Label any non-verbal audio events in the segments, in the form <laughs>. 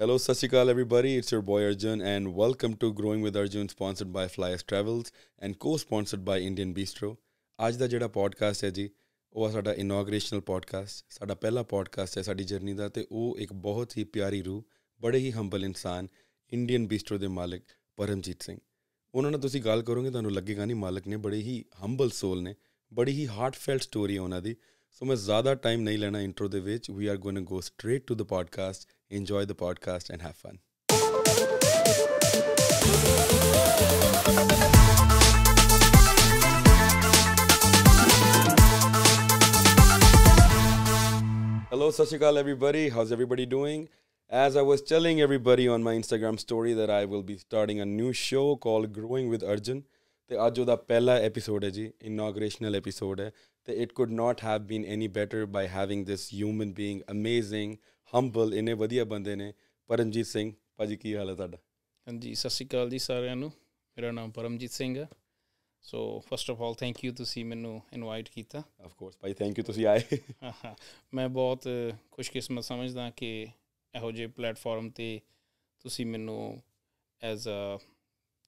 Hello, Sashikal, everybody. It's your boy Arjun, and welcome to growing with Arjun, sponsored by Flyers Travels and co sponsored by Indian bistro ਅੱਜ ਦਾ ਜਿਹੜਾ podcast ਹੈ ਜੀ ਉਹ ਆ ਸਾਡਾ ਇਨੋਗਰੇਸ਼ਨਲ ਪੋਡਕਾਸਟ ਸਾਡਾ ਪਹਿਲਾ ਪੋਡਕਾਸਟ ਹੈ ਸਾਡੀ ਜਰਨੀ ਦਾ ਤੇ ਉਹ ਇੱਕ ਬਹੁਤ ਹੀ ਪਿਆਰੀ ਰੂਹ ਬੜੇ ਹੀ ਹੰਬਲ ਇਨਸਾਨ ਇੰਡੀਅਨ ਬੀਸਟਰੋ ਦੇ ਮਾਲਕ ਪਰਮਜੀਤ ਸਿੰਘ ਉਹਨਾਂ ਨਾਲ ਤੁਸੀਂ ਗੱਲ ਕਰੋਗੇ ਤੁਹਾਨੂੰ ਲੱਗੇਗਾ ਨਹੀਂ ਮਾਲਕ ਨੇ ਬੜੇ ਹੀ ਹੰਬਲ ਸੋਲ ਨੇ ਬੜੀ ਹੀ ਹਾਰਟਫੈਲਟ ਸਟੋਰੀ ਹੈ ਉਹਨਾਂ ਦੀ ਸੋ ਮੈਂ ਜ਼ਿਆਦਾ ਟਾਈਮ ਨਹੀਂ ਲੈਣਾ ਇੰਟਰੋ ਦੇ ਵਿੱਚ we are going to go straight to the podcast enjoy the podcast, and have fun. Hello, Sashikal, everybody. How's everybody doing? As I was telling everybody on my Instagram story that I will be starting a new show called Growing with Arjun. ਤੇ ਅੱਜ ਉਹਦਾ ਪਹਿਲਾ episode ਹੈ ਜੀ ਇਨੋਗਰੇਸ਼ਨਲ episode ਹੈ ਤੇ it could not have been any better by having this human being amazing humble ਇਨੇ ਵਧੀਆ ਬੰਦੇ ਨੇ ਪਰਮਜੀਤ ਸਿੰਘ ਭਾਜੀ ਕੀ ਹਾਲ ਹੈ ਤੁਹਾਡਾ ਹਾਂਜੀ ਸਤਿ ਸ਼੍ਰੀ ਅਕਾਲ ਜੀ ਸਾਰਿਆਂ ਨੂੰ ਮੇਰਾ ਨਾਮ ਪਰਮਜੀਤ ਸਿੰਘ ਹੈ so first of all thank you ਤੁਸੀਂ ਮੈਨੂੰ ਇਨਵਾਈਟ ਕੀਤਾ ਆਫ ਕੋਰਸ ਭਾਈ ਥੈਂਕ ਯੂ ਤੁਸੀਂ ਆਏ ਮੈਂ ਬਹੁਤ ਖੁਸ਼ਕਿਸਮਤ ਸਮਝਦਾ ਕਿ ਇਹੋ ਜਿਹੇ ਪਲੇਟਫਾਰਮ ਤੇ ਤੁਸੀਂ ਮੈਨੂੰ ਐਜ਼ ਅ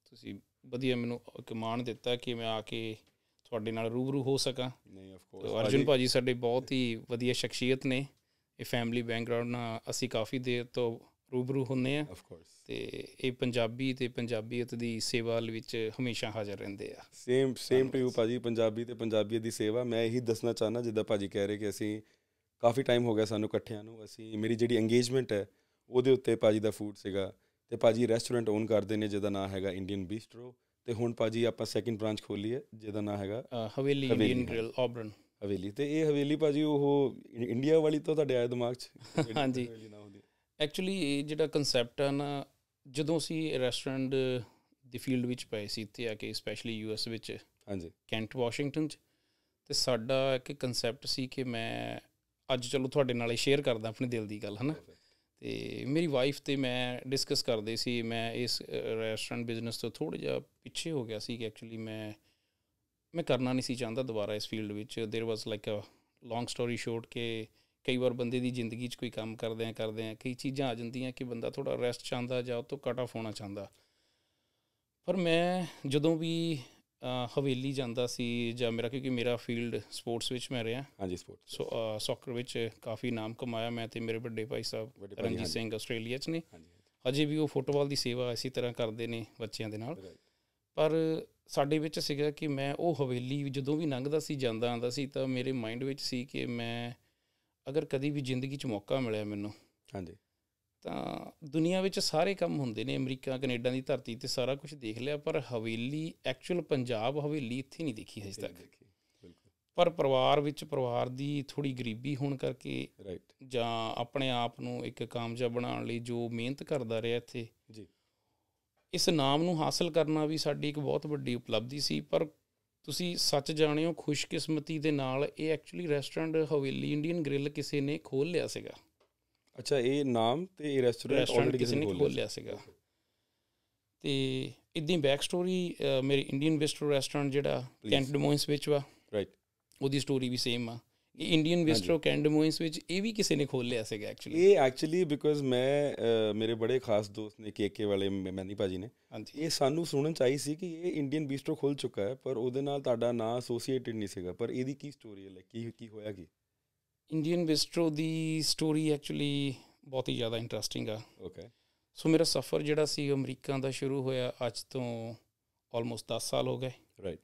ਤੁਸੀਂ ਵਧੀਆ ਮੈਨੂੰ ਕਮਾਂਡ ਦਿੱਤਾ ਕਿ ਮੈਂ ਆ ਕੇ ਤੁਹਾਡੇ ਨਾਲ ਰੂਬਰੂ ਹੋ ਸਕਾਂ ਨਹੀਂ ਆਫ ਕੋਰਸ ਅਰਜੁਨ ਭਾਜੀ ਸਾਡੇ ਬਹੁਤ ਹੀ ਵਧੀਆ ਸ਼ਖਸੀਅਤ ਨੇ ਇਹ ਫੈਮਿਲੀ ਬੈਕਗ੍ਰਾਉਂਡ ਨਾਲ ਅਸੀਂ ਕਾਫੀ ਦੇਰ ਤੋਂ ਰੂਬਰੂ ਹੁੰਨੇ ਆ ਤੇ ਇਹ ਪੰਜਾਬੀ ਤੇ ਪੰਜਾਬੀਅਤ ਦੀ ਸੇਵਾ ਵਿੱਚ ਹਮੇਸ਼ਾ ਹਾਜ਼ਰ ਰਹਿੰਦੇ ਆ ਸੇਮ ਸੇਮ ਟੂ ਯੂ ਭਾਜੀ ਪੰਜਾਬੀ ਤੇ ਪੰਜਾਬੀਅਤ ਦੀ ਸੇਵਾ ਮੈਂ ਇਹੀ ਦੱਸਣਾ ਚਾਹਨਾ ਜਿੱਦਾਂ ਭਾਜੀ ਕਹਿ ਰਹੇ ਕਿ ਅਸੀਂ ਕਾਫੀ ਟਾਈਮ ਹੋ ਗਿਆ ਸਾਨੂੰ ਇਕੱਠਿਆਂ ਨੂੰ ਅਸੀਂ ਮੇਰੀ ਜਿਹੜੀ ਇੰਗੇਜਮੈਂਟ ਹੈ ਉਹਦੇ ਉੱਤੇ ਭਾਜੀ ਦਾ ਫੂਡ ਸੀਗਾ ਤੇ ਭਾਜੀ ਰੈਸਟੋਰੈਂਟ ਓਨ ਕਰਦੇ ਨੇ ਜਿਹਦਾ ਨਾਮ ਹੈਗਾ ਇੰਡੀਅਨ ਬੀਸਟਰੋ ਤੇ ਹੁਣ ਭਾਜੀ ਆਪਾਂ ਸੈਕੰਡ ਬ੍ਰਾਂਚ ਖੋਲੀ ਹੈ ਜਿਹਦਾ ਨਾਮ ਹੈਗਾ ਹਵੇਲੀ ਇੰਡੀਅਨ ਗ੍ਰਿਲ ਆਬਰਨ ਹਵੇਲੀ ਤੇ ਇਹ ਹਵੇਲੀ ਭਾਜੀ ਉਹ ਇੰਡੀਆ ਵਾਲੀ ਤਾਂ ਤੁਹਾਡੇ ਆਏ ਦਿਮਾਗ 'ਚ <laughs> ਹਾਂਜੀ ਐਕਚੁਅਲੀ ਇਹ ਜਿਹੜਾ ਕਨਸੈਪਟ ਆ ਨਾ ਜਦੋਂ ਅਸੀਂ ਰੈਸਟੋਰੈਂਟ ਦੀ ਫੀਲਡ ਵਿੱਚ ਪਏ ਸੀ ਇੱਥੇ ਆ ਕੇ ਸਪੈਸ਼ਲੀ ਯੂਐਸ ਵਿੱਚ ਹਾਂਜੀ ਕੈਂਟ ਵਾਸ਼ਿੰਗਟਨ 'ਚ ਤੇ ਸਾਡਾ ਇੱਕ ਕਨਸੈਪਟ ਸੀ ਕਿ ਮੈਂ ਅੱਜ ਚਲੋ ਤੁਹਾਡੇ ਨਾਲ ਸ਼ੇਅਰ ਕਰਦਾ ਆਪਣੇ ਦਿਲ ਦੀ ਗੱਲ ਹਨਾ ਤੇ ਮੇਰੀ ਵਾਈਫ ਤੇ ਮੈਂ ਡਿਸਕਸ ਕਰਦੇ ਸੀ ਮੈਂ ਇਸ ਰੈਸਟੋਰੈਂਟ ਬਿਜ਼ਨਸ ਤੋਂ ਥੋੜਾ ਜਿਹਾ ਪਿੱਛੇ ਹੋ ਗਿਆ ਸੀ ਕਿ ਐਕਚੁਅਲੀ ਮੈਂ ਮੈਂ ਕਰਨਾ ਨਹੀਂ ਸੀ ਚਾਹੁੰਦਾ ਦੁਬਾਰਾ ਇਸ ਫੀਲਡ ਵਿੱਚ there was like a long story short ਕਿ ਕਈ ਵਾਰ ਬੰਦੇ ਦੀ ਜ਼ਿੰਦਗੀ 'ਚ ਕੋਈ ਕੰਮ ਕਰਦੇ ਆ ਕਰਦੇ ਆ ਕਈ ਚੀਜ਼ਾਂ ਆ ਜਾਂਦੀਆਂ ਕਿ ਬੰਦਾ ਥੋੜਾ ਰੈਸਟ ਚਾਹੁੰਦਾ ਜਾਂ ਉਹ ਤੋਂ ਕਟ ਆਫ ਹੋਣਾ ਚਾਹੁੰਦਾ ਪਰ ਮੈਂ ਜਦੋਂ ਵੀ ਹਵੇਲੀ ਜਾਂਦਾ ਸੀ ਜਾਂ ਮੇਰਾ ਕਿਉਂਕਿ ਮੇਰਾ ਫੀਲਡ ਸਪੋਰਟਸ ਵਿੱਚ ਮੈਂ ਰਿਹਾ ਹਾਂਜੀ ਸਪੋਰਟਸ ਸੋ ਸੌਕਰ ਵਿੱਚ ਕਾਫੀ ਨਾਮ ਕਮਾਇਆ ਮੈਂ ਤੇ ਮੇਰੇ ਵੱਡੇ ਭਾਈ ਸਾਹਿਬ ਰਣਜੀਤ ਸਿੰਘ ਆਸਟ੍ਰੇਲੀਆ 'ਚ ਨੇ ਹਜੇ ਵੀ ਉਹ ਫੁੱਟਬਾਲ ਦੀ ਸੇਵਾ ਇਸੇ ਤਰ੍ਹਾਂ ਕਰਦੇ ਨੇ ਬੱਚਿਆਂ ਦੇ ਨਾਲ ਪਰ ਸਾਡੇ ਵਿੱਚ ਸੀਗਾ ਕਿ ਮੈਂ ਉਹ ਹਵੇਲੀ ਜਦੋਂ ਵੀ ਲੰਘਦਾ ਸੀ ਜਾਂਦਾ ਆਂਦਾ ਸੀ ਤਾਂ ਮੇਰੇ ਮਾਈਂਡ ਵਿੱਚ ਸੀ ਕਿ ਮੈਂ ਅਗਰ ਕਦੀ ਵੀ ਜ਼ਿੰਦਗੀ 'ਚ ਮੌਕਾ ਮਿਲਿਆ ਮੈਨੂੰ ਹਾਂਜੀ ਤਾਂ ਦੁਨੀਆ ਵਿੱਚ ਸਾਰੇ ਕੰਮ ਹੁੰਦੇ ਨੇ ਅਮਰੀਕਾ ਕੈਨੇਡਾ ਦੀ ਧਰਤੀ ਤੇ ਸਾਰਾ ਕੁਝ ਦੇਖ ਲਿਆ ਪਰ ਹਵੇਲੀ ਐਕਚੁਅਲ ਪੰਜਾਬ ਹਵੇਲੀ ਇੱਥੇ ਨਹੀਂ ਦੇਖੀ ਹਜੇ ਤੱਕ ਪਰ ਪਰਿਵਾਰ ਵਿੱਚ ਪਰਿਵਾਰ ਦੀ ਥੋੜੀ ਗਰੀਬੀ ਹੋਣ ਕਰਕੇ ਜਾਂ ਆਪਣੇ ਆਪ ਨੂੰ ਇੱਕ ਕਾਮਯਾਬ ਬਣਾਉਣ ਲਈ ਜੋ ਮਿਹਨਤ ਕਰਦਾ ਰਿਹਾ ਇੱਥੇ ਜੀ ਇਸ ਨਾਮ ਨੂੰ ਹਾਸਲ ਕਰਨਾ ਵੀ ਸਾਡੀ ਇੱਕ ਬਹੁਤ ਵੱਡੀ ਉਪਲਬਧੀ ਸੀ ਪਰ ਤੁਸੀਂ ਸੱਚ ਜਾਣਿਓ ਖੁਸ਼ਕਿਸਮਤੀ ਦੇ ਨਾਲ ਇਹ actually restaurant Haveli Indian grill ਕਿਸੇ ਨੇ ਖੋਲ ਲਿਆ ਸੀਗਾ ਅੱਛਾ ਇਹ ਨਾਮ ਤੇ ਇਹ ਰੈਸਟੋਰੈਂਟ ਆਲਰੇਡੀ ਕਿਸੇ ਨੇ ਖੋਲ ਲਿਆ ਸੀਗਾ ਤੇ ਇਦਾਂ ਬੈਕ ਸਟੋਰੀ ਮੇਰੀ ਇੰਡੀਅਨ ਬਿਸਟਰੋ ਰੈਸਟੋਰੈਂਟ ਜਿਹੜਾ ਕੈਂਟ ਡਮੋਇੰਸ ਵਿੱਚ ਵਾ ਰਾਈਟ ਉਹਦੀ ਸਟੋਰੀ ਵੀ ਸੇਮ ਆ ਇੰਡੀਅਨ ਵਿਸਟਰੋ ਕੈਂਡਮੋਇਸ ਵਿੱਚ ਇਹ ਵੀ ਕਿਸੇ ਨੇ ਖੋਲ ਲਿਆ ਸੀਗਾ ਐਕਚੁਅਲੀ ਇਹ ਐਕਚੁਅਲੀ ਬਿਕੋਜ਼ ਮੈਂ ਮੇਰੇ ਬੜੇ ਖਾਸ ਦੋਸਤ ਨੇ ਕੇਕੇ ਵਾਲੇ ਮੈਨੀ ਭਾਜੀ ਨੇ ਹਾਂਜੀ ਇਹ ਸਾਨੂੰ ਸੁਣਨ ਚਾਹੀ ਸੀ ਕਿ ਇਹ ਇੰਡੀਅਨ ਬਿਸਟਰੋ ਖੁੱਲ ਚੁੱਕਾ ਹੈ ਪਰ ਉਹਦੇ ਨਾਲ ਤੁਹਾਡਾ ਨਾਮ ਐਸੋਸੀਏਟਡ ਨਹੀਂ ਸੀਗਾ ਪਰ ਇਹਦੀ ਕੀ ਸਟੋਰੀ ਹੈ ਕੀ ਕੀ ਹੋਇਆ ਕੀ ਇੰਡੀਅਨ ਬਿਸਟਰੋ ਦੀ ਸਟੋਰੀ ਐਕਚੁਅਲੀ ਬਹੁਤ ਹੀ ਜ਼ਿਆਦਾ ਇੰਟਰਸਟਿੰਗ ਆ ਓਕੇ ਸੋ ਮੇਰਾ ਸਫ਼ਰ ਜਿਹੜਾ ਸੀ ਅਮਰੀਕਾ ਦਾ ਸ਼ੁਰੂ ਹੋਇਆ ਅੱਜ ਤੋਂ ਆਲਮੋਸਟ 10 ਸਾਲ ਹੋ ਗਏ ਰਾਈਟ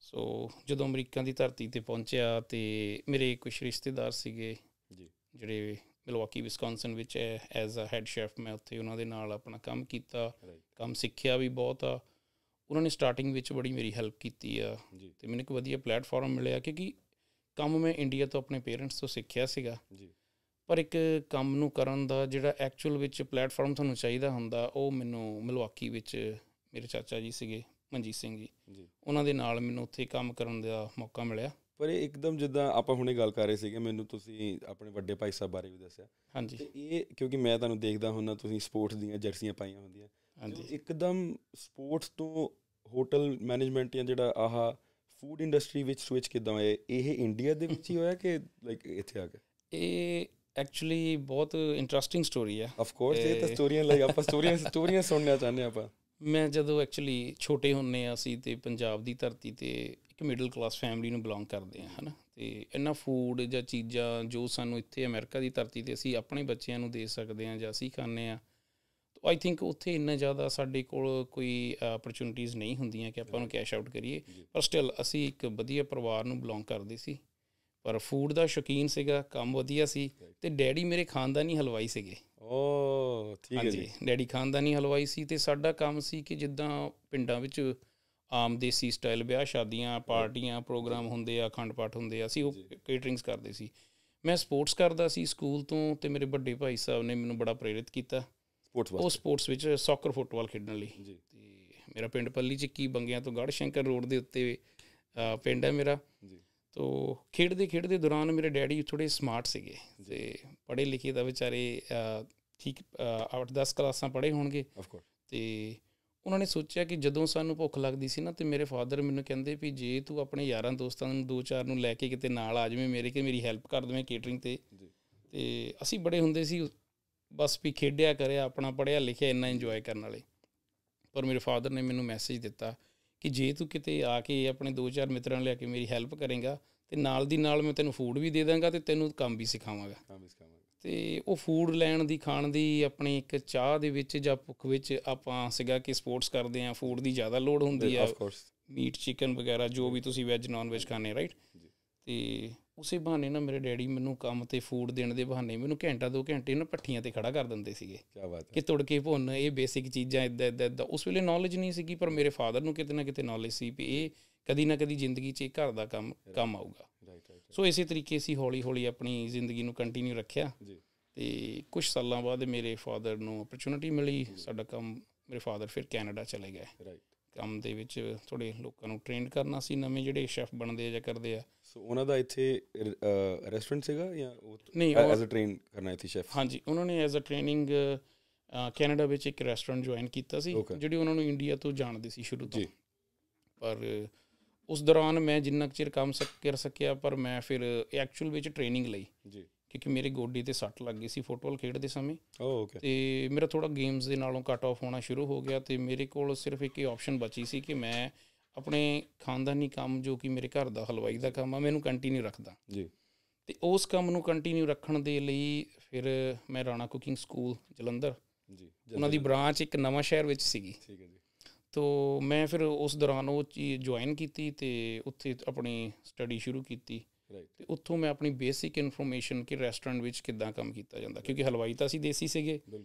ਸੋ ਜਦੋਂ ਅਮਰੀਕਾ ਦੀ ਧਰਤੀ ਤੇ ਪਹੁੰਚਿਆ ਤੇ ਮੇਰੇ ਕੁਝ ਰਿਸ਼ਤੇਦਾਰ ਸੀਗੇ ਜੀ ਜਿਹੜੇ ਮਿਲਵਾਕੀ ਵਿਸਕੌਨਸਨ ਵਿੱਚ ਐਜ਼ ਅ ਹੈੱਡ ਸ਼ੈਫ ਮੈਂ ਉੱਥੇ ਉਹਨਾਂ ਦੇ ਨਾਲ ਆਪਣਾ ਕੰਮ ਕੀਤਾ ਕੰਮ ਸਿੱਖਿਆ ਵੀ ਬਹੁਤ ਆ ਉਹਨਾਂ ਨੇ ਸਟਾਰਟਿੰਗ ਵਿੱਚ ਬੜੀ ਮੇਰੀ ਹੈਲਪ ਕੀਤੀ ਆ ਤੇ ਮੈਨੂੰ ਇੱਕ ਵਧੀਆ ਪਲੇਟਫਾਰਮ ਮਿਲਿਆ ਕਿਉਂਕਿ ਕੰਮ ਮੈਂ ਇੰਡੀਆ ਤੋਂ ਆਪਣੇ ਪੇਰੈਂਟਸ ਤੋਂ ਸਿੱਖਿਆ ਸੀਗਾ ਜੀ ਪਰ ਇੱਕ ਕੰਮ ਨੂੰ ਕਰਨ ਦਾ ਜਿਹੜਾ ਐਕਚੁਅਲ ਵਿੱਚ ਪਲੇਟਫਾਰਮ ਤੁਹਾਨੂੰ ਚਾਹੀਦਾ ਹੁੰਦਾ ਉਹ ਮੈਨੂੰ ਮਿਲਵਾਕੀ ਵਿੱਚ ਮੇਰੇ ਚਾਚਾ ਜੀ ਸੀਗੇ ਮਨਜੀਤ ਸਿੰਘ ਜੀ ਉਹਨਾਂ ਦੇ ਨਾਲ ਮੈਨੂੰ ਉੱਥੇ ਕੰਮ ਕਰਨ ਦਾ ਮੌਕਾ ਮਿਲਿਆ ਪਰ ਇਹ ਇੱਕਦਮ ਜਿੱਦਾਂ ਆਪਾਂ ਹੁਣੇ ਗੱਲ ਕਰ ਰਹੇ ਸੀਗੇ ਮੈਨੂੰ ਤੁਸੀਂ ਆਪਣੇ ਵੱਡੇ ਭਾਈ ਸਾਹਿਬ ਬਾਰੇ ਵੀ ਦੱਸਿਆ ਹਾਂਜੀ ਤੇ ਇਹ ਕਿਉਂਕਿ ਮੈਂ ਤੁਹਾਨੂੰ ਦੇਖਦਾ ਹੁੰਦਾ ਤੁਸੀਂ ਸਪੋਰਟਸ ਦੀਆਂ ਜਰਸੀਆਂ ਪਾਈਆਂ ਹੁੰਦੀਆਂ ਹਾਂਜੀ ਇੱਕਦਮ ਸਪੋਰਟਸ ਤੋਂ ਹੋਟਲ ਮੈਨੇਜਮੈਂਟ ਜਾਂ ਜਿਹੜਾ ਆਹ ਫੂਡ ਇੰਡਸਟਰੀ ਵਿੱਚ ਸਵਿਚ ਕਿਦਾਂ ਹੋਇਆ ਇਹ ਇੰਡੀਆ ਦੇ ਵਿੱਚ ਹੀ ਹੋਇਆ ਕਿ ਲਾਈਕ ਇੱਥੇ ਆ ਕੇ ਇਹ ਐਕਚੁਅਲੀ ਬਹੁਤ ਇੰਟਰਸਟਿੰਗ ਸਟੋਰੀ ਹੈ ਆਫ ਕੋਰਸ ਇਹ ਤਾਂ ਸਟੋਰੀਆਂ ਲਈ ਆਪਾਂ ਸਟੋਰੀਆਂ ਸਟੋਰੀਆਂ ਸੁਣਨਾ ਚਾਹੁੰਦੇ ਆਪਾਂ ਮੈਂ ਜਦੋਂ ਐਕਚੁਅਲੀ ਛੋਟੇ ਹੁੰਨੇ ਆ ਸੀ ਤੇ ਪੰਜਾਬ ਦੀ ਧਰਤੀ ਤੇ ਇੱਕ ਮਿਡਲ ਕਲਾਸ ਫੈਮਿਲੀ ਨੂੰ ਬਿਲੋਂਗ ਕਰਦੇ ਆ ਹਨਾ ਤੇ ਇੰਨਾ ਫੂਡ ਜਾਂ ਚੀਜ਼ਾਂ ਜੋ ਸਾਨੂੰ ਇੱਥੇ ਅਮਰੀਕਾ ਦੀ ਧਰਤੀ ਤੇ ਅਸੀਂ ਆਪਣੇ ਬੱਚਿਆਂ ਨੂੰ ਦੇ ਸਕਦੇ ਆ ਜਾਂ ਅਸੀਂ ਖਾਣੇ ਆ ਆਈ ਥਿੰਕ ਉੱਥੇ ਇੰਨਾ ਜ਼ਿਆਦਾ ਸਾਡੇ ਕੋਲ ਕੋਈ ਓਪਰਚੁਨਿਟੀਆਂ ਨਹੀਂ ਹੁੰਦੀਆਂ ਕਿ ਆਪਾਂ ਨੂੰ ਕੈਸ਼ ਆਊਟ ਕਰੀਏ ਪਰ ਸਟਿਲ ਅਸੀਂ ਇੱਕ ਵਧੀਆ ਪਰਿਵਾਰ ਨੂੰ ਬਿਲੋਂਗ ਕਰਦੇ ਸੀ ਪਰ ਫੂਡ ਦਾ ਸ਼ੌਕੀਨ ਸੀਗਾ ਕੰਮ ਵਧੀਆ ਸੀ ਤੇ ਡੈਡੀ ਮੇਰੇ ਖਾਨਦਾਨੀ ਹਲਵਾਈ ਸੀਗੇ ਓ ਠੀਕ ਹੈ ਜੀ ਡੈਡੀ ਖਾਨਦਾਨੀ ਹਲਵਾਈ ਸੀ ਤੇ ਸਾਡਾ ਕੰਮ ਸੀ ਕਿ ਜਿੱਦਾਂ ਪਿੰਡਾਂ ਵਿੱਚ ਆਮ ਦੇਸੀ ਸਟਾਈਲ ਵਿਆਹ ਸ਼ਾਦੀਆਂ ਪਾਰਟੀਆਂ ਪ੍ਰੋਗਰਾਮ ਹੁੰਦੇ ਆ ਅਖੰਡ ਪਾਠ ਹੁੰਦੇ ਆ ਅਸੀਂ ਉਹ ਕੇਟਰਿੰਗਸ ਕਰਦੇ ਸੀ ਮੈਂ ਸਪੋਰਟਸ ਕਰਦਾ ਸੀ ਸਕੂਲ ਤੋਂ ਤੇ ਮੇਰੇ ਵੱਡੇ ਭਾਈ ਸਾਹਿਬ ਨੇ ਮੈਨੂੰ ਬੜਾ ਪ੍ਰੇਰਿਤ ਕੀਤਾ ਸਪੋਰਟਸ ਵਾਸਤੇ ਉਹ ਸਪੋਰਟਸ ਵਿੱਚ ਸੌਕਰ ਫੁੱਟਬਾਲ ਖੇਡਣ ਲਈ ਜੀ ਤੇ ਮੇਰਾ ਪਿੰਡ ਪੱਲੀ ਚੱਕੀ ਬੰਗਿਆਂ ਤੋਂ ਗੜ ਸ਼ੰਕਰ ਰੋਡ ਦੇ ਉੱਤੇ ਪਿੰਡ ਹੈ ਮੇਰਾ ਜੀ ਤੋ ਖੇਡਦੇ ਖੇਡਦੇ ਦੌਰਾਨ ਮੇਰੇ ਡੈਡੀ ਥੋੜੇ ਸਮਾਰਟ ਸੀਗੇ ਤੇ ਪੜ੍ਹੇ ਲਿਖੇ ਦਾ ਵਿਚਾਰੇ ਠੀਕ 8-10 ਕਲਾਸਾਂ ਪੜ੍ਹੇ ਹੋਣਗੇ ਤੇ ਉਹਨਾਂ ਨੇ ਸੋਚਿਆ ਕਿ ਜਦੋਂ ਸਾਨੂੰ ਭੁੱਖ ਲੱਗਦੀ ਸੀ ਨਾ ਤੇ ਮੇਰੇ ਫਾਦਰ ਮੈਨੂੰ ਕਹਿੰਦੇ ਵੀ ਜੇ ਤੂੰ ਆਪਣੇ ਯਾਰਾਂ ਦੋਸਤਾਂ ਨੂੰ ਦੋ ਚਾਰ ਨੂੰ ਲੈ ਕੇ ਕਿਤੇ ਨਾਲ ਆ ਜਾਵੇਂ ਮੇਰੇ ਕਿ ਮੇਰੀ ਹੈਲਪ ਕਰ ਦਵੇਂ ਕੇਟਰਿੰਗ ਤੇ ਤੇ ਅਸੀਂ ਬੜੇ ਹੁੰਦੇ ਸੀ ਬਸ ਵੀ ਖੇਡਿਆ ਕਰਿਆ ਆਪਣਾ ਪੜਿਆ ਲਿਖਿਆ ਇੰਨਾ ਇੰਜੋਏ ਕਰਨ ਵਾਲੇ ਪਰ ਮੇਰੇ ਫਾਦਰ ਨੇ ਮੈਨੂੰ ਮੈਸੇਜ ਦਿੱਤਾ ਕਿ ਜੇ ਤੂੰ ਕਿਤੇ ਆ ਕੇ ਆਪਣੇ ਦੋ ਚਾਰ ਮਿੱਤਰਾਂ ਲੈ ਕੇ ਮੇਰੀ ਹੈਲਪ ਕਰੇਗਾ ਤੇ ਨਾਲ ਦੀ ਨਾਲ ਮੈਂ ਤੈਨੂੰ ਫੂਡ ਵੀ ਦੇ ਦਾਂਗਾ ਤੇ ਤੈਨੂੰ ਕੰਮ ਵੀ ਸਿਖਾਵਾਂਗਾ ਕੰਮ ਵੀ ਸਿਖਾਵਾਂਗਾ ਤੇ ਉਹ ਫੂਡ ਲੈਣ ਦੀ ਖਾਣ ਦੀ ਆਪਣੀ ਇੱਕ ਚਾਹ ਦੇ ਵਿੱਚ ਜਾਂ ਭੁੱਖ ਵਿੱਚ ਆਪਾਂ ਸਿਗਾ ਕਿ ਸਪੋਰਟਸ ਕਰਦੇ ਆ ਫੂਡ ਦੀ ਜ਼ਿਆਦਾ ਲੋਡ ਹੁੰਦੀ ਆ ਮੀਟ ਚਿਕਨ ਵਗੈਰਾ ਜੋ ਵੀ ਤੁਸੀਂ ਵੈਜ ਨਾਨ ਵੈਜ ਖਾਣੇ ਰਾਈਟ ਤੇ ਉਸੇ ਬਹਾਨੇ ਨਾ ਮੇਰੇ ਡੈਡੀ ਮੈਨੂੰ ਕੰਮ ਤੇ ਫੂਡ ਦੇਣ ਦੇ ਬਹਾਨੇ ਮੈਨੂੰ ਘੰਟਾ ਦੋ ਘੰਟੇ ਨਾ ਪੱਠੀਆਂ ਤੇ ਖੜਾ ਕਰ ਦਿੰਦੇ ਸੀਗੇ ਕੀ ਬਾਤ ਹੈ ਕਿ ਭੁੰਨ ਇਹ ਬੇਸਿਕ ਚੀਜ਼ਾਂ ਇਦਾਂ ਇਦਾਂ ਉਸ ਵੇਲੇ ਨੌਲੇਜ ਨਹੀਂ ਸੀਗੀ ਪਰ ਮੇਰੇ ਫਾਦਰ ਨੂੰ ਕਿਤੇ ਨਾ ਕਿਤੇ ਨੌਲੇਜ ਸੀ ਵੀ ਇਹ ਕਦੀ ਨਾ ਕਦੀ ਜ਼ਿੰਦਗੀ 'ਚ ਇਹ ਘਰ ਦਾ ਕੰਮ ਕੰਮ ਆਊਗਾ ਰਾਈਟ ਸੋ ਇਸੇ ਤਰੀਕੇ ਸੀ ਹੌਲੀ ਹੌਲੀ ਆਪਣੀ ਜ਼ਿੰਦਗੀ ਨੂੰ ਕੰਟੀਨਿਊ ਰੱਖਿਆ ਜੀ ਤੇ ਕੁਝ ਸਾਲਾਂ ਬਾਅਦ ਮੇਰੇ ਫਾਦਰ ਨੂੰ ਅਪਰਚੂਨਿਟੀ ਮਿਲੀ ਸਾਡਾ ਕੰਮ ਮੇਰੇ ਫਾਦਰ ਫਿਰ ਕੈਨੇਡਾ ਚਲੇ ਗਏ ਰਾਈਟ ਕੰਮ ਦੇ ਵਿੱਚ ਥੋੜੇ ਲੋਕਾਂ ਨੂੰ ਟ੍ਰੇਨ ਕਰਨਾ ਸੀ ਨਵੇਂ ਜਿਹੜੇ ਸ਼ੈਫ ਬਣਦੇ ਆ ਜਾਂ ਕਰਦੇ ਆ ਸੋ ਉਹਨਾਂ ਦਾ ਇੱਥੇ ਰੈਸਟੋਰੈਂਟ ਸੀਗਾ ਜਾਂ ਨਹੀਂ ਐਜ਼ ਅ ਟ੍ਰੇਨ ਕਰਨਾ ਇੱਥੇ ਸ਼ੈਫ ਹਾਂਜੀ ਉਹਨਾਂ ਨੇ ਐਜ਼ ਅ ਟ੍ਰੇਨਿੰਗ ਕੈਨੇਡਾ ਵਿੱਚ ਇੱਕ ਰੈਸਟੋਰੈਂਟ ਜੁਆਇਨ ਕੀਤਾ ਸੀ ਜਿਹੜੀ ਉਹਨਾਂ ਨੂੰ ਇੰਡੀਆ ਤੋਂ ਜਾਣਦੇ ਸੀ ਸ਼ੁਰੂ ਤੋਂ ਪਰ ਉਸ ਦੌਰਾਨ ਮੈਂ ਜਿੰਨਾ ਚਿਰ ਕੰਮ ਕਰ ਸਕਿਆ ਪਰ ਮੈਂ ਫਿਰ ਐਕਚੁਅਲ ਵਿੱਚ ਟ੍ਰੇਨਿੰਗ ਲਈ ਜੀ ਕਿਉਂਕਿ ਮੇਰੇ ਗੋਡੀ ਤੇ ਸੱਟ ਲੱਗ ਗਈ ਸੀ ਫੁੱਟਬਾਲ ਖੇਡਦੇ ਸਮੇਂ ਓਕੇ ਤੇ ਮੇਰਾ ਥੋੜਾ ਗੇਮਸ ਦੇ ਨਾਲੋਂ ਕੱਟ ਆਫ ਹੋਣਾ ਸ਼ੁਰੂ ਹੋ ਗਿਆ ਤੇ ਮੇਰੇ ਕੋਲ ਸਿਰਫ ਇੱਕ ਹੀ ਆਪਸ਼ਨ ਬਚੀ ਸੀ ਕਿ ਮੈਂ ਆਪਣੇ ਖਾਨਦਾਨੀ ਕੰਮ ਜੋ ਕਿ ਮੇਰੇ ਘਰ ਦਾ ਹਲਵਾਈ ਦਾ ਕੰਮ ਆ ਮੈਨੂੰ ਕੰਟੀਨਿਊ ਰੱਖਦਾ ਜੀ ਤੇ ਉਸ ਕੰਮ ਨੂੰ ਕੰਟੀਨਿਊ ਰੱਖਣ ਦੇ ਲਈ ਫਿਰ ਮੈਂ ਰਾਣਾ ਕੁਕਿੰਗ ਸਕੂਲ ਜਲੰਧਰ ਜੀ ਉਹਨਾਂ ਦੀ ਬ੍ਰਾਂਚ ਇੱਕ ਨਵਾਂ ਸ਼ਹਿਰ ਵਿੱਚ ਸੀਗੀ ਠੀਕ ਹੈ ਜੀ ਤੋ ਮੈਂ ਫਿਰ ਉਸ ਦੌਰਾਨ ਉਹ ਚੀਜ਼ ਜੁਆਇਨ ਕੀਤੀ ਤੇ ਉੱਥੇ ਆਪਣੀ ਸਟੱਡੀ ਸ਼ੁਰੂ ਕੀਤੀ ਤੇ ਉੱਥੋਂ ਮੈਂ ਆਪਣੀ ਬੇਸਿਕ ਇਨਫੋਰਮੇਸ਼ਨ ਕਿ ਰੈਸਟੋਰੈਂਟ ਵਿੱਚ ਕਿੱਦਾਂ ਕੰਮ ਕੀਤਾ ਜਾਂਦਾ ਕਿਉਂਕਿ ਹਲਵਾਈ ਤਾਂ ਅਸੀਂ ਦੇਸੀ ਸੀਗੇ 1000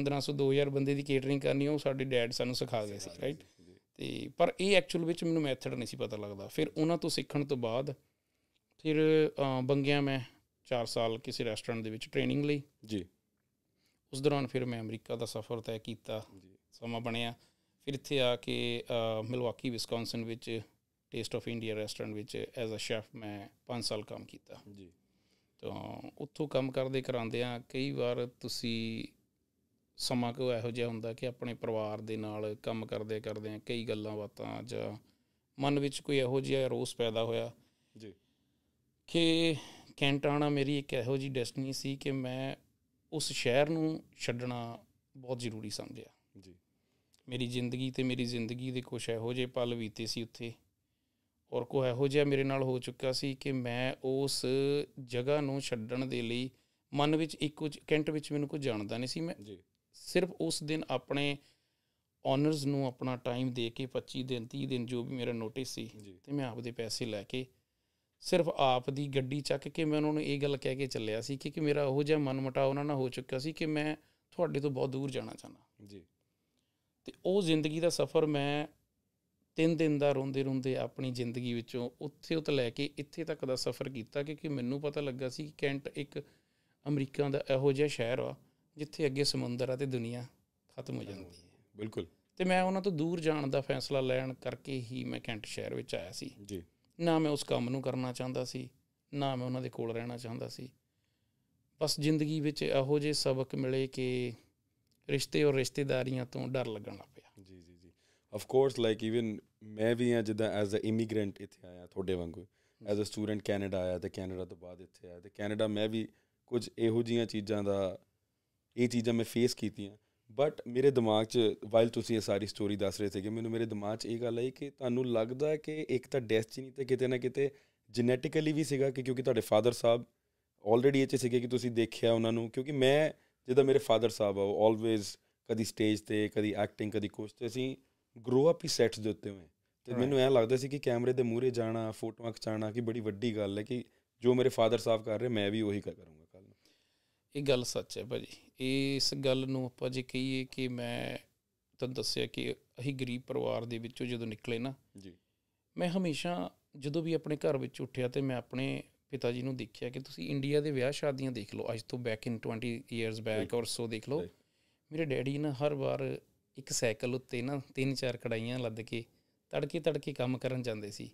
1500 2000 ਬੰਦੇ ਦੀ ਕੇਟਰਿੰਗ ਕਰਨੀ ਉਹ ਸਾਡੇ ਡੈਡ ਸਾਨੂੰ ਸਿਖਾ ਗਏ ਸੀ ਰਾਈਟ ਤੇ ਪਰ ਇਹ ਐਕਚੁਅਲ ਵਿੱਚ ਮੈਨੂੰ ਮੈਥਡ ਨਹੀਂ ਸੀ ਪਤਾ ਲੱਗਦਾ ਫਿਰ ਉਹਨਾਂ ਤੋਂ ਸਿੱਖਣ ਤੋਂ ਬਾਅਦ ਫਿਰ ਬੰਗਿਆ ਮੈਂ 4 ਸਾਲ ਕਿਸੇ ਰੈਸਟੋਰੈਂਟ ਦੇ ਵਿੱਚ ਟ੍ਰੇਨਿੰਗ ਲਈ ਜੀ ਉਸ ਦੌਰਾਨ ਫਿਰ ਮੈਂ ਅਮਰੀਕਾ ਦਾ ਸਫ਼ਰ ਤੈਅ ਕੀਤਾ ਸਮਾਂ ਬਣਿਆ ਫਿਰ ਇੱਥੇ ਆ ਕੇ ਮਿਲਵਾਕੀ ਵਿਸਕੌਨਸਨ ਵਿੱਚ ਟੇਸਟ ਆਫ ਇੰਡੀਆ ਰੈਸਟੋਰੈਂਟ ਵਿੱਚ ਐਜ਼ ਅ ਸ਼ੈਫ ਮੈਂ 5 ਸਾਲ ਕੰਮ ਕੀਤਾ ਜੀ ਤਾਂ ਉੱਥੋਂ ਕੰਮ ਕਰਦੇ ਕਰਾਉਂਦੇ ਆ ਕਈ ਵਾਰ ਤੁਸੀਂ ਸਮਾਂ ਕੋ ਇਹੋ ਜਿਹਾ ਹੁੰਦਾ ਕਿ ਆਪਣੇ ਪਰਿਵਾਰ ਦੇ ਨਾਲ ਕੰਮ ਕਰਦੇ ਕਰਦੇ ਆ ਕਈ ਗੱਲਾਂ ਬਾਤਾਂ ਜਾਂ ਮਨ ਵਿੱਚ ਕੋਈ ਇਹੋ ਜਿਹਾ ਰੋਸ ਪੈਦਾ ਹੋਇਆ ਜੀ ਕਿ ਕੈਂਟਾਣਾ ਮੇਰੀ ਇੱਕ ਇਹੋ ਜੀ ਡੈਸਟੀਨੀ ਸੀ ਕਿ ਮੈਂ ਉਸ ਸ਼ਹਿਰ ਨੂੰ ਛੱਡਣਾ ਬਹੁਤ ਜ਼ਰੂਰੀ ਸਮਝਿਆ ਮੇਰੀ ਜ਼ਿੰਦਗੀ ਤੇ ਮੇਰੀ ਜ਼ਿੰਦਗੀ ਦੇ ਕੁਝ ਇਹੋ ਜਿਹੇ ਪਲ ਬੀਤੇ ਸੀ ਉੱਥੇ ਔਰ ਕੋ ਇਹੋ ਜਿਹਾ ਮੇਰੇ ਨਾਲ ਹੋ ਚੁੱਕਾ ਸੀ ਕਿ ਮੈਂ ਉਸ ਜਗ੍ਹਾ ਨੂੰ ਛੱਡਣ ਦੇ ਲਈ ਮਨ ਵਿੱਚ ਇੱਕੋ ਕੈਂਟ ਵਿੱਚ ਮੈਨੂੰ ਕੁਝ ਜਾਣਦਾ ਨਹੀਂ ਸੀ ਮੈਂ ਜੀ ਸਿਰਫ ਉਸ ਦਿਨ ਆਪਣੇ ਆਨਰਸ ਨੂੰ ਆਪਣਾ ਟਾਈਮ ਦੇ ਕੇ 25 ਦਿਨ 30 ਦਿਨ ਜੋ ਵੀ ਮੇਰਾ ਨੋਟਿਸ ਸੀ ਤੇ ਮੈਂ ਆਪਦੇ ਪੈਸੇ ਲੈ ਕੇ ਸਿਰਫ ਆਪ ਦੀ ਗੱਡੀ ਚੱਕ ਕੇ ਮੈਂ ਉਹਨਾਂ ਨੂੰ ਇਹ ਗੱਲ ਕਹਿ ਕੇ ਚੱਲਿਆ ਸੀ ਕਿ ਕਿ ਮੇਰਾ ਉਹ ਜਿਹਾ ਮਨਮਟਾ ਉਹਨਾਂ ਨਾਲ ਹੋ ਚੁੱਕਾ ਸੀ ਕਿ ਮੈਂ ਤੁਹਾਡੇ ਤੋਂ ਬਹੁਤ ਦੂਰ ਜਾਣਾ ਚਾਹਨਾ ਜੀ ਤੇ ਉਹ ਜ਼ਿੰਦਗੀ ਦਾ ਸਫ਼ਰ ਮੈਂ ਤਿੰਨ ਦਿਨ ਦਾ ਰੋਂਦੇ ਰੋਂਦੇ ਆਪਣੀ ਜ਼ਿੰਦਗੀ ਵਿੱਚੋਂ ਉੱਥੇ ਉੱਤ ਲੈ ਕੇ ਇੱਥੇ ਤੱਕ ਦਾ ਸਫ਼ਰ ਕੀਤਾ ਕਿਉਂਕਿ ਮੈਨੂੰ ਪਤਾ ਲੱਗਾ ਸੀ ਕਿ ਕੈਂਟ ਇੱਕ ਅਮਰੀਕਾ ਦਾ ਇਹੋ ਜਿਹਾ ਸ਼ਹਿਰ ਆ ਜਿੱਥੇ ਅੱਗੇ ਸਮੁੰਦਰ ਆ ਤੇ ਦੁਨੀਆ ਖਤਮ ਹੋ ਜਾਂਦੀ ਹੈ ਬਿਲਕੁਲ ਤੇ ਮੈਂ ਉਹਨਾਂ ਤੋਂ ਦੂਰ ਜਾਣ ਦਾ ਫੈਸਲਾ ਲੈਣ ਕਰਕੇ ਹੀ ਮੈਂ ਕੈਂਟ ਸ਼ਹਿਰ ਵਿੱਚ ਆਇਆ ਸੀ ਜੀ ਨਾ ਮੈਂ ਉਸ ਕੰਮ ਨੂੰ ਕਰਨਾ ਚਾਹੁੰਦਾ ਸੀ ਨਾ ਮੈਂ ਉਹਨਾਂ ਦੇ ਕੋਲ ਰਹਿਣਾ ਚਾਹੁੰਦਾ ਸੀ ਬਸ ਜ਼ਿੰਦਗੀ ਵਿੱਚ ਇਹੋ ਜਿਹੇ ਸਬਕ ਮਿਲੇ ਕਿ ਰਿਸ਼ਤੇ ਔਰ ਰਿਸ਼ਤੇਦਾਰੀਆਂ ਤੋਂ ਡਰ ਲੱਗਣ ਲੱਗ ਪਿਆ ਜੀ ਜੀ ਜੀ ਆਫ ਕੋਰਸ ਲਾਈਕ ਇਵਨ ਮੈਂ ਵੀ ਆ ਜਿੱਦਾਂ ਐਜ਼ ਅ ਇਮੀਗ੍ਰੈਂਟ ਇੱਥੇ ਆਇਆ ਤੁਹਾਡੇ ਵਾਂਗੂ ਐਜ਼ ਅ ਸਟੂਡੈਂਟ ਕੈਨੇਡਾ ਆਇਆ ਤੇ ਕੈਨੇਡਾ ਤੋਂ ਬਾਅਦ ਇੱਥੇ ਆਇਆ ਤੇ ਕੈਨੇਡਾ ਮੈਂ ਵੀ ਕੁਝ ਇਹੋ ਜੀਆਂ ਚੀਜ਼ਾਂ ਦਾ ਇਹ ਚੀਜ਼ਾਂ ਮੈਂ ਫੇਸ ਕੀਤੀਆਂ ਬਟ ਮੇਰੇ ਦਿਮਾਗ 'ਚ ਵਾਈਲ ਤੁਸੀਂ ਇਹ ਸਾਰੀ ਸਟੋਰੀ ਦੱਸ ਰਹੇ ਸੀਗੇ ਮੈਨੂੰ ਮੇਰੇ ਦਿਮਾਗ 'ਚ ਇਹ ਗੱਲ ਆਈ ਕਿ ਤੁਹਾਨੂੰ ਲੱਗਦਾ ਹੈ ਕਿ ਇੱਕ ਤਾਂ ਡੈਸਟੀਨੀ ਤੇ ਕਿਤੇ ਨਾ ਕਿਤੇ ਜੈਨੇਟਿਕਲੀ ਵੀ ਸੀਗਾ ਕਿ ਕਿਉਂਕਿ ਤੁਹਾਡੇ ਫਾਦਰ ਸਾਹਿਬ ਆਲਰੇਡੀ ਇੱਥੇ ਸੀਗੇ ਕਿ ਤੁਸੀਂ ਦੇਖਿਆ ਉਹਨਾਂ ਨੂੰ ਕਿਉਂਕਿ ਮੈਂ ਜਿੱਦਾਂ ਮੇਰੇ ਫਾਦਰ ਸਾਹਿਬ ਆ ਉਹ ਆਲਵੇਜ਼ ਕਦੀ ਸਟੇਜ ਤੇ ਕਦੀ ਐਕਟਿੰਗ ਕਦੀ ਕੁਝ ਤੇ ਅਸੀਂ ਗਰੋ ਅਪ ਹੀ ਸੈਟਸ ਦੇ ਉੱਤੇ ਹੋਏ ਤੇ ਮੈਨੂੰ ਐ ਲੱਗਦਾ ਸੀ ਕਿ ਕੈਮਰੇ ਦੇ ਮੂਹਰੇ ਜਾਣਾ ਫੋਟੋਆਂ ਖਿਚਾਣਾ ਕਿ ਬੜੀ ਵੱਡੀ ਗੱਲ ਹੈ ਕਿ ਜੋ ਮੇਰੇ ਫਾਦਰ ਸਾਹਿਬ ਕਰ ਰਹੇ ਮੈਂ ਵੀ ਉਹੀ ਕਰੂੰਗਾ ਕੱਲ ਨੂੰ ਇਹ ਗੱਲ ਸੱਚ ਹੈ ਭਾਜੀ ਇਸ ਗੱਲ ਨੂੰ ਆਪਾਂ ਜੇ ਕਹੀਏ ਕਿ ਮੈਂ ਤਾਂ ਦੱਸਿਆ ਕਿ ਅਸੀਂ ਗਰੀਬ ਪਰਿਵਾਰ ਦੇ ਵਿੱਚੋਂ ਜਦੋਂ ਨਿਕਲੇ ਨਾ ਜੀ ਮੈਂ ਹਮੇਸ਼ਾ ਜਦੋਂ ਵੀ ਆਪਣੇ ਘਰ ਵਿੱਚ ਉੱਠਿਆ ਤੇ ਮੈਂ ਆਪਣੇ ਪਿਤਾ ਜੀ ਨੂੰ ਦੇਖਿਆ ਕਿ ਤੁਸੀਂ ਇੰਡੀਆ ਦੇ ਵਿਆਹ ਸ਼ਾਦੀਆਂ ਦੇਖ ਲਓ ਅੱਜ ਤੋਂ ਬੈਕ ਇਨ 20 ਇਅਰਸ ਬੈਕ ਔਰ ਸੋ ਦੇਖ ਲਓ ਮੇਰੇ ਡੈਡੀ ਨਾ ਹਰ ਵਾਰ ਇੱਕ ਸਾਈਕਲ ਉੱਤੇ ਨਾ ਤਿੰਨ ਚਾਰ ਕੜਾਈਆਂ ਲੱਦ ਕੇ ਤੜਕੇ ਤੜਕੇ ਕੰਮ ਕਰਨ ਜਾਂਦੇ ਸੀ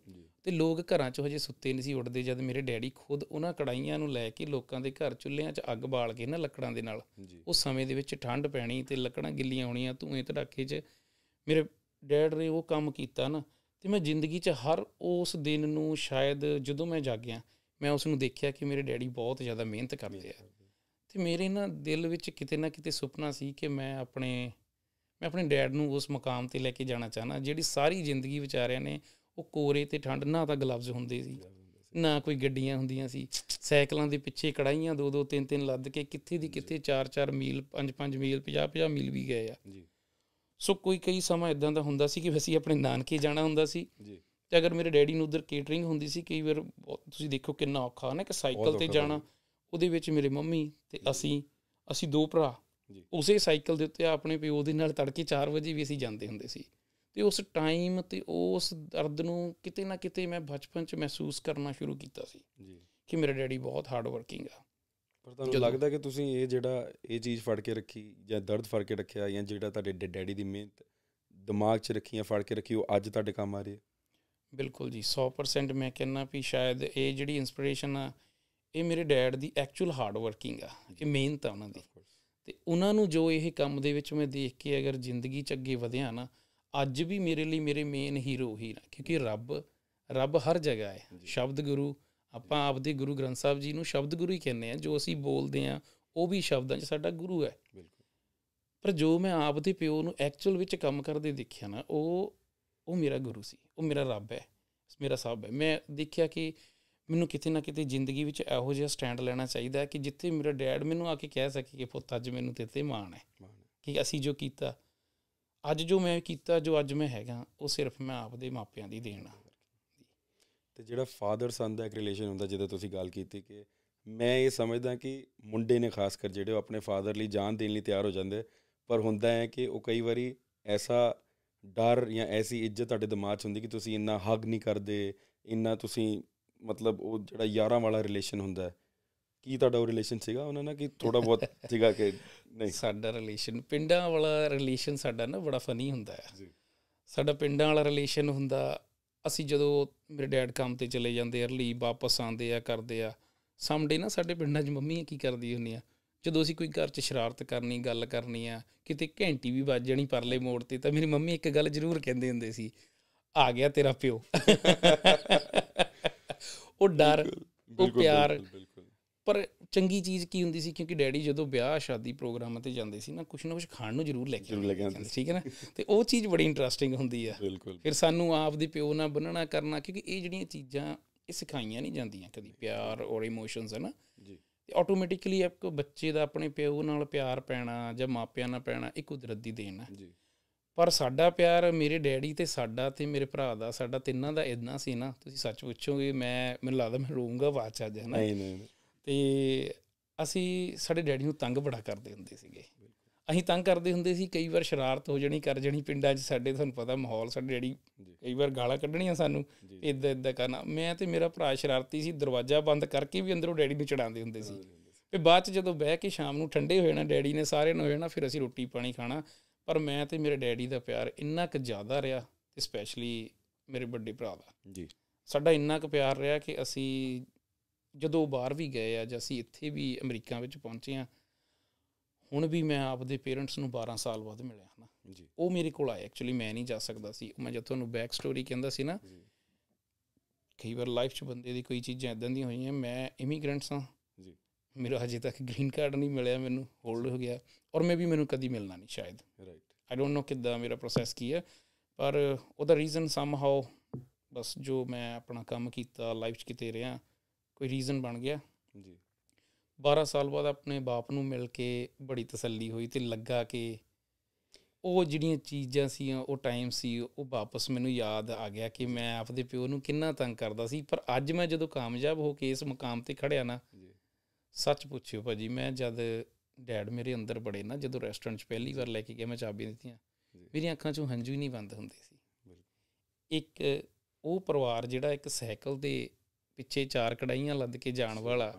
ਤੇ ਲੋਕ ਘਰਾਂ 'ਚ ਹਜੇ ਸੁੱਤੇ ਨਹੀਂ ਸੀ ਉੱਠਦੇ ਜਦ ਮੇਰੇ ਡੈਡੀ ਖੁਦ ਉਹਨਾਂ ਕੜਾਈਆਂ ਨੂੰ ਲੈ ਕੇ ਲੋਕਾਂ ਦੇ ਘਰ ਚੁੱਲ੍ਹਿਆਂ 'ਚ ਅੱਗ ਬਾਲ ਕੇ ਨਾ ਲੱਕੜਾਂ ਦੇ ਨਾਲ ਉਹ ਸਮੇਂ ਦੇ ਵਿੱਚ ਠੰਡ ਪੈਣੀ ਤੇ ਲੱਕੜਾਂ ਗਿੱਲੀਆਂ ਹੋਣੀਆਂ ਧੂਏ ਤੜਕੇ 'ਚ ਮੇਰੇ ਡੈਡ ਨੇ ਉਹ ਕੰਮ ਕੀਤਾ ਨਾ ਤੇ ਮੈਂ ਜ਼ਿੰਦਗੀ 'ਚ ਹਰ ਉਸ ਦਿਨ ਨੂੰ ਸ਼ਾਇਦ ਜਦੋਂ ਮੈਂ ਜਾਗਿਆ ਮੈਂ ਉਸ ਨੂੰ ਦੇਖਿਆ ਕਿ ਮੇਰੇ ਡੈਡੀ ਬਹੁਤ ਜ਼ਿਆਦਾ ਮਿਹਨਤ ਕਰਦੇ ਆ ਤੇ ਮੇਰੇ ਨਾ ਦਿਲ ਵਿੱਚ ਕਿਤੇ ਨਾ ਕਿਤੇ ਸੁਪਨਾ ਸੀ ਕਿ ਮੈਂ ਆਪਣੇ ਮੈਂ ਆਪਣੇ ਡੈਡ ਨੂੰ ਉਸ ਮਕਾਮ ਤੇ ਲੈ ਕੇ ਜਾਣਾ ਚਾਹਨਾ ਜਿਹੜੀ ਸਾਰੀ ਜ਼ਿੰਦਗੀ ਵਿਚਾਰਿਆਂ ਨੇ ਉਹ ਕੋਰੇ ਤੇ ਠੰਡ ਨਾ ਤਾਂ ਗਲਵਜ਼ ਹੁੰਦੇ ਸੀ ਨਾ ਕੋਈ ਗੱਡੀਆਂ ਹੁੰਦੀਆਂ ਸੀ ਸਾਈਕਲਾਂ ਦੇ ਪਿੱਛੇ ਕੜਾਈਆਂ ਦੋ ਦੋ ਤਿੰਨ ਤਿੰਨ ਲੱਦ ਕੇ ਕਿੱਥੇ ਦੀ ਕਿੱਥੇ 4-4 ਮੀਲ 5-5 ਮੀਲ 50-50 ਮੀਲ ਵੀ ਗਏ ਆ ਜੀ ਸੋ ਕੋਈ ਕਈ ਸਮਾਂ ਇਦਾਂ ਦਾ ਹੁੰਦਾ ਸੀ ਕਿ ਅਸੀਂ ਆਪਣੇ ਨਾਨਕੇ ਜਾਣਾ ਹੁੰਦਾ ਸੀ ਜੀ ਤੇ ਅਗਰ ਮੇਰੇ ਡੈਡੀ ਨੂੰ ਉਧਰ ਕੇਟਰਿੰਗ ਹੁੰਦੀ ਸੀ ਕਈ ਵਾਰ ਤੁਸੀਂ ਦੇਖੋ ਕਿੰਨਾ ਔਖਾ ਹੈ ਨਾ ਕਿ ਸਾਈਕਲ ਤੇ ਜਾਣਾ ਉਹਦੇ ਵਿੱਚ ਮੇਰੇ ਮੰਮੀ ਤੇ ਅਸੀਂ ਅਸੀਂ ਦੋ ਭਰਾ ਉਸੇ ਸਾਈਕਲ ਦੇ ਉੱਤੇ ਆਪਣੇ ਪਿਓ ਦੇ ਨਾਲ ਤੜਕੇ 4 ਵਜੇ ਵੀ ਅਸੀਂ ਜਾਂਦੇ ਹੁੰਦੇ ਸੀ ਤੇ ਉਸ ਟਾਈਮ ਤੇ ਉਸ ਦਰਦ ਨੂੰ ਕਿਤੇ ਨਾ ਕਿਤੇ ਮੈਂ ਬਚਪਨ 'ਚ ਮਹਿਸੂਸ ਕਰਨਾ ਸ਼ੁਰੂ ਕੀਤਾ ਸੀ ਜੀ ਕਿ ਮੇਰਾ ਡੈਡੀ ਬਹੁਤ ਹਾਰਡ ਵਰਕਿੰਗ ਆ ਪਰ ਤੁਹਾਨੂੰ ਲੱਗਦਾ ਕਿ ਤੁਸੀਂ ਇਹ ਜਿਹੜਾ ਇਹ ਚੀਜ਼ ਫੜ ਕੇ ਰੱਖੀ ਜਾਂ ਦਰਦ ਫੜ ਕੇ ਰੱਖਿਆ ਜਾਂ ਜਿਹੜਾ ਤੁਹਾਡੇ ਡੈਡੀ ਦੀ ਮਿਹਨਤ ਦਿਮਾਗ 'ਚ ਰੱਖੀਆਂ ਫੜ ਕੇ ਰੱਖੀ ਉਹ ਅੱਜ ਤੁਹਾਡੇ ਕੰਮ ਆ ਰਹੀ ਹੈ ਬਿਲਕੁਲ ਜੀ 100% ਮੈਂ ਕਹਿੰਨਾ ਵੀ ਸ਼ਾਇਦ ਇਹ ਜਿਹੜੀ ਇਨਸਪੀਰੇਸ਼ਨ ਆ ਇਹ ਮੇਰੇ ਡੈਡ ਦੀ ਐਕਚੁਅਲ ਹਾਰਡ ਵਰਕਿੰਗ ਆ ਕਿ ਮਿਹਨਤ ਆ ਉਹਨਾਂ ਦੀ ਤੇ ਉਹਨਾਂ ਨੂੰ ਜੋ ਇਹ ਕੰਮ ਦੇ ਵਿੱਚ ਮੈਂ ਦੇਖ ਕੇ ਅਗਰ ਜ਼ਿੰਦਗੀ 'ਚ ਅੱਗੇ ਵਧਿਆ ਨਾ ਅੱਜ ਵੀ ਮੇਰੇ ਲਈ ਮੇਰੇ ਮੇਨ ਹੀਰੋ ਹੀ ਨਾ ਕਿਉਂਕਿ ਰੱਬ ਰੱਬ ਹਰ ਜਗ੍ਹਾ ਹੈ ਸ਼ਬਦ ਗੁਰੂ ਆਪਾਂ ਆਪਦੇ ਗੁਰੂ ਗ੍ਰੰਥ ਸਾਹਿਬ ਜੀ ਨੂੰ ਸ਼ਬਦ ਗੁਰੂ ਹੀ ਕਹਿੰਦੇ ਆ ਜੋ ਅਸੀਂ ਬੋਲਦੇ ਆ ਉਹ ਵੀ ਸ਼ਬਦਾਂ 'ਚ ਸਾਡਾ ਗੁਰੂ ਹੈ ਬਿਲਕੁਲ ਪਰ ਜੋ ਮੈਂ ਆਪਦੇ ਪਿਓ ਨੂੰ ਐਕਚੁਅਲ ਵਿੱਚ ਕੰਮ ਕਰਦੇ ਦੇਖਿਆ ਨਾ ਉਹ ਉਹ ਮੇਰਾ ਗੁਰੂ ਸੀ ਉਹ ਮੇਰਾ ਰੱਬ ਹੈ ਮੇਰਾ ਸਭ ਹੈ ਮੈਂ ਦੇਖਿਆ ਕਿ ਮੈਨੂੰ ਕਿਤੇ ਨਾ ਕਿਤੇ ਜ਼ਿੰਦਗੀ ਵਿੱਚ ਇਹੋ ਜਿਹਾ ਸਟੈਂਡ ਲੈਣਾ ਚਾਹੀਦਾ ਕਿ ਜਿੱਥੇ ਮੇਰਾ ਡੈਡ ਮੈਨੂੰ ਆ ਕੇ ਕਹਿ ਸਕੇ ਕਿ ਪੁੱਤ ਅੱਜ ਮੈਨੂੰ ਤੇ ਤੇ ਮਾਣ ਹੈ ਕਿ ਅਸੀਂ ਜੋ ਕੀਤਾ ਅੱਜ ਜੋ ਮੈਂ ਕੀਤਾ ਜੋ ਅੱਜ ਮੈਂ ਹੈਗਾ ਉਹ ਸਿਰਫ ਮੈਂ ਆਪਦੇ ਮਾਪਿਆਂ ਦੀ ਦੇਣ ਆ ਤੇ ਜਿਹੜਾ ਫਾਦਰ ਸਨ ਦਾ ਇੱਕ ਰਿਲੇਸ਼ਨ ਹੁੰਦਾ ਜਿਹਦਾ ਤੁਸੀਂ ਗੱਲ ਕੀਤੀ ਕਿ ਮੈਂ ਇਹ ਸਮਝਦਾ ਕਿ ਮੁੰਡੇ ਨੇ ਖਾਸ ਕਰ ਜਿਹੜੇ ਆਪਣੇ ਫਾਦਰ ਲਈ ਜਾਨ ਦੇਣ ਲਈ ਤਿਆਰ ਹੋ ਜਾਂਦੇ ਪਰ ਹੁੰਦਾ ਹੈ ਕਿ ਉਹ ਕਈ ਵਾਰੀ ਐਸਾ ਡਰ ਜਾਂ ਐਸੀ ਇੱਜ਼ਤ ਤੁਹਾਡੇ ਦਿਮਾਗ 'ਚ ਹੁੰਦੀ ਕਿ ਤੁਸੀਂ ਇੰਨਾ ਹੱਗ ਨਹੀਂ ਕਰਦੇ ਇੰਨਾ ਤੁਸੀਂ ਮਤਲਬ ਉਹ ਜਿਹੜਾ ਯਾਰਾਂ ਵਾਲਾ ਰਿਲੇਸ਼ਨ ਹੁੰਦਾ ਹੈ ਕੀ ਤੁਹਾਡਾ ਉਹ ਰਿਲੇਸ਼ਨ ਸੀਗਾ ਉਹਨਾਂ ਨਾਲ ਕਿ ਥੋੜਾ ਬਹੁਤ <laughs> ਸੀਗਾ ਕਿ ਨਹੀਂ ਸਾਡਾ ਰਿਲੇਸ਼ਨ ਪਿੰਡਾਂ ਵਾਲਾ ਰਿਲੇਸ਼ਨ ਸਾਡਾ ਨਾ ਬੜਾ ਫਨੀ ਹੁੰਦਾ ਹੈ ਜੀ ਸਾਡਾ ਪਿੰਡਾਂ ਵਾਲਾ ਰਿਲੇਸ਼ਨ ਹੁੰਦਾ ਅਸੀਂ ਜਦੋਂ ਮੇਰੇ ਡੈਡ ਕੰਮ ਤੇ ਚਲੇ ਜਾਂਦੇ ਅਰਲੀ ਵਾਪਸ ਆਉਂਦੇ ਆ ਕਰਦੇ ਆ ਸਮਡੇ ਨਾ ਸਾਡੇ ਪਿੰਡਾਂ 'ਚ ਮੰਮੀ ਕੀ ਕਰਦੀ ਹੁੰਦੀ ਆ ਜਦੋਂ ਅਸੀਂ ਕੋਈ ਘਰ 'ਚ ਸ਼ਰਾਰਤ ਕਰਨੀ ਗੱਲ ਕਰਨੀ ਆ ਕਿਤੇ ਘੰਟੀ ਵੀ ਵੱਜ ਜਾਣੀ ਪਰਲੇ ਮੋੜ ਤੇ ਤਾਂ ਮੇਰੀ ਮੰਮੀ ਇੱਕ ਗੱਲ ਜ਼ਰੂਰ ਕਹਿੰਦੇ ਹੁੰਦੇ ਸੀ ਆ ਗਿਆ ਤੇਰਾ ਪਿਓ ਉਹ ਡਰ ਉਹ ਪਿਆਰ ਪਰ ਚੰਗੀ ਚੀਜ਼ ਕੀ ਹੁੰਦੀ ਸੀ ਕਿਉਂਕਿ ਡੈਡੀ ਜਦੋਂ ਵਿਆਹ ਸ਼ਾਦੀ ਪ੍ਰੋਗਰਾਮਾਂ ਤੇ ਜਾਂਦੇ ਸੀ ਨਾ ਕੁਛ ਨਾ ਕੁਛ ਖਾਣ ਨੂੰ ਜ਼ਰੂਰ ਲੈ ਕੇ ਜਾਂਦੇ ਠੀਕ ਹੈ ਨਾ ਤੇ ਉਹ ਚੀਜ਼ ਬੜੀ ਇੰਟਰਸਟਿੰਗ ਹੁੰਦੀ ਆ ਫਿਰ ਸਾਨੂੰ ਆਪ ਦੇ ਪਿਓ ਨਾਲ ਬੰਨਣਾ ਕਰਨਾ ਕਿਉਂਕਿ ਇਹ ਜਿਹੜੀਆਂ ਚੀਜ਼ਾਂ ਇਹ ਸਿਖਾਈਆਂ ਨਹੀਂ ਜਾਂਦੀਆਂ ਕਦੀ ਪਿਆਰ ਔਰ ਇਮੋਸ਼ਨਸ ਹੈ ਨਾ ਜੀ ਆਟੋਮੈਟਿਕਲੀ ਆਪਕੋ ਬੱਚੇ ਦਾ ਆਪਣੇ ਪਿਓ ਨਾਲ ਪਿਆਰ ਪੈਣਾ ਜਾਂ ਮਾਪਿਆਂ ਨਾਲ ਪੈਣਾ ਇਹ ਕੁਦਰਤ ਦੀ ਦੇਣ ਹੈ ਜੀ ਪਰ ਸਾਡਾ ਪਿਆਰ ਮੇਰੇ ਡੈਡੀ ਤੇ ਸਾਡਾ ਤੇ ਮੇਰੇ ਭਰਾ ਦਾ ਸਾਡਾ ਤਿੰਨਾਂ ਦਾ ਇਦਾਂ ਸੀ ਨਾ ਤੁਸੀਂ ਸੱਚ ਪੁੱਛੋਗੇ ਮੈਂ ਮੈਨੂੰ ਲੱਗਦਾ ਮੈਂ ਰੋਊਂਗਾ ਬਾਅਦ ਚ ਅੱਜ ਹੈ ਨਾ ਨਹੀਂ ਨਹੀਂ ਤੇ ਅਸੀਂ ਸਾਡੇ ਡੈਡੀ ਨੂੰ ਤੰਗ ਬੜਾ ਕਰਦੇ ਹੁੰਦੇ ਸੀਗੇ ਅਸੀਂ ਤੰਗ ਕਰਦੇ ਹੁੰਦੇ ਸੀ ਕਈ ਵਾਰ ਸ਼ਰਾਰਤ ਹੋ ਜਣੀ ਕਰ ਜਣੀ ਪਿੰਡਾਂ 'ਚ ਸਾਡੇ ਤੁਹਾਨੂੰ ਪਤਾ ਮਾਹੌਲ ਸਾਡੇ ਜਿਹੜੀ ਕਈ ਵਾਰ ਗਾਲਾਂ ਕੱਢਣੀਆਂ ਸਾਨੂੰ ਇਦਾਂ ਇਦਾਂ ਕਰਨਾ ਮੈਂ ਤੇ ਮੇਰਾ ਭਰਾ ਸ਼ਰਾਰਤੀ ਸੀ ਦਰਵਾਜ਼ਾ ਬੰਦ ਕਰਕੇ ਵੀ ਅੰਦਰੋਂ ਡੈਡੀ ਨੂੰ ਚੜਾਉਂਦੇ ਹੁੰਦੇ ਸੀ ਤੇ ਬਾਅਦ 'ਚ ਜਦੋਂ ਬਹਿ ਕੇ ਸ਼ਾਮ ਨੂੰ ਠੰਡੇ ਹੋ ਜਾਣਾ ਡੈਡੀ ਨੇ ਸਾਰਿਆਂ ਨੂੰ ਹੋ ਫਿਰ ਅਸੀਂ ਰੋਟੀ ਪਾਣੀ ਖਾਣਾ ਪਰ ਮੈਂ ਤੇ ਮੇਰੇ ਡੈਡੀ ਦਾ ਪਿਆਰ ਇੰਨਾ ਕੁ ਜ਼ਿਆਦਾ ਰਿਹਾ ਤੇ ਸਪੈਸ਼ਲੀ ਮੇਰੇ ਵੱਡੇ ਭਰਾ ਦਾ ਜੀ ਸਾਡਾ ਇੰਨਾ ਕੁ ਪਿਆਰ ਰਿਹਾ ਕਿ ਅਸੀਂ ਜਦੋਂ ਬਾਹਰ ਵੀ ਗਏ ਆ ਜਾਂ ਅਸੀਂ ਇੱਥੇ ਵੀ ਅਮਰੀਕਾ ਵਿੱਚ ਪਹੁੰਚੇ ਆ ਹੁਣ ਵੀ ਮੈਂ ਆਪਦੇ ਪੇਰੈਂਟਸ ਨੂੰ 12 ਸਾਲ ਬਾਅਦ ਮਿਲਿਆ ਹਨਾ ਜੀ ਉਹ ਮੇਰੇ ਕੋਲ ਆਇਆ ਐਕਚੁਅਲੀ ਮੈਂ ਨਹੀਂ ਜਾ ਸਕਦਾ ਸੀ ਮੈਂ ਜਦ ਤੁਹਾਨੂੰ ਬੈਕ ਸਟੋਰੀ ਕਹਿੰਦਾ ਸੀ ਨਾ ਜੀ ਕਈ ਵਾਰ ਲਾਈਫ 'ਚ ਬੰਦੇ ਦੀ ਕੋਈ ਚੀਜ਼ਾਂ ਇਦਾਂ ਦੀਆਂ ਹੋਈਆਂ ਮੈਂ ਇਮੀਗ੍ਰੈਂਟਸ ਹਾਂ ਜੀ ਮੇਰਾ ਹਜੇ ਤੱਕ ਗ੍ਰੀਨ ਕਾਰਡ ਨਹੀਂ ਮਿਲਿਆ ਮੈਨੂੰ ਹੋਲਡ ਹੋ ਗਿਆ ਔਰ ਮੈਂ ਵੀ ਮੈਨੂੰ ਕਦੀ ਮਿਲਣਾ ਨਹੀਂ ਸ਼ਾਇਦ ਰਾਈਟ ਆਈ ਡੋਨਟ ਨੋ ਕਿਦਾਂ ਮੇਰਾ ਪ੍ਰੋਸੈਸ ਕੀ ਹੈ ਪਰ ਉਹਦਾ ਰੀਜ਼ਨ ਸਮ ਹਾਉ ਬਸ ਜੋ ਮੈਂ ਆਪਣਾ ਕੰਮ ਕੀਤਾ ਲਾਈਫ 'ਚ ਕਿਤੇ ਰਿਹਾ ਕੋਈ ਰੀਜ਼ਨ ਬਣ ਗਿਆ ਜੀ 12 ਸਾਲ ਬਾਅਦ ਆਪਣੇ ਬਾਪ ਨੂੰ ਮਿਲ ਕੇ ਬੜੀ ਤਸੱਲੀ ਹੋਈ ਤੇ ਲੱਗਾ ਕਿ ਉਹ ਜਿਹੜੀਆਂ ਚੀਜ਼ਾਂ ਸੀ ਉਹ ਟਾਈਮ ਸੀ ਉਹ ਵਾਪਸ ਮੈਨੂੰ ਯਾਦ ਆ ਗਿਆ ਕਿ ਮੈਂ ਆਪਦੇ ਪਿਓ ਨੂੰ ਕਿੰਨਾ ਤੰਗ ਕਰਦਾ ਸੀ ਪਰ ਅੱਜ ਮੈਂ ਜਦੋਂ ਕਾਮਯਾਬ ਹੋ ਕੇ ਇਸ ਮੁਕਾਮ ਤੇ ਖੜਿਆ ਨਾ ਸੱਚ ਪੁੱਛਿਓ ਭਾਜੀ ਮੈਂ ਜਦ ਡੈਡ ਮੇਰੇ ਅੰਦਰ ਬੜੇ ਨਾ ਜਦੋਂ ਰੈਸਟੋਰੈਂਟ 'ਚ ਪਹਿਲੀ ਵਾਰ ਲੈ ਕੇ ਗਿਆ ਮੈਂ ਚਾਬੀ ਦਿੱਤੀਆਂ ਮੇਰੀਆਂ ਅੱਖਾਂ 'ਚੋਂ ਹੰਝੂ ਹੀ ਨਹੀਂ ਬੰਦ ਹੁੰਦੇ ਸੀ ਇੱਕ ਉਹ ਪਰਿਵਾਰ ਜਿਹੜਾ ਇੱਕ ਸਾਈਕਲ ਦੇ ਪਿੱਛੇ ਚਾਰ ਕੜਾਈਆਂ ਲੱਦ ਕੇ ਜਾਣ ਵਾਲਾ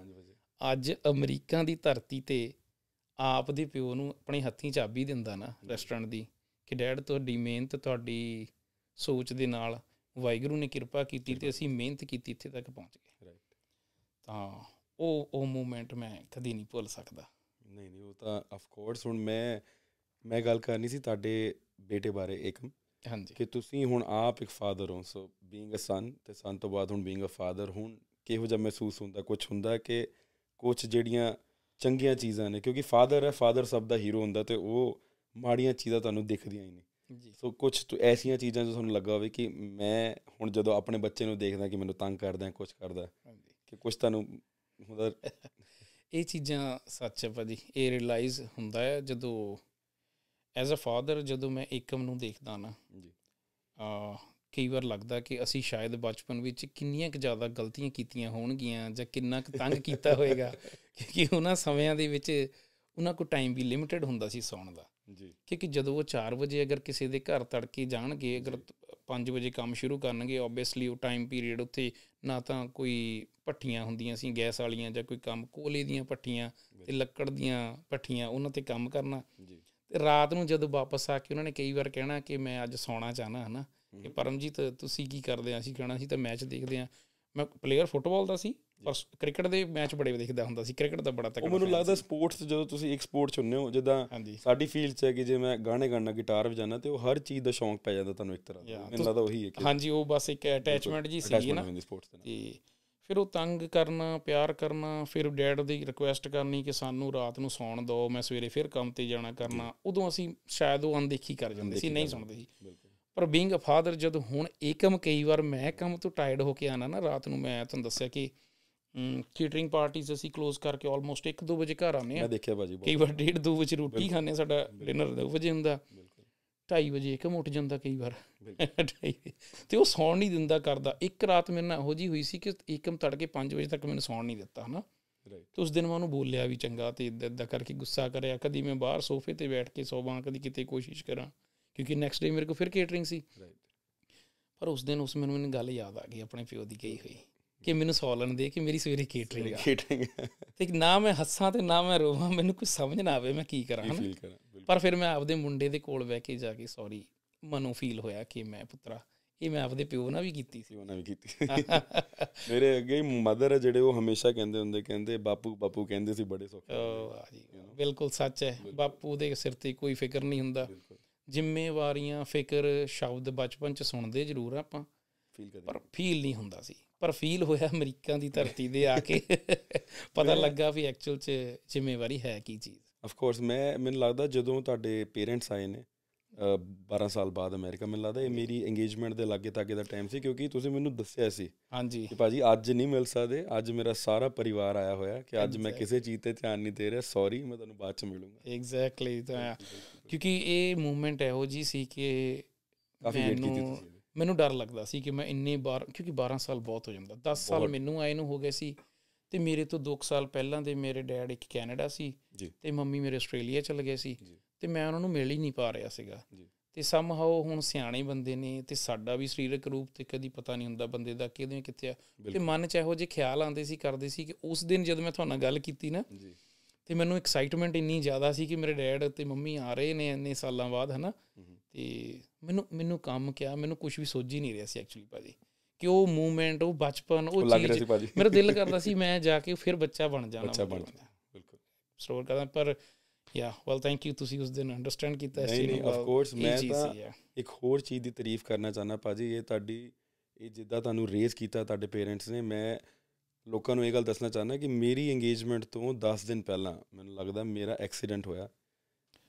ਅੱਜ ਅਮਰੀਕਾ ਦੀ ਧਰਤੀ ਤੇ ਆਪ ਦੇ ਪਿਓ ਨੂੰ ਆਪਣੇ ਹੱਥੀਂ ਚਾਬੀ ਦਿੰਦਾ ਨਾ ਰੈਸਟੋਰੈਂਟ ਦੀ ਕਿ ਡੈਡ ਤੁਹਾਡੀ ਮਿਹਨਤ ਤੁਹਾਡੀ ਸੋਚ ਦੇ ਨਾਲ ਵਾਹਿਗੁਰੂ ਨੇ ਕਿਰਪਾ ਕੀਤੀ ਤੇ ਅਸੀਂ ਮਿਹਨਤ ਕੀਤੀ ਇੱਥੇ ਤੱਕ ਪਹੁੰਚ ਗਏ ਰਾਈਟ ਤਾਂ ਉਹ ਉਹ ਮੂਮੈਂਟ ਮੈਂ ਕਦੀ ਨਹੀਂ ਭੁੱਲ ਸਕਦਾ ਨਹੀਂ ਨਹੀਂ ਉਹ ਤਾਂ ਆਫ ਕੋਰਸ ਹੁਣ ਮੈਂ ਮੈਂ ਗੱਲ ਕਰਨੀ ਸੀ ਤੁਹਾਡੇ ਬੇਟੇ ਬਾਰੇ ਇੱਕ ਹਾਂਜੀ ਕਿ ਤੁਸੀਂ ਹੁਣ ਆਪ ਇੱਕ ਫਾਦਰ ਹੋ ਸੋ ਬੀਇੰਗ ਅ ਸਨ ਤੇ ਸਨ ਤੋਂ ਬਾਅਦ ਹੁਣ ਬੀਇੰਗ ਅ ਫਾਦਰ ਹੁਣ ਕਿਹੋ ਜਿਹਾ ਮਹਿਸੂਸ ਹੁੰਦਾ ਕੁਝ ਹੁੰਦਾ ਕਿ ਕੁਝ ਜਿਹੜੀਆਂ ਚੰਗੀਆਂ ਚੀਜ਼ਾਂ ਨੇ ਕਿਉਂਕਿ ਫਾਦਰ ਹੈ ਫਾਦਰ ਸਭ ਦਾ ਹੀਰੋ ਹੁੰਦਾ ਤੇ ਉਹ ਮਾੜੀਆਂ ਚੀਜ਼ਾਂ ਤੁਹਾਨੂੰ ਦਿਖਦੀਆਂ ਹੀ ਨਹੀਂ ਜੀ ਸੋ ਕੁਝ ਐਸੀਆਂ ਚੀਜ਼ਾਂ ਜੋ ਤੁਹਾਨੂੰ ਲੱਗਾ ਹੋਵੇ ਕਿ ਮੈਂ ਹੁਣ ਜਦੋਂ ਆਪਣੇ ਬੱਚੇ ਨੂੰ ਦੇਖਦਾ ਕਿ ਮੈਨੂੰ ਤੰਗ ਕਰਦਾ ਹੈ ਕੁਝ ਕਰਦਾ ਕਿ ਕੁਝ ਤੁਹਾਨੂੰ ਹੁੰਦਾ <laughs> ਇਹ ਚੀਜ਼ਾਂ ਸੱਚ ਹੈ ਭਾਜੀ ਇਹ ਰਿਅਲਾਈਜ਼ ਹੁੰਦਾ ਹੈ ਜਦੋਂ ਐਜ਼ ਅ ਫਾਦਰ ਜਦੋਂ ਮੈਂ ਏਕਮ ਨੂੰ ਦੇਖਦਾ ਨਾ ਜੀ ਆ ਕਈ ਵਾਰ ਲੱਗਦਾ ਕਿ ਅਸੀਂ ਸ਼ਾਇਦ ਬਚਪਨ ਵਿੱਚ ਕਿੰਨੀਆਂ ਕੁ ਜ਼ਿਆਦਾ ਗਲਤੀਆਂ ਕੀਤੀਆਂ ਹੋਣਗੀਆਂ ਜਾਂ ਕਿੰਨਾ ਕੁ ਤੰਗ ਕੀਤਾ ਹੋਵੇਗਾ <laughs> ਕਿਉਂਕਿ ਉਹਨਾਂ ਸਮਿਆਂ ਦੇ ਵਿੱਚ ਉਹਨਾਂ ਕੋ ਟਾਈਮ ਵੀ ਲਿਮਿਟਿਡ ਹੁੰਦਾ ਸੀ ਸੌਣ ਦਾ ਜੀ ਕਿਉਂਕਿ ਜਦੋਂ ਉਹ 4 ਵਜੇ ਅਗਰ ਕਿਸੇ ਦੇ ਘਰ ਤੜਕੇ ਜਾਣਗੇ ਅਗਰ 5 ਵਜੇ ਕੰਮ ਸ਼ੁਰੂ ਕਰਨਗੇ ਆਬਵੀਅਸਲੀ ਉਹ ਟਾਈਮ ਪੀਰੀਅਡ ਉੱਥੇ ਨਾ ਤਾਂ ਕੋਈ ਪੱਟੀਆਂ ਹੁੰਦੀਆਂ ਸੀ ਗੈਸ ਵਾਲੀਆਂ ਜਾਂ ਕੋਈ ਕੰਮ ਕੋਲੇ ਦੀਆਂ ਪੱਟੀਆਂ ਤੇ ਲੱਕੜ ਦੀਆਂ ਪੱਟੀਆਂ ਉਹਨਾਂ ਤੇ ਕੰਮ ਕਰਨਾ ਜੀ ਤੇ ਰਾਤ ਨੂੰ ਜਦੋਂ ਵਾਪਸ ਆ ਕੇ ਉਹਨਾਂ ਨੇ ਕਈ ਵਾਰ ਕਹਿਣਾ ਕਿ ਮੈਂ ਅੱਜ ਸੌਣਾ ਚਾਹਨਾ ਹਨਾ ਕਿ ਪਰਮਜੀਤ ਤੁਸੀਂ ਕੀ ਕਰਦੇ ਆ ਅਸੀਂ ਕਹਿਣਾ ਸੀ ਤਾਂ ਮੈਚ ਦੇਖਦੇ ਆ ਮੈਂ ਪਲੇਅਰ ਫੁੱਟਬਾਲ ਦਾ ਸੀ ਪਰ ਕ੍ਰਿਕਟ ਦੇ ਮੈਚ ਬੜੇ ਦੇਖਦਾ ਹੁੰਦਾ ਸੀ ਕ੍ਰਿਕਟ ਦਾ ਬੜਾ ਤੱਕ ਮੈਨੂੰ ਲੱਗਦਾ ਸਪੋਰਟਸ ਜਦੋਂ ਤੁਸੀਂ ਇੱਕ ਸਪੋਰਟ ਚੁਣਨੇ ਹੋ ਜਿੱਦਾਂ ਸਾਡੀ ਫੀਲਡ 'ਚ ਹੈ ਕਿ ਜੇ ਮੈਂ ਗਾਣੇ ਗਾਣਾ ਗਿਟਾਰ ਵਜਾਣਾ ਤੇ ਉਹ ਹਰ ਚੀਜ਼ ਦਾ ਸ਼ੌਂਕ ਪੈ ਜਾਂਦਾ ਤੁਹਾਨੂੰ ਇੱਕ ਤਰ੍ਹਾਂ ਦਾ ਮੈਨੂੰ ਲੱਗਦਾ ਉਹੀ ਹੈ ਕਿ ਹਾਂਜੀ ਉਹ ਬਸ ਇੱਕ ਅਟੈਚਮੈਂਟ ਜੀ ਸੀ ਨਾ ਤੇ ਫਿਰ ਉਹ ਤੰਗ ਕਰਨਾ ਪਿਆਰ ਕਰਨਾ ਫਿਰ ਡੈਡ ਦੀ ਰਿਕੁਐਸਟ ਕਰਨੀ ਕਿ ਸਾਨੂੰ ਰਾਤ ਨੂੰ ਸੌਣ ਦਿਓ ਮੈਂ ਸਵੇਰੇ ਫਿਰ ਕੰਮ ਤੇ ਜਾਣਾ ਕਰਨਾ ਉਦੋਂ ਅਸੀਂ ਸ਼ਾਇਦ ਉਹ ਅਣਦੇਖੀ ਕਰ ਜਾਂਦੇ ਸੀ ਨਹੀਂ ਸੁਣਦੇ ਸੀ ਪਰ ਬੀਇੰਗ ਅ ਫਾਦਰ ਜਦੋਂ ਹੁਣ ਏਕਮ ਕਈ ਵਾਰ ਮੈਂ ਕੰਮ ਤੋਂ ਟਾਇਰਡ ਹੋ ਕੇ ਆਣਾ ਨਾ ਰਾਤ ਨੂੰ ਮੈਂ ਤੁਹਾਨੂੰ ਦੱਸਿਆ ਕਿ ਥੀਏਟਰਿੰਗ ਪਾਰਟੀਆਂ ਅਸੀਂ ਕਲੋਜ਼ ਕਰਕੇ ਆਲਮੋਸਟ 1-2 ਵਜੇ ਘਰ ਆਨੇ ਆ ਮੈਂ ਦੇਖਿਆ ਬਾਜੀ ਕਈ ਵਾਰ 1:30 ਵਜੇ ਰੋਟੀ ਖਾਣੇ ਸਾਡਾ ਡਿਨਰ 2 ਵਜੇ ਹੁੰਦਾ ਬਿਲਕੁਲ 2:30 ਵਜੇ ਇੱਕ ਉੱਠ ਜਾਂਦਾ ਕਈ ਵਾਰ ਤੇ ਉਹ ਸੌਣ ਨਹੀਂ ਦਿੰਦਾ ਕਰਦਾ ਇੱਕ ਰਾਤ ਮੇਰੇ ਨਾਲ ਇਹੋ ਜੀ ਹੋਈ ਸੀ ਕਿ ਇੱਕਮ ਤੜਕੇ 5 ਵਜੇ ਤੱਕ ਮੈਨੂੰ ਸੌਣ ਨਹੀਂ ਦਿੱਤਾ ਹਨਾ ਤੇ ਉਸ ਦਿਨ ਮੈਂ ਉਹਨੂੰ ਬੋਲਿਆ ਵੀ ਚੰਗਾ ਤੇ ਇਦਾਂ ਕਰਕੇ ਗੁੱਸਾ ਕਰਿਆ ਕਦੀ ਮੈਂ ਬਾਹਰ ਸੋਫੇ ਤੇ ਬੈਠ ਕੇ ਸੌਵਾਂ ਕਦੀ ਕਿਤੇ ਕੋਸ਼ਿਸ਼ ਕਰਾਂ ਕਿਉਂਕਿ ਨੈਕਸਟ ਡੇ ਮੇਰੇ ਕੋਲ ਫਿਰ ਕੇਟਰਿੰਗ ਸੀ ਪਰ ਉਸ ਦਿਨ ਉਸ ਮੈਨੂੰ ਮੈਨੂੰ ਗੱਲ ਯਾਦ ਆ ਗਈ ਆਪਣੇ ਪਿਓ ਦੀ ਕਹੀ ਹੋਈ ਕਿ ਮੈਨੂੰ ਸੌਲਣ ਦੇ ਕਿ ਮੇਰੀ ਸਵੇਰੇ ਕੇਟਰਿੰਗ ਆ ਕੇਟਰਿੰਗ ਤੇ ਨਾ ਮੈਂ ਹੱਸਾਂ ਤੇ ਨਾ ਮੈਂ ਰੋਵਾਂ ਮੈਨੂੰ ਕੁਝ ਸਮਝ ਨਾ ਆਵੇ ਮੈਂ ਕੀ ਕਰਾਂ ਪਰ ਫਿਰ ਮੈਂ ਆਪਦੇ ਮੁੰਡੇ ਦੇ ਕੋਲ ਬਹਿ ਕੇ ਜਾ ਕੇ ਸੌਰੀ ਮਨੋਂ ਫੀਲ ਹੋਇਆ ਕਿ ਮੈਂ ਪੁੱਤਰਾ ਇਹ ਮੈਂ ਆਪਦੇ ਪਿਓ ਨਾਲ ਵੀ ਕੀਤੀ ਸੀ ਉਹਨਾਂ ਵੀ ਕੀਤੀ ਮੇਰੇ ਅੱਗੇ ਮਦਰ ਜਿਹੜੇ ਉਹ ਹਮੇਸ਼ਾ ਕਹਿੰਦੇ ਹੁੰਦੇ ਕਹਿੰਦੇ ਬਾਪੂ ਬਾਪੂ ਕਹਿੰਦੇ ਸੀ ਬੜੇ ਸੌਖੇ ਬਿਲਕੁਲ ਸੱਚ ਹੈ ਬਾਪੂ ਦੇ ਸਿਰ ਤੇ ਕੋਈ ਫਿਕਰ ਨਹੀਂ ਹੁੰਦਾ ਜ਼ਿੰਮੇਵਾਰੀਆਂ ਫਿਕਰ ਸ਼ਬਦ ਬਚਪਨ ਚ ਸੁਣਦੇ ਜ਼ਰੂਰ ਆਪਾਂ ਫੀਲ ਕਰਦੇ ਪਰ ਫੀਲ ਨਹੀਂ ਹੁੰਦਾ ਸੀ ਪਰ ਫੀਲ ਹੋਇਆ ਅਮਰੀਕਾ ਦੀ ਧਰਤੀ ਦੇ ਆ ਕੇ <laughs> ਪਤਾ ਲੱਗਾ ਵੀ ਐਕਚੁਅਲ ਚ ਜ਼ਿੰਮੇਵਾਰੀ ਹੈ ਕੀ ਚੀਜ਼ ਆਫ ਕੋਰਸ ਮੈਂ ਮੈਨੂੰ ਲੱਗਦਾ ਜਦੋਂ ਤੁਹਾਡੇ ਪੇਰੈਂਟਸ ਆਏ ਨੇ 12 ਸਾਲ ਬਾਅਦ ਅਮਰੀਕਾ ਮਿਲ ਲਾਦਾ ਇਹ ਮੇਰੀ ਇੰਗੇਜਮੈਂਟ ਦੇ ਲਾਗੇ ਤੱਕ ਦਾ ਟਾਈਮ ਸੀ ਕਿਉਂਕਿ ਤੁਸੀਂ ਮੈਨੂੰ ਦੱਸਿਆ ਸੀ ਹਾਂਜੀ ਕਿ ਭਾਜੀ ਅੱਜ ਨਹੀਂ ਮਿਲ ਸਕਦੇ ਅੱਜ ਮੇਰਾ ਸਾਰਾ ਪਰਿਵਾਰ ਆਇਆ ਹੋਇਆ ਕਿ ਅੱਜ ਮੈਂ ਕਿਸੇ ਚੀਜ਼ ਤੇ ਧਿਆਨ ਨਹੀਂ ਦੇ ਰਿਹਾ ਸੌਰੀ ਮੈਂ ਤੁਹਾਨੂੰ ਬਾਅਦ ਚ ਮਿਲੂੰਗਾ ਐਗਜ਼ੈਕਟਲੀ ਤਾਂ ਕਿਉਂਕਿ ਇਹ ਮੂਵਮੈਂਟ ਉਹ ਜੀ ਸੀ ਕਿ ਕਾਫੀ ਵੇਟ ਕੀਤੀ ਤੁਸੀਂ ਮੈਨੂੰ ਡਰ ਲੱਗਦਾ ਸੀ ਕਿ ਮੈਂ ਇੰਨੇ ਬਾਰ ਕਿਉਂਕਿ 12 ਸਾਲ ਬਹੁਤ ਹੋ ਜਾਂਦਾ 10 ਸਾਲ ਮੈਨੂੰ ਆਏ ਨੂੰ ਹੋ ਗਏ ਸੀ ਤੇ ਮੇਰੇ ਤੋਂ 2 ਸਾਲ ਪਹਿਲਾਂ ਦੇ ਮੇਰੇ ਡੈਡ ਇੱਕ ਕੈਨੇਡਾ ਸੀ ਤੇ ਮੰਮੀ ਮੇਰੇ ਆਸਟ੍ਰੇਲੀਆ ਚਲੇ ਗਏ ਸੀ ਤੇ ਮੈਂ ਉਹਨਾਂ ਨੂੰ ਮਿਲ ਹੀ ਨਹੀਂ ਪਾ ਰਿਹਾ ਸੀਗਾ ਤੇ ਸਮ ਹਾਉ ਹੁਣ ਸਿਆਣੇ ਬੰਦੇ ਨੇ ਤੇ ਸਾਡਾ ਵੀ ਸਰੀਰਕ ਰੂਪ ਤੇ ਕਦੀ ਪਤਾ ਨਹੀਂ ਹੁੰਦਾ ਬੰਦੇ ਦਾ ਕਿਹਦੇ ਕਿੱਥੇ ਆ ਤੇ ਮਨ ਚ ਇਹੋ ਜਿਹੇ ਖਿਆਲ ਆਉਂਦੇ ਸੀ ਕਰਦੇ ਸੀ ਕਿ ਉਸ ਦਿਨ ਜਦੋਂ ਮੈਂ ਤੁਹਾਨੂੰ ਗੱਲ ਕੀਤੀ ਨਾ ਜੀ ਤੇ ਮੈਨੂੰ ਐਕਸਾਈਟਮੈਂਟ ਇੰਨੀ ਜ਼ਿਆਦਾ ਸੀ ਕਿ ਮੇਰੇ ਡੈਡ ਤੇ ਮੰਮੀ ਆ ਰਹੇ ਨੇ ਇੰਨੇ ਸਾਲਾਂ ਬਾਅਦ ਹਨਾ ਤੇ ਮੈਨੂੰ ਮੈਨੂੰ ਕੰਮ ਕਿਹਾ ਮੈਨੂੰ ਕੁਝ ਵੀ ਸੋਝੀ ਨਹੀਂ ਰਿਹਾ ਸੀ ਐਕਚੁਅਲੀ ਭਾਜੀ ਕਿ ਉਹ ਮੂਵਮੈਂਟ ਉਹ ਬਚਪਨ ਉਹ ਚੀਜ਼ ਮੇਰਾ ਦਿਲ ਕਰਦਾ ਸੀ ਮੈਂ ਜਾ ਕੇ ਫਿਰ ਬੱਚਾ ਬਣ ਜਾਣਾ ਬੱਚਾ ਬਣ ਜਾਣਾ ਬਿਲਕੁਲ ਸਟੋਰ ਕਰਦਾ ਪਰ ਯਾ ਵੈਲ ਥੈਂਕ ਯੂ ਤੁਸੀਂ ਉਸ ਦਿਨ ਅੰਡਰਸਟੈਂਡ ਕੀਤਾ ਇਸ ਨਹੀਂ ਆਫ ਕੋਰਸ ਮੈਂ ਤਾਂ ਇੱਕ ਹੋਰ ਚੀਜ਼ ਦੀ ਤਾਰੀਫ ਕਰਨਾ ਚਾਹਨਾ ਪਾਜੀ ਇਹ ਤੁਹਾਡੀ ਇਹ ਜਿੱਦਾਂ ਤੁਹਾਨੂੰ ਰੇਜ਼ ਕੀਤਾ ਤੁਹਾਡੇ ਪੇਰੈਂਟਸ ਨੇ ਮੈਂ ਲੋਕਾਂ ਨੂੰ ਇਹ ਗੱਲ ਦੱਸਣਾ ਚਾਹਨਾ ਕਿ ਮੇਰੀ ਇੰਗੇਜਮੈਂਟ ਤੋਂ 10 ਦਿਨ ਪਹਿਲਾਂ ਮੈਨੂੰ ਲੱਗਦਾ ਮੇਰਾ ਐਕਸੀਡੈਂਟ ਹੋਇਆ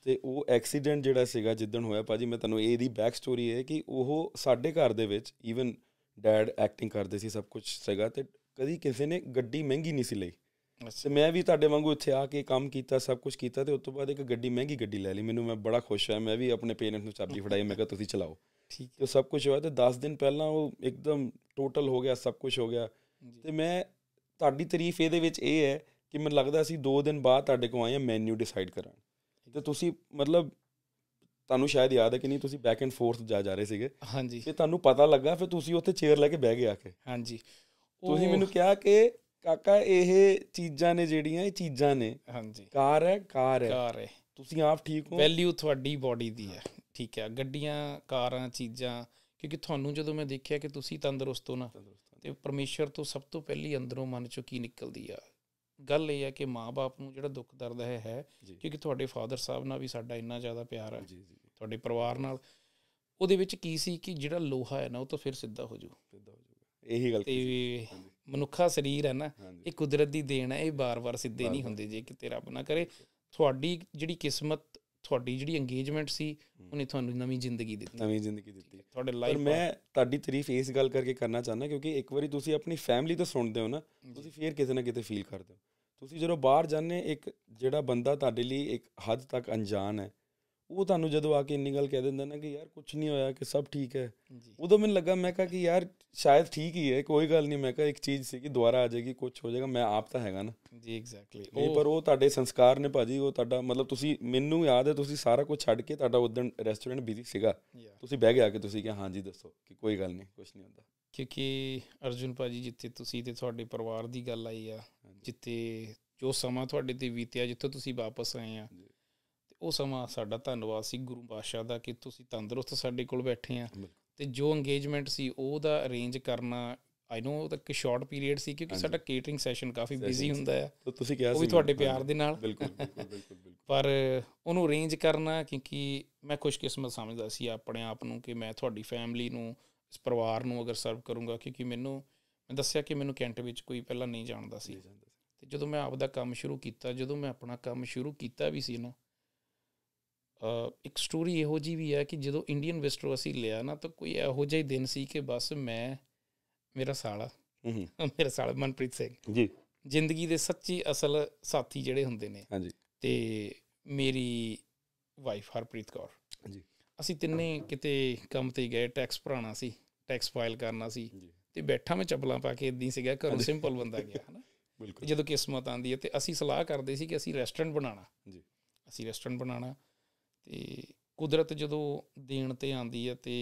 ਤੇ ਉਹ ਐਕਸੀਡੈਂਟ ਜਿਹੜਾ ਸੀਗਾ ਜਿੱਦਣ ਹੋਇਆ ਪਾਜੀ ਮੈਂ ਤੁਹਾਨੂੰ ਇਹਦੀ ਬੈਕ ਸਟੋਰੀ ਹੈ ਕਿ ਉਹ ਸਾਡੇ ਘਰ ਦੇ ਵਿੱਚ ਈਵਨ ਡੈਡ ਐਕਟਿੰਗ ਕਰਦੇ ਸੀ ਸਭ ਕੁਝ ਸੀਗਾ ਤੇ ਕਦੀ ਕਿਸੇ ਨੇ ਗੱਡੀ ਮਹਿੰਗੀ ਨਹੀਂ ਸੀ ਲਈ ਅੱਛਾ ਮੈਂ ਵੀ ਤੁਹਾਡੇ ਵਾਂਗੂ ਇੱਥੇ ਆ ਕੇ ਕੰਮ ਕੀਤਾ ਸਭ ਕੁਝ ਕੀਤਾ ਤੇ ਉਸ ਤੋਂ ਬਾਅਦ ਇੱਕ ਗੱਡੀ ਮਹਿੰਗੀ ਗੱਡੀ ਲੈ ਲਈ ਮੈਨੂੰ ਮੈਂ ਬੜਾ ਖੁਸ਼ ਹਾਂ ਮੈਂ ਵੀ ਆਪਣੇ ਪੇਰੈਂਟਸ ਨੂੰ ਚਾਬੀ ਫੜਾਈ ਮੈਂ ਕਿਹਾ ਤੁਸੀਂ ਚਲਾਓ ਠੀਕ ਤੇ ਸਭ ਕੁਝ ਹੋਇਆ ਤੇ 10 ਦਿਨ ਪਹਿਲਾਂ ਉਹ ਇੱਕਦਮ ਟੋਟਲ ਹੋ ਗਿਆ ਸਭ ਕੁਝ ਹੋ ਗਿਆ ਤੇ ਮੈਂ ਤੁਹਾਡੀ ਤਾਰੀਫ ਇਹਦੇ ਵਿੱਚ ਇਹ ਹੈ ਕਿ ਮੈਨੂੰ ਲੱਗਦਾ ਸੀ 2 ਦਿਨ ਬਾਅਦ ਤੁਹਾਡੇ ਕੋਲ ਆਏ ਮੈਨੂ ਡਿਸਾਈਡ ਕਰਾਂ ਤੇ ਤੁਸੀਂ ਮਤਲਬ ਤੁਹਾਨੂੰ ਸ਼ਾਇਦ ਯਾਦ ਹੈ ਕਿ ਨਹੀਂ ਤੁਸੀਂ ਬੈਕ ਐਂਡ ਫੋਰਥ ਜਾ ਜਾ ਰਹੇ ਸੀਗੇ ਹਾਂਜੀ ਤੇ ਤੁਹਾਨੂੰ ਪਤਾ ਲੱਗਾ ਫਿਰ ਤੁਸੀਂ ਉੱਥੇ ਚੇਅਰ ਲੈ ਕੇ ਬਹਿ ਗਏ ਆ ਕੇ ਹਾਂਜੀ ਤੁਸੀਂ ਮੈਨੂੰ ਕਿਹਾ ਕਿ ਕਾਕਾ ਇਹ ਚੀਜ਼ਾਂ ਨੇ ਜਿਹੜੀਆਂ ਇਹ ਚੀਜ਼ਾਂ ਨੇ ਹਾਂਜੀ ਕਾਰ ਹੈ ਕਾਰ ਹੈ ਕਾਰ ਹੈ ਤੁਸੀਂ ਆਪ ਠੀਕ ਹੋ ਵੈਲਿਊ ਤੁਹਾਡੀ ਬਾਡੀ ਦੀ ਹੈ ਠੀਕ ਹੈ ਗੱਡੀਆਂ ਕਾਰਾਂ ਚੀਜ਼ਾਂ ਕਿਉਂਕਿ ਤੁਹਾਨੂੰ ਜਦੋਂ ਮੈਂ ਦੇਖਿਆ ਕਿ ਤੁਸੀਂ ਤੰਦਰੁਸਤ ਹੋ ਨਾ ਤੇ ਪਰਮੇਸ਼ਰ ਤੋਂ ਸਭ ਤੋਂ ਪਹਿਲੀ ਅੰਦਰੋਂ ਮਨ ਚੋਂ ਕੀ ਨਿਕਲਦੀ ਆ ਗੱਲ ਇਹ ਹੈ ਕਿ ਮਾਪੇ ਨੂੰ ਜਿਹੜਾ ਦੁੱਖ ਦਰਦ ਹੈ ਹੈ ਕਿਉਂਕਿ ਤੁਹਾਡੇ ਫਾਦਰ ਸਾਹਿਬ ਨਾਲ ਵੀ ਸਾਡਾ ਇੰਨਾ ਜ਼ਿਆਦਾ ਪਿਆਰ ਹੈ ਤੁਹਾਡੇ ਪਰਿਵਾਰ ਨਾਲ ਉਹਦੇ ਵਿੱਚ ਕੀ ਸੀ ਕਿ ਜਿਹੜਾ ਲੋਹਾ ਹੈ ਨਾ ਉਹ ਤਾਂ ਫਿਰ ਸਿੱਧਾ ਹੋ ਜੂ ਸਿੱਧਾ ਹੋ ਜੂਗਾ ਇਹੀ ਗੱਲ ਸੀ ਮਨੁੱਖਾ ਸਰੀਰ ਹੈ ਨਾ ਇਹ ਕੁਦਰਤ ਦੀ ਦੇਣ ਹੈ ਇਹ ਬਾਰ-ਬਾਰ ਸਿੱਧੇ ਨਹੀਂ ਹੁੰਦੇ ਜੇ ਕਿਤੇ ਰੱਬ ਨਾ ਕਰੇ ਤੁਹਾਡੀ ਜਿਹੜੀ ਕਿਸਮਤ ਤੁਹਾਡੀ ਜਿਹੜੀ ਇੰਗੇਜਮੈਂਟ ਸੀ ਉਹਨੇ ਤੁਹਾਨੂੰ ਨਵੀਂ ਜ਼ਿੰਦਗੀ ਦਿੱਤੀ ਨਵੀਂ ਜ਼ਿੰਦਗੀ ਦਿੱਤੀ ਤੁਹਾਡੇ ਲਾਈਫ ਪਰ ਮੈਂ ਤੁਹਾਡੀ ਤਾਰੀਫ ਇਸ ਗੱਲ ਕਰਕੇ ਕਰਨਾ ਚਾਹਨਾ ਕਿਉਂਕਿ ਇੱਕ ਵਾਰੀ ਤੁਸੀਂ ਆਪਣੀ ਫੈਮਿਲੀ ਤੋਂ ਸੁਣਦੇ ਹੋ ਨਾ ਤੁਸੀਂ ਫੇਰ ਕਿਸੇ ਨਾ ਕਿਤੇ ਫੀਲ ਕਰਦੇ ਹੋ ਤੁਸੀਂ ਜਦੋਂ ਬਾਹਰ ਜਾਂਦੇ ਇੱਕ ਜਿਹੜਾ ਬੰਦਾ ਤੁਹਾਡੇ ਲਈ ਇੱਕ ਹੱਦ ਤੱਕ ਅਣਜਾਣ ਹੈ ਉਹ ਤੁਹਾਨੂੰ ਜਦੋਂ ਆ ਕੇ ਇੰਨੀ ਗੱਲ ਕਹਿ ਦਿੰਦਾ ਨਾ ਕਿ ਯਾਰ ਕੁਝ ਨਹੀਂ ਹੋਇਆ ਕਿ ਸਭ ਠੀਕ ਹੈ ਉਦੋਂ ਮੈਨੂੰ ਲੱਗਾ ਮੈਂ ਕਹਾ ਕਿ ਯਾਰ ਸ਼ਾਇਦ ਠੀਕ ਹੀ ਹੈ ਕੋਈ ਗੱਲ ਨਹੀਂ ਮੈਂ ਕਹਾ ਇੱਕ ਚੀਜ਼ ਸੀ ਕਿ ਦੁਬਾਰਾ ਆ ਜਾਏਗੀ ਕੁਝ ਹੋ ਜਾਏਗਾ ਮੈਂ ਆਪ ਤਾਂ ਹੈਗਾ ਨਾ ਜੀ ਐਗਜ਼ੈਕਟਲੀ ਉਹ ਪਰ ਉਹ ਤੁਹਾਡੇ ਸੰਸਕਾਰ ਨੇ ਭਾਜੀ ਉਹ ਤੁਹਾਡਾ ਮਤਲਬ ਤੁਸੀਂ ਮੈਨੂੰ ਯਾਦ ਹੈ ਤੁਸੀਂ ਸਾਰਾ ਕੁਝ ਛੱਡ ਕੇ ਤੁਹਾਡਾ ਉਦੋਂ ਰੈਸਟੋਰੈਂਟ ਬਿਜ਼ੀ ਸੀਗਾ ਤੁਸੀਂ ਬਹਿ ਗਿਆ ਆ ਕੇ ਤੁਸੀਂ ਕਿਹਾ ਹਾਂਜੀ ਦੱਸੋ ਕਿ ਕੋਈ ਗੱਲ ਨਹੀਂ ਕੁਝ ਨਹੀਂ ਹੁੰਦਾ ਕਿਉਂਕਿ ਅਰਜੁਨ ਭਾਜੀ ਜਿੱਥੇ ਤੁਸੀਂ ਤੇ ਤੁਹਾਡੇ ਪਰਿਵਾਰ ਦੀ ਗੱਲ ਆਈ ਆ ਜਿੱਥੇ ਜੋ ਸਮਾਂ ਤੁਹਾਡੇ ਤੇ ਬੀਤਿਆ ਜਿੱਥੋਂ ਤੁਸੀਂ ਵਾਪਸ ਆਏ ਆ ਉਹ ਸਮਾਂ ਸਾਡਾ ਧੰਨਵਾਦ ਸੀ ਗੁਰੂ ਪਾਤਸ਼ਾਹ ਦਾ ਕਿ ਤੁਸੀਂ ਤੰਦਰੁਸਤ ਸਾਡੇ ਕੋਲ ਬੈਠੇ ਆ ਤੇ ਜੋ ਇੰਗੇਜਮੈਂਟ ਸੀ ਉਹ ਦਾ ਅਰੇਂਜ ਕਰਨਾ ਆਈ نو ਉਹ ਤਾਂ ਕਿ ਸ਼ਾਰਟ ਪੀਰੀਅਡ ਸੀ ਕਿਉਂਕਿ ਸਾਡਾ ਕੇਟਰਿੰਗ ਸੈਸ਼ਨ ਕਾਫੀ ਬਿਜ਼ੀ ਹੁੰਦਾ ਆ ਤਾਂ ਤੁਸੀਂ ਕਿਹਾ ਸੀ ਉਹ ਵੀ ਤੁਹਾਡੇ ਪਿਆਰ ਦੇ ਨਾਲ ਬਿਲਕੁਲ ਬਿਲਕੁਲ ਬਿਲਕੁਲ ਪਰ ਉਹਨੂੰ ਅਰੇਂਜ ਕਰਨਾ ਕਿਉਂਕਿ ਮੈਂ ਖੁਸ਼ਕਿਸਮਤ ਸਮਝਦਾ ਸੀ ਆਪਣੇ ਆਪ ਨੂੰ ਕਿ ਮੈਂ ਤੁਹਾਡੀ ਫੈਮਿਲੀ ਨੂੰ ਇਸ ਪਰਿਵਾਰ ਨੂੰ ਅਗਰ ਸਰਵ ਕਰੂੰਗਾ ਕਿਉਂਕਿ ਮੈਨੂੰ ਮੈਂ ਦੱਸਿਆ ਕਿ ਮੈਨੂੰ ਕੈਂਟ ਵਿੱਚ ਕੋਈ ਪਹਿਲਾਂ ਨਹੀਂ ਜਾਣਦਾ ਸੀ ਤੇ ਜਦੋਂ ਮੈਂ ਆਪ ਦਾ ਕੰਮ ਸ਼ੁਰੂ ਕੀਤਾ ਜਦੋਂ ਮੈਂ ਆਪਣਾ ਕੰਮ ਸ਼ੁਰੂ ਕੀਤਾ ਵੀ ਸੀ ਨਾ ਇੱਕ ਸਟੋਰੀ ਇਹੋ ਜੀ ਵੀ ਹੈ ਕਿ ਜਦੋਂ ਇੰਡੀਅਨ ਵਿਸਟਰ ਅਸੀਂ ਲਿਆ ਨਾ ਤਾਂ ਕੋਈ ਇਹੋ ਜਿਹਾ ਹੀ ਦਿਨ ਸੀ ਕਿ ਬਸ ਮੈਂ ਮੇਰਾ ਸਾਲਾ ਹੂੰ <laughs> ਮੇਰਾ ਸਾਲਾ ਮਨਪ੍ਰੀਤ ਸਿੰਘ ਜੀ ਜ਼ਿੰਦਗੀ ਦੇ ਸੱਚੀ ਅਸਲ ਸਾਥੀ ਜਿਹੜੇ ਹੁੰਦੇ ਨੇ ਹਾਂਜੀ ਤੇ ਮੇਰੀ ਵਾਈਫ ਹਰਪ੍ਰੀਤ ਕੌਰ ਜੀ ਅਸੀਂ ਤਿੰਨੇ ਕਿਤੇ ਕੰਮ ਤੇ ਗਏ ਟੈਕਸ ਭਰਾਣਾ ਸੀ ਟੈਕਸ ਫਾਈਲ ਕਰਨਾ ਸੀ ਤੇ ਬੈਠਾ ਮੈਂ ਚੱਪਲਾਂ ਪਾ ਕੇ ਇਦਾਂ ਸੀਗਾ ਘਰੋਂ ਸਿੰਪਲ ਬੰਦਾ ਗਿਆ ਹਨਾ <laughs> ਬਿਲਕੁਲ ਜਦੋਂ ਕਿਸਮਤ ਆਂਦੀ ਹੈ ਤੇ ਅਸੀਂ ਸਲਾਹ ਕਰਦੇ ਸੀ ਕਿ ਅਸੀਂ ਰੈਸਟੋਰੈਂਟ ਬਣਾਉਣਾ ਜੀ ਅਸੀਂ ਰੈਸਟੋਰੈਂਟ ਬਣਾਉਣਾ ਤੇ ਕੁਦਰਤ ਜਦੋਂ ਦੇਣ ਤੇ ਆਂਦੀ ਹੈ ਤੇ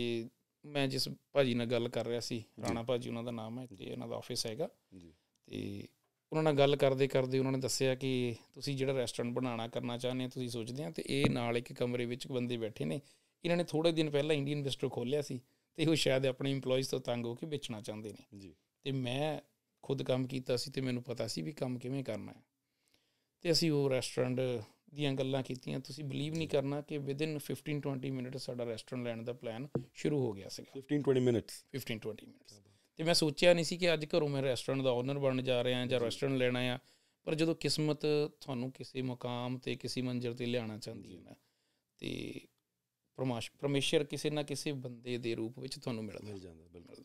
ਮੈਂ ਜਿਸ ਭਾਜੀ ਨਾਲ ਗੱਲ ਕਰ ਰਿਹਾ ਸੀ ਰਾਣਾ ਭਾਜੀ ਉਹਨਾਂ ਦਾ ਨਾਮ ਹੈ ਤੇ ਇਹਨਾਂ ਦਾ ਆਫਿਸ ਹੈਗਾ ਜੀ ਤੇ ਉਹਨਾਂ ਨਾਲ ਗੱਲ ਕਰਦੇ ਕਰਦੇ ਉਹਨਾਂ ਨੇ ਦੱਸਿਆ ਕਿ ਤੁਸੀਂ ਜਿਹੜਾ ਰੈਸਟੋਰੈਂਟ ਬਣਾਉਣਾ ਕਰਨਾ ਚਾਹੁੰਦੇ ਆ ਤੁਸੀਂ ਸੋਚਦੇ ਆ ਤੇ ਇਹ ਨਾਲ ਇੱਕ ਕਮਰੇ ਵਿੱਚ ਬੰਦੇ ਬੈਠੇ ਨੇ ਇਹਨਾਂ ਨੇ ਥੋੜੇ ਦਿਨ ਪਹਿਲਾਂ ਇੰਡੀਅਨ ਇਨਵੈਸਟਰ ਖੋਲਿਆ ਸੀ ਤੇ ਉਹ ਸ਼ਾਇਦ ਆਪਣੇ EMPLOYEES ਤੋਂ ਤੰਗ ਹੋ ਕੇ ਵੇਚਣਾ ਚਾਹੁੰਦੇ ਨੇ ਜੀ ਤੇ ਮੈਂ ਖੁਦ ਕੰਮ ਕੀਤਾ ਸੀ ਤੇ ਮੈਨੂੰ ਪਤਾ ਸੀ ਵੀ ਕੰਮ ਕਿਵੇਂ ਕਰਨਾ ਹੈ ਤੇ ਅਸੀਂ ਉਹ ਰੈਸਟੋਰੈਂਟ ਦੀਆਂ ਗੱਲਾਂ ਕੀਤੀਆਂ ਤੁਸੀਂ ਬਲੀਵ ਨਹੀਂ ਕਰਨਾ ਕਿ ਇਨ 15 20 ਮਿੰਟ ਸਾਡਾ ਰੈਸਟੋਰੈਂਟ ਲੈਣ ਦਾ ਪਲਾਨ ਸ਼ੁਰੂ ਹੋ ਗਿਆ ਸੀਗਾ 15 20 ਮਿੰਟਸ 15 20 ਮਿੰਟਸ ਤੇ ਮੈਂ ਸੋਚਿਆ ਨਹੀਂ ਸੀ ਕਿ ਅੱਜ ਘਰੋਂ ਮੈਂ ਰੈਸਟੋਰੈਂਟ ਦਾ ਓਨਰ ਬਣਨ ਜਾ ਰਿਹਾ ਹਾਂ ਜਾਂ ਰੈਸਟੋਰੈਂਟ ਲੈਣਾ ਆ ਪਰ ਜਦੋਂ ਕਿਸਮਤ ਤੁਹਾਨੂੰ ਕਿਸੇ ਮਕਾਮ ਤੇ ਕਿਸੇ ਮੰਜ਼ਰ ਤੇ ਲਿਆਉਣਾ ਚਾਹੁੰਦੀ ਹੈ ਨਾ ਤੇ ਪਰਮਾਸ਼ ਪਰਮੇਸ਼ਰ ਕਿਸੇ ਨਾ ਕਿਸੇ ਬੰਦੇ ਦੇ ਰੂਪ ਵਿੱਚ ਤੁਹਾਨੂੰ ਮਿਲਦਾ ਮਿਲ ਜਾਂਦਾ ਬਿਲਕੁਲ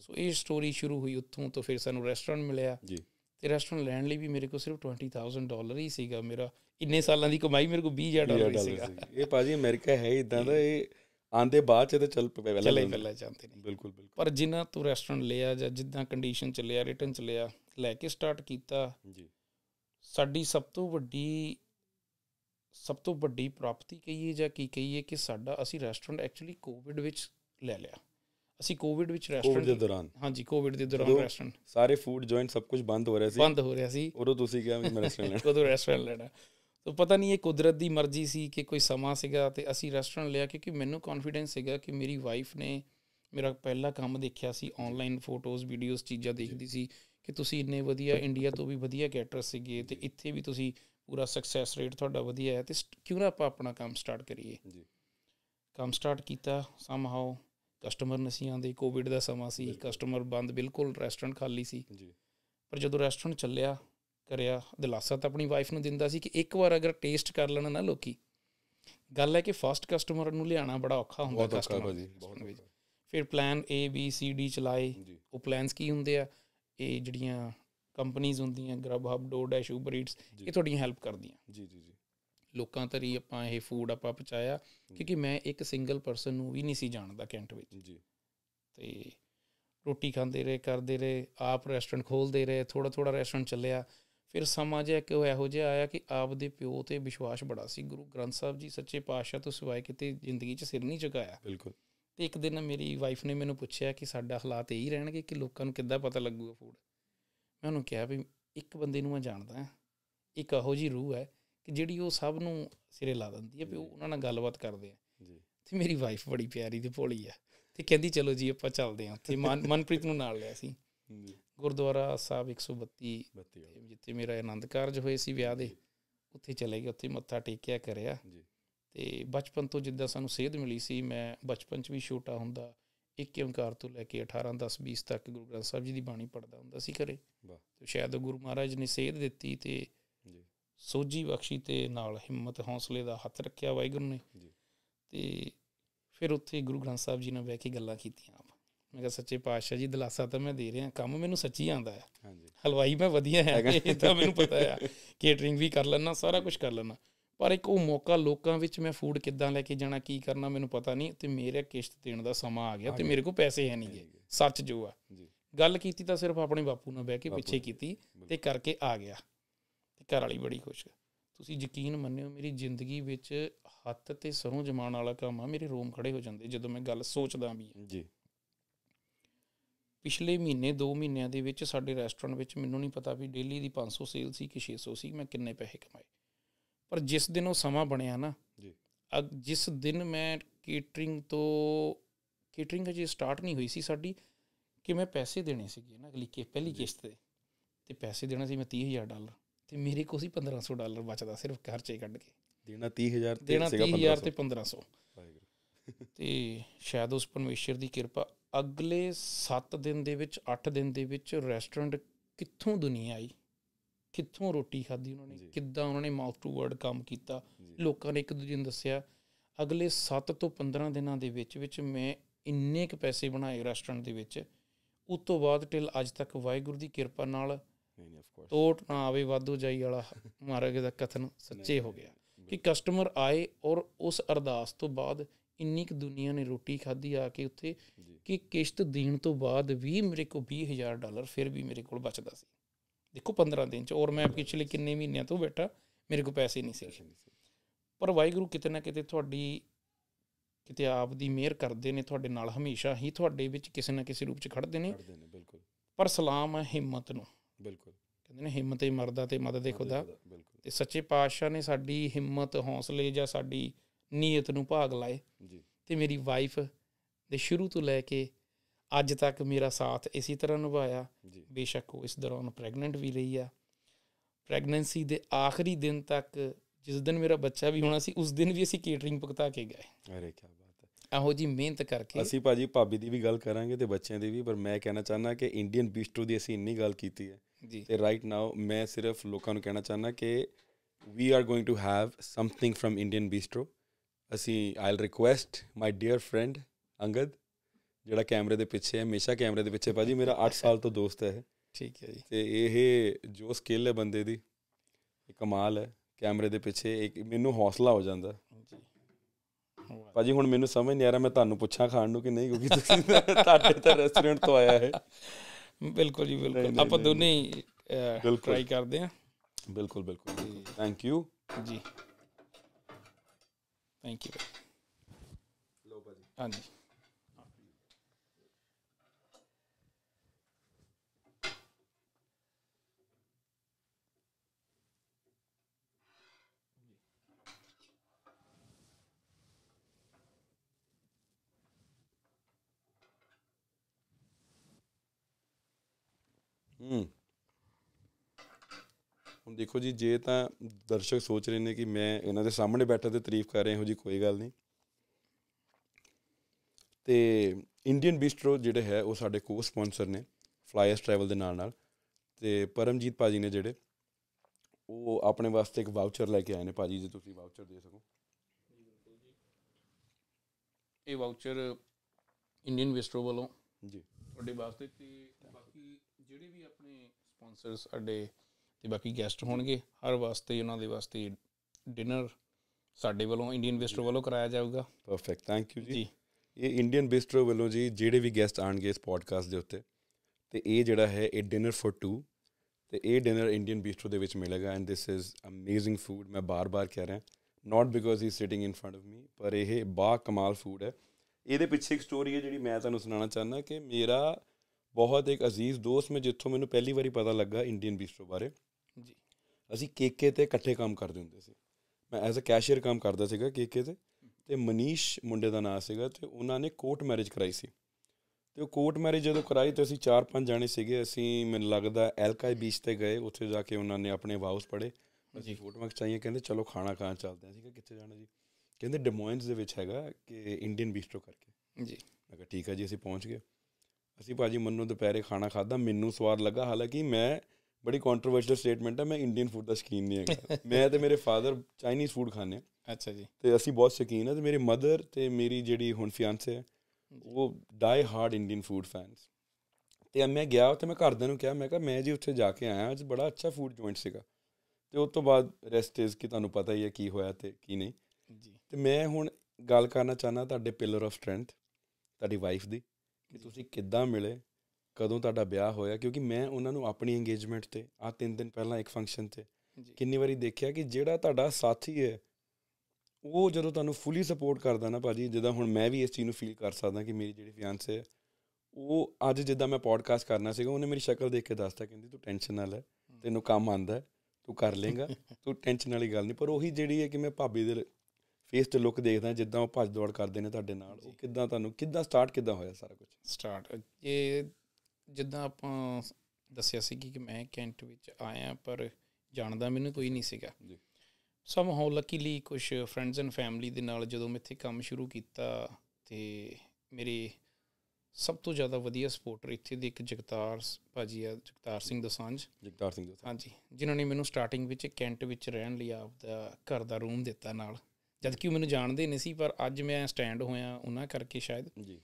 ਸੋ ਇਹ ਸਟੋਰੀ ਸ਼ੁਰੂ ਹੋਈ ਉੱਥੋਂ ਤੋਂ ਫਿਰ ਸਾਨੂੰ ਰੈਸਟੋਰੈਂਟ ਮਿਲਿਆ ਜੀ ਤੇ ਰੈਸਟੋਰੈਂਟ ਲੈਣ ਲਈ ਵੀ ਮੇਰੇ ਕੋਲ ਸਿਰਫ 20000 ਡਾਲਰ ਹੀ ਸੀਗਾ ਮੇਰਾ ਇੰਨੇ ਸਾਲਾਂ ਦੀ ਕਮਾਈ ਮੇਰੇ ਕੋਲ 20000 ਡਾਲਰ ਸੀਗਾ ਇਹ ਭਾਜੀ ਅਮਰੀਕਾ ਹੈ ਇਦਾਂ ਦਾ ਇਹ ਆਂਦੇ ਬਾਅਦ ਚ ਤੇ ਚੱਲ ਪਵੇ ਪਹਿਲਾਂ ਚੱਲੇ ਪਹਿਲਾਂ ਜਾਂਦੇ ਨੇ ਬਿਲਕੁਲ ਬਿਲਕੁਲ ਪਰ ਜਿੰਨਾ ਤੂੰ ਰੈਸਟੋਰੈਂਟ ਲਿਆ ਜਾਂ ਜਿੱਦਾਂ ਕੰਡੀਸ਼ਨ ਚ ਲਿਆ ਰਿਟਰਨ ਚ ਲਿਆ ਲੈ ਕੇ ਸਟਾਰਟ ਕੀਤਾ ਜੀ ਸਾਡੀ ਸਭ ਤੋਂ ਵੱਡੀ ਸਭ ਤੋਂ ਵੱਡੀ ਪ੍ਰਾਪਤੀ ਕਹੀਏ ਜਾਂ ਕੀ ਕਹੀਏ ਕਿ ਸਾਡਾ ਅਸੀਂ ਰੈਸਟੋਰੈਂਟ ਐਕਚੁਅਲੀ ਕੋਵਿਡ ਵਿੱਚ ਲੈ ਲਿਆ ਅਸੀਂ ਕੋਵਿਡ ਵਿੱਚ ਰੈਸਟੋਰੈਂਟ ਦੇ ਦੌਰਾਨ ਹਾਂਜੀ ਕੋਵਿਡ ਦੇ ਦੌਰਾਨ ਰੈਸਟੋਰੈਂਟ ਸਾਰੇ ਫੂਡ ਜੁਆਇੰਟ ਸਭ ਕੁਝ ਬੰਦ ਹੋ ਰਿਹਾ ਸੀ ਬੰਦ ਹੋ ਰਿਹਾ ਸੀ ਉਦੋਂ ਤੁਸੀਂ ਕਿਹਾ ਮੈਂ ਰੈਸਟੋਰੈਂਟ <laughs> ਲੈਣਾ ਉਦੋਂ ਰੈਸਟੋਰੈਂਟ ਲੈਣਾ ਤੋ ਪਤਾ ਨਹੀਂ ਇਹ ਕੁਦਰਤ ਦੀ ਮਰਜ਼ੀ ਸੀ ਕਿ ਕੋਈ ਸਮਾਂ ਸੀਗਾ ਤੇ ਅਸੀਂ ਰੈਸਟੋਰੈਂਟ ਲਿਆ ਕਿਉਂਕਿ ਮੈਨੂੰ ਕੌਨਫੀਡੈਂਸ ਸੀਗਾ ਕਿ ਮੇਰੀ ਵਾਈਫ ਨੇ ਮੇਰਾ ਪਹਿਲਾ ਕੰਮ ਦੇਖਿਆ ਸੀ ਆਨਲਾਈਨ ਫੋਟੋਜ਼ ਵੀਡੀਓਜ਼ ਚੀਜ਼ਾਂ ਦੇਖਦੀ ਸੀ ਕਿ ਤੁਸੀਂ ਇੰਨੇ ਵਧੀਆ ਇੰਡੀਆ ਤੋਂ ਵੀ ਵਧੀਆ ਕੈਟਰ ਸੀਗੇ ਤੇ ਇੱਥੇ ਵੀ ਤੁਸੀਂ ਪੂਰਾ ਸਕਸੈਸ ਰੇਟ ਤੁਹਾਡਾ ਵਧੀਆ ਹੈ ਤੇ ਕਿਉਂ ਨਾ ਆਪਾਂ ਆਪਣਾ ਕੰਮ ਸਟਾਰਟ ਕਰੀਏ ਜੀ ਕੰਮ ਸਟਾਰਟ ਕੀਤਾ ਸਮ ਹਾਉ ਕਸਟਮਰ ਨਹੀਂ ਆਉਂਦੇ ਕੋਵਿਡ ਦਾ ਸਮਾਂ ਸੀ ਕਸਟਮਰ ਬੰਦ ਬਿਲਕੁਲ ਰੈਸਟੋਰੈਂਟ ਖਾਲੀ ਸੀ ਜੀ ਪਰ ਜਦੋਂ ਰੈਸਟੋਰੈਂਟ ਚੱਲਿਆ ਕਰਿਆ ਦਿਲਾਸਾ ਤਾਂ ਆਪਣੀ ਵਾਈਫ ਨੂੰ ਦਿੰਦਾ ਸੀ ਕਿ ਇੱਕ ਵਾਰ ਅਗਰ ਟੇਸਟ ਕਰ ਲੈਣਾ ਨਾ ਲੋਕੀ ਗੱਲ ਹੈ ਕਿ ਫਸਟ ਕਸਟਮਰ ਨੂੰ ਲਿਆਣਾ ਬੜਾ ਔਖਾ ਹੁੰਦਾ ਕਸਟਮਰ ਬਹੁਤ ਫਿਰ plan A B C D ਚਲਾਏ ਉਹ ਪਲਾਨਸ ਕੀ ਹੁੰਦੇ ਆ ਇਹ ਜਿਹੜੀਆਂ ਕੰਪਨੀਆਂ ਹੁੰਦੀਆਂ Grubhub DoorDash Uber Eats ਇਹ ਤੁਹਾਡੀ ਹੈਲਪ ਕਰਦੀਆਂ ਜੀ ਜੀ ਜੀ ਲੋਕਾਂ ਤਰੀ ਆਪਾਂ ਇਹ ਫੂਡ ਆਪਾਂ ਪਹੁੰਚਾਇਆ ਕਿਉਂਕਿ ਮੈਂ ਇੱਕ ਸਿੰਗਲ ਪਰਸਨ ਨੂੰ ਵੀ ਨਹੀਂ ਸੀ ਜਾਣਦਾ ਕੈਂਟ ਵਿੱਚ ਜੀ ਤੇ ਰੋਟੀ ਖਾਂਦੇ ਰਹੇ ਕਰਦੇ ਰਹੇ ਆਪ ਰੈਸਟੋਰੈਂਟ ਖੋਲਦੇ ਰਹੇ ਥੋੜਾ ਥੋੜਾ ਰੈਸਟੋਰੈਂਟ ਚੱਲਿਆ ਫਿਰ ਸਮਾਂ ਜਿਹਾ ਕਿ ਉਹ ਇਹੋ ਜਿਹਾ ਆਇਆ ਕਿ ਆਪ ਦੇ ਪਿਓ ਤੇ ਵਿਸ਼ਵਾਸ ਬੜਾ ਸੀ ਗੁਰੂ ਗ੍ਰੰਥ ਸਾਹਿਬ ਜੀ ਸੱਚੇ ਪਾਤਸ਼ਾਹ ਤੋਂ ਸਿਵਾਏ ਕਿਤੇ ਜ਼ਿੰਦਗੀ 'ਚ ਸਿਰ ਨਹੀਂ ਝੁਕਾਇਆ ਬਿਲਕੁਲ ਤੇ ਇੱਕ ਦਿਨ ਮੇਰੀ ਵਾਈਫ ਨੇ ਮੈਨੂੰ ਪੁੱਛਿਆ ਕਿ ਸਾਡਾ ਹਾਲਾਤ ਇਹੀ ਰਹਿਣਗੇ ਕਿ ਲੋਕਾਂ ਨੂੰ ਕਿੱਦਾਂ ਪਤਾ ਲੱਗੂਗਾ ਫੂਡ ਮੈਂ ਉਹਨੂੰ ਕਿਹਾ ਵੀ ਇੱਕ ਬੰਦੇ ਨੂੰ ਮੈਂ ਜਾਣਦਾ ਇੱਕ ਇਹੋ ਜੀ ਰੂਹ ਹੈ ਕਿ ਜਿਹੜੀ ਉਹ ਸਭ ਨੂੰ ਸਿਰੇ ਲਾ ਦਿੰਦੀ ਹੈ ਵੀ ਉਹ ਉਹਨਾਂ ਨਾਲ ਗੱਲਬਾਤ ਕਰਦੇ ਆ ਜੀ ਤੇ ਮੇਰੀ ਵਾਈਫ ਬੜੀ ਪਿਆਰੀ ਤੇ ਭੋਲੀ ਆ ਤੇ ਕਹਿੰਦੀ ਚਲੋ ਜੀ ਆਪਾਂ ਚੱਲਦੇ ਆ ਤੇ ਮਨਪ੍ਰੀਤ ਨੂੰ ਨਾਲ ਲਿਆ ਸੀ ਜੀ ਗੁਰਦੁਆਰਾ ਸਾਹਿਬ 132 ਜਿੱਥੇ ਮੇਰਾ ਆਨੰਦ ਕਾਰਜ ਹੋਏ ਸੀ ਵਿਆਹ ਦੇ ਉੱਥੇ ਚਲੇ ਗਏ ਉੱਥੇ ਮੱਥਾ ਟੇਕਿਆ ਕਰਿਆ ਜੀ ਤੇ ਬਚਪਨ ਤੋਂ ਜਿੱਦਾਂ ਸਾਨੂੰ ਸੇਧ ਮਿਲੀ ਸੀ ਮੈਂ ਬਚਪਨ 'ਚ ਵੀ ਛੋਟਾ ਹੁੰਦਾ ਇੱਕ ਓੰਕਾਰ ਤੋਂ ਲੈ ਕੇ 18 10 20 ਤੱਕ ਗੁਰੂ ਗ੍ਰੰਥ ਸਾਹਿਬ ਜੀ ਦੀ ਬਾਣੀ ਪੜਦਾ ਹੁੰਦਾ ਸੀ ਘਰੇ ਵਾਹ ਤੇ ਸ਼ਾਇਦ ਗੁਰੂ ਮਹਾਰਾਜ ਨੇ ਸੇਧ ਦਿੱਤੀ ਤੇ ਜੀ ਸੋਜੀ ਬਖਸ਼ੀ ਤੇ ਨਾਲ ਹਿੰਮਤ ਹੌਸਲੇ ਦਾ ਹੱਥ ਰੱਖਿਆ ਵਾਹਿਗੁਰੂ ਨੇ ਜੀ ਤੇ ਫਿਰ ਉੱਥੇ ਗੁਰੂ ਗ੍ਰੰਥ ਸਾਹਿਬ ਜੀ ਨਾਲ ਬਹਿ ਕੇ ਗੱਲਾਂ ਕੀਤੀਆਂ ਮੈਂ ਕਿਹਾ ਸੱਚੇ ਪਾਤਸ਼ਾਹ ਜੀ ਦਿਲਾਸਾ ਤਾਂ ਮੈਂ ਦੇ ਰਿਹਾ ਕੰਮ ਮੈਨੂੰ ਸੱਚੀ ਆਂਦਾ ਹੈ ਹਾਂਜੀ ਹਲਵਾਈ ਮੈਂ ਵਧੀਆ ਹੈ ਇਹ ਤਾਂ ਮੈਨੂੰ ਪਤਾ ਹੈ ਕੇਟਰਿੰਗ ਵੀ ਕਰ ਲੈਣਾ ਸਾਰਾ ਕੁਝ ਕਰ ਲੈਣਾ ਪਰ ਇੱਕ ਉਹ ਮੌਕਾ ਲੋਕਾਂ ਵਿੱਚ ਮੈਂ ਫੂਡ ਕਿੱਦਾਂ ਲੈ ਕੇ ਜਾਣਾ ਕੀ ਕਰਨਾ ਮੈਨੂੰ ਪਤਾ ਨਹੀਂ ਤੇ ਮੇਰੇ ਕਿਸ਼ਤ ਦੇਣ ਦਾ ਸਮਾਂ ਆ ਗਿਆ ਤੇ ਮੇਰੇ ਕੋਲ ਪੈਸੇ ਹੈ ਨਹੀਂਗੇ ਸੱਚ ਜੋ ਆ ਗੱਲ ਕੀਤੀ ਤਾਂ ਸਿਰਫ ਆਪਣੇ ਬਾਪੂ ਨਾਲ ਬਹਿ ਕੇ ਪਿੱਛੇ ਕੀਤੀ ਤੇ ਕਰਕੇ ਆ ਗਿਆ ਤੇ ਘਰ ਵਾਲੀ ਬੜੀ ਖੁਸ਼ ਤੁਸੀਂ ਯਕੀਨ ਮੰਨਿਓ ਮੇਰੀ ਜ਼ਿੰਦਗੀ ਵਿੱਚ ਹੱਥ ਤੇ ਸਰੋਂ ਜਮਾਣ ਵਾਲਾ ਕੰਮ ਆ ਮੇਰੇ ਰੋਮ ਖੜੇ ਹੋ ਜਾਂਦੇ ਜਦੋਂ ਮੈਂ ਗੱਲ ਸੋਚਦਾ ਵੀ ਜੀ ਪਿਛਲੇ ਮਹੀਨੇ 2 ਮਹੀਨਿਆਂ ਦੇ ਵਿੱਚ ਸਾਡੇ ਰੈਸਟੋਰੈਂਟ ਵਿੱਚ ਮੈਨੂੰ ਨਹੀਂ ਪਤਾ ਵੀ ਡੇਲੀ ਦੀ 500 ਸੇਲ ਸੀ ਕਿ 600 ਸੀ ਮੈਂ ਕਿੰਨੇ ਪੈਸੇ ਕਮਾਏ ਪਰ ਜਿਸ ਦਿਨ ਉਹ ਸਮਾਂ ਬਣਿਆ ਨਾ ਜੀ ਜਿਸ ਦਿਨ ਮੈਂ ਕੇਟਰਿੰਗ ਤੋਂ ਕੇਟਰਿੰਗ ਅਜੇ ਸਟਾਰਟ ਨਹੀਂ ਹੋਈ ਸੀ ਸਾਡੀ ਕਿ ਮੈਂ ਪੈਸੇ ਦੇਣੇ ਸੀਗੇ ਨਾ ਅਗਲੀ ਕੇ ਪਹਿਲੀ ਕਿਸ਼ਤ ਤੇ ਤੇ ਪੈਸੇ ਦੇਣਾ ਸੀ ਮੈਂ 30000 ਡਾਲਰ ਤੇ ਮੇਰੇ ਕੋਲ ਸੀ 1500 ਡਾਲਰ ਬਚਦਾ ਸਿਰਫ ਖਰਚੇ ਕੱਢ ਕੇ ਦੇਣਾ 30000 ਤੇ ਸੀਗਾ 1500 ਦੇਣਾ 30000 ਤੇ 1500 ਤੇ ਸ਼ਾਇਦ ਉਸ ਪਰਮੇਸ਼ਰ ਦੀ ਕਿਰਪਾ ਅਗਲੇ 7 ਦਿਨ ਦੇ ਵਿੱਚ 8 ਦਿਨ ਦੇ ਵਿੱਚ ਰੈਸਟੋਰੈਂਟ ਕਿੱਥੋਂ ਦੁਨੀਆ ਆਈ ਕਿੱਥੋਂ ਰੋਟੀ ਖਾਦੀ ਉਹਨਾਂ ਨੇ ਕਿੱਦਾਂ ਉਹਨਾਂ ਨੇ ਮਾਊਥ ਟੂ ਵਰਡ ਕੰਮ ਕੀਤਾ ਲੋਕਾਂ ਨੇ ਇੱਕ ਦੂਜੇ ਨੂੰ ਦੱਸਿਆ ਅਗਲੇ 7 ਤੋਂ 15 ਦਿਨਾਂ ਦੇ ਵਿੱਚ ਵਿੱਚ ਮੈਂ ਇੰਨੇ ਕੁ ਪੈਸੇ ਬਣਾਏ ਰੈਸਟੋਰੈਂਟ ਦੇ ਵਿੱਚ ਉਸ ਤੋਂ ਬਾਅਦ ਟਿਲ ਅੱਜ ਤੱਕ ਵਾਹਿਗੁਰੂ ਦੀ ਕਿਰਪਾ ਨਾਲ ਨਹੀਂ ਨਹੀਂ ਆਫ ਕੋਰਸ ਟੋਟ ਨਾ ਆਵੇ ਵਾਧੂ ਜਾਈ ਵਾਲਾ ਮਹਾਰਾਜ ਦਾ ਕਥਨ ਸੱਚੇ ਹੋ ਗਿਆ ਕਿ ਕਸਟਮਰ ਆਏ ਔਰ ਉਸ ਅਰਦਾਸ ਤੋਂ ਬਾਅਦ ਇੰਨੀ ਕੁ ਦੁਨੀਆ ਨੇ ਰੋਟੀ ਖਾਧੀ ਆ ਕੇ ਉੱਥੇ ਕਿ ਕਿਸ਼ਤ ਦੇਣ ਤੋਂ ਬਾਅਦ ਵੀ ਮੇਰੇ ਕੋ 20000 ਡਾਲਰ ਫਿਰ ਵੀ ਮੇਰੇ ਕੋਲ ਬਚਦਾ ਸੀ ਦੇਖੋ 15 ਦਿਨ ਚ ਔਰ ਮੈਂ ਪਿਛਲੇ ਕਿੰਨੇ ਮਹੀਨਿਆਂ ਤੋਂ ਬੈਠਾ ਮੇਰੇ ਕੋ ਪੈਸੇ ਨਹੀਂ ਸੀ ਪਰ ਵਾਹਿਗੁਰੂ ਕਿਤੇ ਨਾ ਕਿਤੇ ਤੁਹਾਡੀ ਕਿਤੇ ਆਪ ਦੀ ਮਿਹਰ ਕਰਦੇ ਨੇ ਤੁਹਾਡੇ ਨਾਲ ਹਮੇਸ਼ਾ ਹੀ ਤੁਹਾਡੇ ਵਿੱਚ ਕਿਸੇ ਨਾ ਕਿਸੇ ਰੂਪ ਚ ਖੜਦੇ ਨੇ ਖੜਦੇ ਨੇ ਬਿਲਕੁਲ ਪਰ ਸਲਾਮ ਹੈ ਹਿੰਮਤ ਨੂੰ ਬਿਲਕੁਲ ਕਹਿੰਦੇ ਨੇ ਹਿੰਮਤ ਹੀ ਮਰਦਾ ਤੇ ਮਦਦ ਦੇ ਖੁਦਾ ਤੇ ਸੱਚੇ ਪਾਤਸ਼ਾਹ ਨੇ ਸਾਡੀ ਹਿੰਮਤ ਹੌਸਲੇ ਜਾਂ ਸਾਡੀ ਨੀਅਤ ਨੂੰ ਭਾਗ ਲਾਏ ਜੀ ਤੇ ਮੇਰੀ ਵਾਈਫ ਦੇ ਸ਼ੁਰੂ ਤੋਂ ਲੈ ਕੇ ਅੱਜ ਤੱਕ ਮੇਰਾ ਸਾਥ ਇਸੇ ਤਰ੍ਹਾਂ ਨਿਭਾਇਆ ਬੇਸ਼ੱਕ ਉਹ ਇਸ ਦੌਰਾਨ ਪ੍ਰੈਗਨੈਂਟ ਵੀ ਰਹੀ ਆ ਪ੍ਰੈਗਨੈਂਸੀ ਦੇ ਆਖਰੀ ਦਿਨ ਤੱਕ ਜਿਸ ਦਿਨ ਮੇਰਾ ਬੱਚਾ ਵੀ ਹੋਣਾ ਸੀ ਉਸ ਦਿਨ ਵੀ ਅਸੀਂ ਕੇਟਰਿੰਗ ਪਕਤਾ ਕੇ ਗਏ ਅਰੇ ਕੀ ਬਾਤ ਹੈ ਆਹੋ ਜੀ ਮਿਹਨਤ ਕਰਕੇ ਅਸੀਂ ਭਾਜੀ ਭਾਬੀ ਦੀ ਵੀ ਗੱਲ ਕਰਾਂਗੇ ਤੇ ਬੱਚਿਆਂ ਦੀ ਵੀ ਪਰ ਮੈਂ ਕਹਿਣਾ ਚਾਹਨਾ ਕਿ ਇੰਡੀਅਨ ਬਿਸਟਰੋ ਦੀ ਅਸੀਂ ਇੰਨੀ ਗੱਲ ਕੀਤੀ ਹੈ ਤੇ ਰਾਈਟ ਨਾਓ ਮੈਂ ਸਿਰਫ ਲੋਕਾਂ ਨੂੰ ਕਹਿਣਾ ਚਾਹਨਾ ਕਿ we are going to have something from Indian bistro ਅਸੀਂ I'll request my dear friend Angad ਜਿਹੜਾ ਕੈਮਰੇ ਦੇ ਪਿੱਛੇ ਹੈ ਹਮੇਸ਼ਾ ਕੈਮਰੇ ਦੇ ਪਿੱਛੇ ਭਾਜੀ ਮੇਰਾ 8 ਸਾਲ ਤੋਂ ਦੋਸਤ ਹੈ ਠੀਕ ਹੈ ਜੀ ਤੇ ਇਹ ਜੋ ਸਕਿੱਲ ਹੈ ਬੰਦੇ ਦੀ ਇਹ ਕਮਾਲ ਹੈ ਕੈਮਰੇ ਦੇ ਪਿੱਛੇ ਇੱਕ ਮੈਨੂੰ ਹੌਸਲਾ ਹੋ ਜਾਂਦਾ ਜੀ ਭਾਜੀ ਹੁਣ ਮੈਨੂੰ ਸਮਝ ਨਹੀਂ ਆ ਰਿਹਾ ਮੈਂ ਤੁਹਾਨੂੰ ਪੁੱਛਾਂ ਖਾਣ ਨੂੰ ਕਿ ਨਹੀਂ ਕਿਉਂਕਿ ਤੁਸੀਂ <laughs> ਤੁਹਾਡੇ ਤਾਂ ਰੈਸਟੋਰੈਂਟ ਤੋਂ ਆਇਆ ਹੈ ਬਿਲਕੁਲ ਜੀ ਬਿਲਕੁਲ ਆਪਾਂ ਦੋਨੇ ਹੀ ਟਰਾਈ ਕਰਦੇ ਆ ਬਿਲਕੁਲ ਬਿਲਕੁਲ ਥੈਂਕ ਯੂ ਜੀ Thank you. Hello, buddy. ਹੁਣ ਦੇਖੋ ਜੀ ਜੇ ਤਾਂ ਦਰਸ਼ਕ ਸੋਚ ਰਹੇ ਨੇ ਕਿ ਮੈਂ ਇਹਨਾਂ ਦੇ ਸਾਹਮਣੇ ਬੈਠਾ ਤੇ ਤਾਰੀਫ ਕਰ ਰਿਹਾ ਹਾਂ ਜੀ ਕੋਈ ਗੱਲ ਨਹੀਂ ਤੇ ਇੰਡੀਅਨ ਬਿਸਟਰੋ ਜਿਹੜੇ ਹੈ ਉਹ ਸਾਡੇ ਕੋ ਸਪਾਂਸਰ ਨੇ ਫਲਾਇਰਸ ਟਰੈਵਲ ਦੇ ਨਾਲ ਨਾਲ ਤੇ ਪਰਮਜੀਤ ਭਾਜੀ ਨੇ ਜਿਹੜੇ ਉਹ ਆਪਣੇ ਵਾਸਤੇ ਇੱਕ ਵਾਊਚਰ ਲੈ ਕੇ ਆਏ ਨੇ ਭਾਜੀ ਜੇ ਤੁਸੀਂ ਵਾਊਚਰ ਦੇ ਸਕੋ ਇਹ ਵਾਊਚਰ ਇੰਡੀਅਨ ਬਿਸਟਰੋ ਵੱਲੋਂ ਜੀ ਤੁਹਾਡੇ ਵਾਸਤੇ ਤੇ ਬਾਕੀ ਜਿਹੜੇ ਵੀ ਆਪਣੇ ਸਪான்ਸਰਸ ਅਡੇ ਤੇ ਬਾਕੀ ਗੈਸਟ ਹੋਣਗੇ ਹਰ ਵਾਸਤੇ ਉਹਨਾਂ ਦੇ ਵਾਸਤੇ ਡਿਨਰ ਸਾਡੇ ਵੱਲੋਂ ਇੰਡੀਅਨ ਬਿਸਟਰੋ ਵੱਲੋਂ ਕਰਾਇਆ ਜਾਊਗਾ ਪਰਫੈਕਟ ਥੈਂਕ ਯੂ ਜੀ ਇਹ ਇੰਡੀਅਨ ਬਿਸਟਰੋ ਵੱਲੋਂ ਜੀ ਜਿਹੜੇ ਵੀ ਗੈਸਟ ਆਣਗੇ ਇਸ ਪੋਡਕਾਸਟ ਦੇ ਉੱਤੇ ਤੇ ਇਹ ਜਿਹੜਾ ਹੈ ਇਹ ਡਿਨਰ ਫॉर ਟੂ ਤੇ ਇਹ ਡਿਨਰ ਇੰਡੀਅਨ ਬਿਸਟਰੋ ਦੇ ਵਿੱਚ ਮਿਲੇਗਾ and this is amazing food ਮੈਂ ਬਾਰ-ਬਾਰ ਕਹਿ ਰਿਹਾ not because he sitting in front of me ਪਰ ਇਹ ਬਾ ਕਮਾਲ ਫੂਡ ਹੈ ਇਹਦੇ ਪਿੱਛੇ ਇੱਕ ਸਟੋਰੀ ਹੈ ਜਿਹੜੀ ਮੈਂ ਤੁਹਾਨੂੰ ਸੁਣਾਉਣਾ ਚਾਹੁੰਦਾ ਕਿ ਮੇਰਾ ਬਹੁਤ ਇੱਕ ਅਜ਼ੀਜ਼ ਦੋਸਤ ਮੈਂ ਜਿੱਥੋਂ ਮੈਨੂੰ ਪਹਿਲੀ ਵਾਰੀ ਪਤਾ ਲੱਗਾ ਇੰਡੀਅਨ ਬਿਸਟਰੋ ਬਾਰੇ ਅਸੀਂ ਕੇਕੇ ਤੇ ਇਕੱਠੇ ਕੰਮ ਕਰਦੇ ਹੁੰਦੇ ਸੀ ਮੈਂ ਐਜ਼ ਅ ਕੈਸ਼ੀਅਰ ਕੰਮ ਕਰਦਾ ਸੀਗਾ ਕੇਕੇ ਤੇ ਤੇ ਮਨੀਸ਼ ਮੁੰਡੇ ਦਾ ਨਾਮ ਸੀਗਾ ਤੇ ਉਹਨਾਂ ਨੇ ਕੋਰਟ ਮੈਰਿਜ ਕਰਾਈ ਸੀ ਤੇ ਉਹ ਕੋਰਟ ਮੈਰਿਜ ਜਦੋਂ ਕਰਾਈ ਤੇ ਅਸੀਂ ਚਾਰ ਪੰਜ ਜਾਣੇ ਸੀਗੇ ਅਸੀਂ ਮੈਨੂੰ ਲੱਗਦਾ ਐਲਕਾਈ ਬੀਚ ਤੇ ਗਏ ਉੱਥੇ ਜਾ ਕੇ ਉਹਨਾਂ ਨੇ ਆਪਣੇ ਵਾਉਸ ਪੜੇ ਅਸੀਂ ਫੋਟੋਆਂ ਚਾਹੀਏ ਕਹਿੰਦੇ ਚਲੋ ਖਾਣਾ ਖਾਣ ਚੱਲਦੇ ਸੀਗਾ ਕਿੱਥੇ ਜਾਣਾ ਜੀ ਕਹਿੰਦੇ ਡਿਮੋਇਨਸ ਦੇ ਵਿੱਚ ਹੈਗਾ ਕਿ ਇੰਡੀਅਨ ਬੀਸਟਰੋ ਕਰਕੇ ਜੀ ਮੈਂ ਕਿਹਾ ਠੀਕ ਹੈ ਜੀ ਅਸੀਂ ਪਹੁੰਚ ਗਏ ਅਸੀਂ ਭਾਜੀ ਮੰਨੂ ਦੁਪਹਿਰੇ ਖਾਣਾ ਖਾਦਾ ਮੈਨੂੰ ਸਵਾਦ ਲੱਗਾ ਹਾਲਾਂਕਿ ਮੈਂ ਬੜੀ ਕੰਟਰੋਵਰਸ਼ਲ ਸਟੇਟਮੈਂਟ ਹੈ ਮੈਂ ਇੰਡੀਅਨ ਫੂਡ ਦਾ ਸ਼ਕੀਨ ਨਹੀਂ ਹੈਗਾ <laughs> ਮੈਂ ਤੇ ਮੇਰੇ ਫਾਦਰ ਚਾਈਨੀਜ਼ ਫੂਡ ਖਾਂਦੇ ਅੱਛਾ ਜੀ ਤੇ ਅਸੀਂ ਬਹੁਤ ਸ਼ਕੀਨ ਹਾਂ ਤੇ ਮੇਰੇ ਮਦਰ ਤੇ ਮੇਰੀ ਜਿਹੜੀ ਹੁਣ ਫਿਆਂਸੇ ਹੈ ਉਹ die hard Indian food fans ਤੇ ਮੈਂ ਗਿਆ ਤੇ ਮੈਂ ਘਰਦਿਆਂ ਨੂੰ ਕਿਹਾ ਮੈਂ ਕਿਹਾ ਮੈਂ ਜੀ ਉੱਥੇ ਜਾ ਕੇ ਆਇਆ ਅੱਜ ਬੜਾ ਅੱਛਾ ਫੂਡ ਜੁਆਇੰਟ ਸੀਗਾ ਤੇ ਉਸ ਤੋਂ ਬਾਅਦ ਰੈਸਟ ਇਜ਼ ਕਿ ਤੁਹਾਨੂੰ ਪਤਾ ਹੀ ਹੈ ਕੀ ਹੋਇਆ ਤੇ ਕੀ ਨਹੀਂ ਜੀ ਤੇ ਮੈਂ ਹੁਣ ਗੱਲ ਕਰਨਾ ਚਾਹਨਾ ਤੁਹਾਡੇ ਪਿਲਰ ਆਫ ਸਟਰੈਂਥ ਤੁਹਾਡੀ ਵਾਈਫ ਦੀ ਕਿ ਤੁਸੀਂ ਕਿੱਦਾਂ ਮਿਲੇ ਕਦੋਂ ਤੁਹਾਡਾ ਵਿਆਹ ਹੋਇਆ ਕਿਉਂਕਿ ਮੈਂ ਉਹਨਾਂ ਨੂੰ ਆਪਣੀ ਇੰਗੇਜਮੈਂਟ ਤੇ ਆ 3 ਦਿਨ ਪਹਿਲਾਂ ਇੱਕ ਫੰਕਸ਼ਨ ਤੇ ਕਿੰਨੀ ਵਾਰੀ ਦੇਖਿਆ ਕਿ ਜਿਹੜਾ ਤੁਹਾਡਾ ਸਾਥੀ ਹੈ ਉਹ ਜਦੋਂ ਤੁਹਾਨੂੰ ਫੁੱਲੀ ਸਪੋਰਟ ਕਰਦਾ ਨਾ ਭਾਜੀ ਜਿੱਦਾਂ ਹੁਣ ਮੈਂ ਵੀ ਇਸ ਚੀਜ਼ ਨੂੰ ਫੀਲ ਕਰ ਸਕਦਾ ਕਿ ਮੇਰੀ ਜਿਹੜੀ ਫਿਆਂਸੇ ਹੈ ਉਹ ਅੱਜ ਜਿੱਦਾਂ ਮੈਂ ਪੋਡਕਾਸਟ ਕਰਨਾ ਸੀਗਾ ਉਹਨੇ ਮੇਰੀ ਸ਼ਕਲ ਦੇਖ ਕੇ ਦੱਸਤਾ ਕਹਿੰਦੀ ਤੂੰ ਟੈਨਸ਼ਨ ਨਾ ਲੈ ਤੈਨੂੰ ਕੰਮ ਆਂਦਾ ਤੂੰ ਕਰ ਲੇਗਾ <laughs> ਤੂੰ ਟੈਨਸ਼ਨ ਵਾਲੀ ਗੱਲ ਨਹੀਂ ਪਰ ਉਹੀ ਜਿਹੜੀ ਹੈ ਕਿ ਮੈਂ ਭਾਬੀ ਦੇ ਫੇਸ ਤੇ ਲੁੱਕ ਦੇਖਦਾ ਜਿੱਦਾਂ ਉਹ ਭੱਜ ਦੌੜ ਕਰਦੇ ਨੇ ਤੁਹਾਡੇ ਨਾਲ ਉਹ ਕਿੱਦਾਂ ਤੁਹਾਨੂੰ ਕਿੱਦਾਂ ਸਟਾਰਟ ਕਿੱਦਾਂ ਹੋਇਆ ਸਾਰਾ ਕੁਝ ਸਟਾਰਟ ਇਹ ਜਿੱਦਾਂ ਆਪਾਂ ਦੱਸਿਆ ਸੀ ਕਿ ਮੈਂ ਕੈਂਟ ਵਿੱਚ ਆਇਆ ਪਰ ਜਾਣਦਾ ਮੈਨੂੰ ਕੋਈ ਨਹੀਂ ਸੀਗਾ ਜੀ ਸਮ ਹੋ ਲੱਕੀਲੀ ਕੁਝ ਫਰੈਂਡਸ ਐਂਡ ਫੈਮਿਲੀ ਦੇ ਨਾਲ ਜਦੋਂ ਮੈਂ ਇੱਥੇ ਕੰਮ ਸ਼ੁਰੂ ਕੀਤਾ ਤੇ ਮੇਰੇ ਸਭ ਤੋਂ ਜ਼ਿਆਦਾ ਵਧੀਆ ਸਪੋਰਟਰ ਇੱਥੇ ਦੇ ਇੱਕ ਜਗਤਾਰ ਭਾਜੀ ਆ ਜਗਤਾਰ ਸਿੰਘ ਦਸਾਂਝ ਜਗਤਾਰ ਸਿੰਘ ਦਸਾਂਝ ਹਾਂਜੀ ਜਿਨ੍ਹਾਂ ਨੇ ਮੈਨੂੰ ਸਟਾਰਟਿੰਗ ਵਿੱਚ ਕੈਂਟ ਵਿੱਚ ਰਹਿਣ ਲਈ ਆਪ ਦਾ ਘਰ ਦਾ ਰੂਮ ਦਿੱਤਾ ਨਾਲ ਜਦ ਕਿ ਉਹ ਮੈਨੂੰ ਜਾਣਦੇ ਨਹੀਂ ਸੀ ਪਰ ਅੱਜ ਮੈਂ ਸਟੈਂਡ ਹੋਇਆ ਉਹਨਾਂ ਕਰਕੇ ਸ਼ਾਇਦ ਜੀ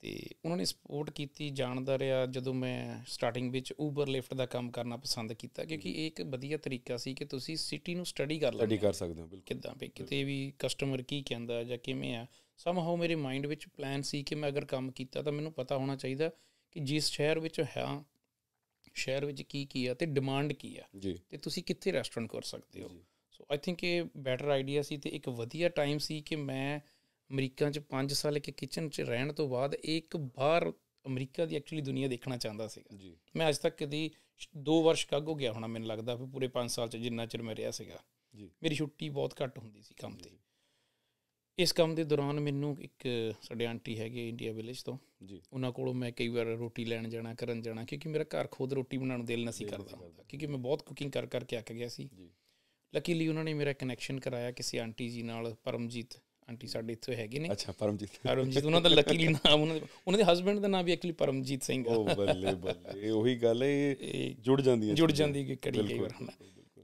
ਤੇ ਉਹਨਾਂ ਨੇ ਸਪੋਰਟ ਕੀਤੀ ਜਾਣਦਾ ਰਿਹਾ ਜਦੋਂ ਮੈਂ ਸਟਾਰਟਿੰਗ ਵਿੱਚ Uber ਲਿਫਟ ਦਾ ਕੰਮ ਕਰਨਾ ਪਸੰਦ ਕੀਤਾ ਕਿਉਂਕਿ ਇਹ ਇੱਕ ਵਧੀਆ ਤਰੀਕਾ ਸੀ ਕਿ ਤੁਸੀਂ ਸਿਟੀ ਨੂੰ ਸਟੱਡੀ ਕਰ ਲਓ ਸਟੱਡੀ ਕਰ ਸਕਦੇ ਹੋ ਬਿਲਕੁਲ ਕਿਦਾਂ ਵੀ ਕਿਤੇ ਵੀ ਕਸਟਮਰ ਕੀ ਕਹਿੰਦਾ ਜਾਂ ਕਿਵੇਂ ਆ ਸਮ ਹਾਉ ਮੇਰੇ ਮਾਈਂਡ ਵਿੱਚ ਪਲਾਨ ਸੀ ਕਿ ਮੈਂ ਅਗਰ ਕੰਮ ਕੀਤਾ ਤਾਂ ਮੈਨੂੰ ਪਤਾ ਹੋਣਾ ਚਾਹੀਦਾ ਕਿ ਜਿਸ ਸ਼ਹਿਰ ਵਿੱਚ ਹਾਂ ਸ਼ਹਿਰ ਵਿੱਚ ਕੀ ਕੀ ਆ ਤੇ ਡਿਮਾਂਡ ਕੀ ਆ ਤੇ ਤੁਸੀਂ ਕਿੱਥੇ ਰੈਸਟੋਰੈਂਟ ਕਰ ਸਕਦੇ ਹੋ ਸੋ ਆਈ ਥਿੰਕ ਇਹ ਬੈਟਰ ਆਈਡੀਆ ਸੀ ਤੇ ਇੱਕ ਵਧੀਆ ਟਾਈਮ ਸੀ ਕਿ ਮੈਂ ਅਮਰੀਕਾ 'ਚ 5 ਸਾਲ ਇੱਕ ਕਿਚਨ 'ਚ ਰਹਿਣ ਤੋਂ ਬਾਅਦ ਇੱਕ ਬਾਹਰ ਅਮਰੀਕਾ ਦੀ ਐਕਚੁਅਲੀ ਦੁਨੀਆ ਦੇਖਣਾ ਚਾਹੁੰਦਾ ਸੀਗਾ ਜੀ ਮੈਂ ਅੱਜ ਤੱਕ ਕਦੀ ਵਰਸ਼ ਵਾਰ ਸ਼ਿਕਾਗੋ ਗਿਆ ਹੋਣਾ ਮੈਨੂੰ ਲੱਗਦਾ ਵੀ ਪੂਰੇ 5 ਸਾਲ 'ਚ ਜਿੰਨਾ ਚਿਰ ਮੈਂ ਰਿਹਾ ਸੀਗਾ ਜੀ ਮੇਰੀ ਛੁੱਟੀ ਬਹੁਤ ਘੱਟ ਹੁੰਦੀ ਸੀ ਕੰਮ ਤੇ ਇਸ ਕੰਮ ਦੇ ਦੌਰਾਨ ਮੈਨੂੰ ਇੱਕ ਸਾਡੇ ਆਂਟੀ ਹੈਗੇ ਇੰਡੀਆ ਵਿਲੇਜ ਤੋਂ ਜੀ ਉਹਨਾਂ ਕੋਲੋਂ ਮੈਂ ਕਈ ਵਾਰ ਰੋਟੀ ਲੈਣ ਜਾਣਾ ਕਰਨ ਜਾਣਾ ਕਿਉਂਕਿ ਮੇਰਾ ਘਰ ਖੁਦ ਰੋਟੀ ਬਣਾਉਣ ਦਿਲ ਨਹੀਂ ਸੀ ਕਰਦਾ ਕਿਉਂਕਿ ਮੈਂ ਬਹੁਤ ਕੁਕਿੰਗ ਕਰ ਕਰਕੇ ਅੱਕ ਗਿਆ ਸੀ ਜੀ ਲੱਕੀਲੀ ਉਹਨਾਂ ਨੇ ਮੇਰਾ ਕਨੈਕਸ਼ਨ ਕਰਾਇਆ ਕਿਸੇ ਆਂਟੀ ਜੀ ਨਾਲ ਪਰਮਜੀਤ ਆਂਟੀ ਸਾਡੇ ਇੱਥੇ ਹੈਗੇ ਨੇ ਅੱਛਾ ਪਰਮਜੀਤ ਪਰਮਜੀਤ ਉਹਨਾਂ ਦਾ ਲੱਕੀਲੀ ਨਾਮ ਉਹਨਾਂ ਦੇ ਉਹਨਾਂ ਦੇ ਹਸਬੰਡ ਦਾ ਨਾਮ ਵੀ ਐਕਚੁਅਲੀ ਪਰਮਜੀਤ ਸਿੰਘ ਆ ਉਹ ਬੱਲੇ ਬੱਲੇ ਉਹੀ ਗੱਲ ਹੈ ਜੁੜ ਜਾਂਦੀ ਹੈ ਜੁੜ ਜਾਂਦੀ ਕਿ ਕੜੀ ਕਈ ਵਾਰ ਹਨਾ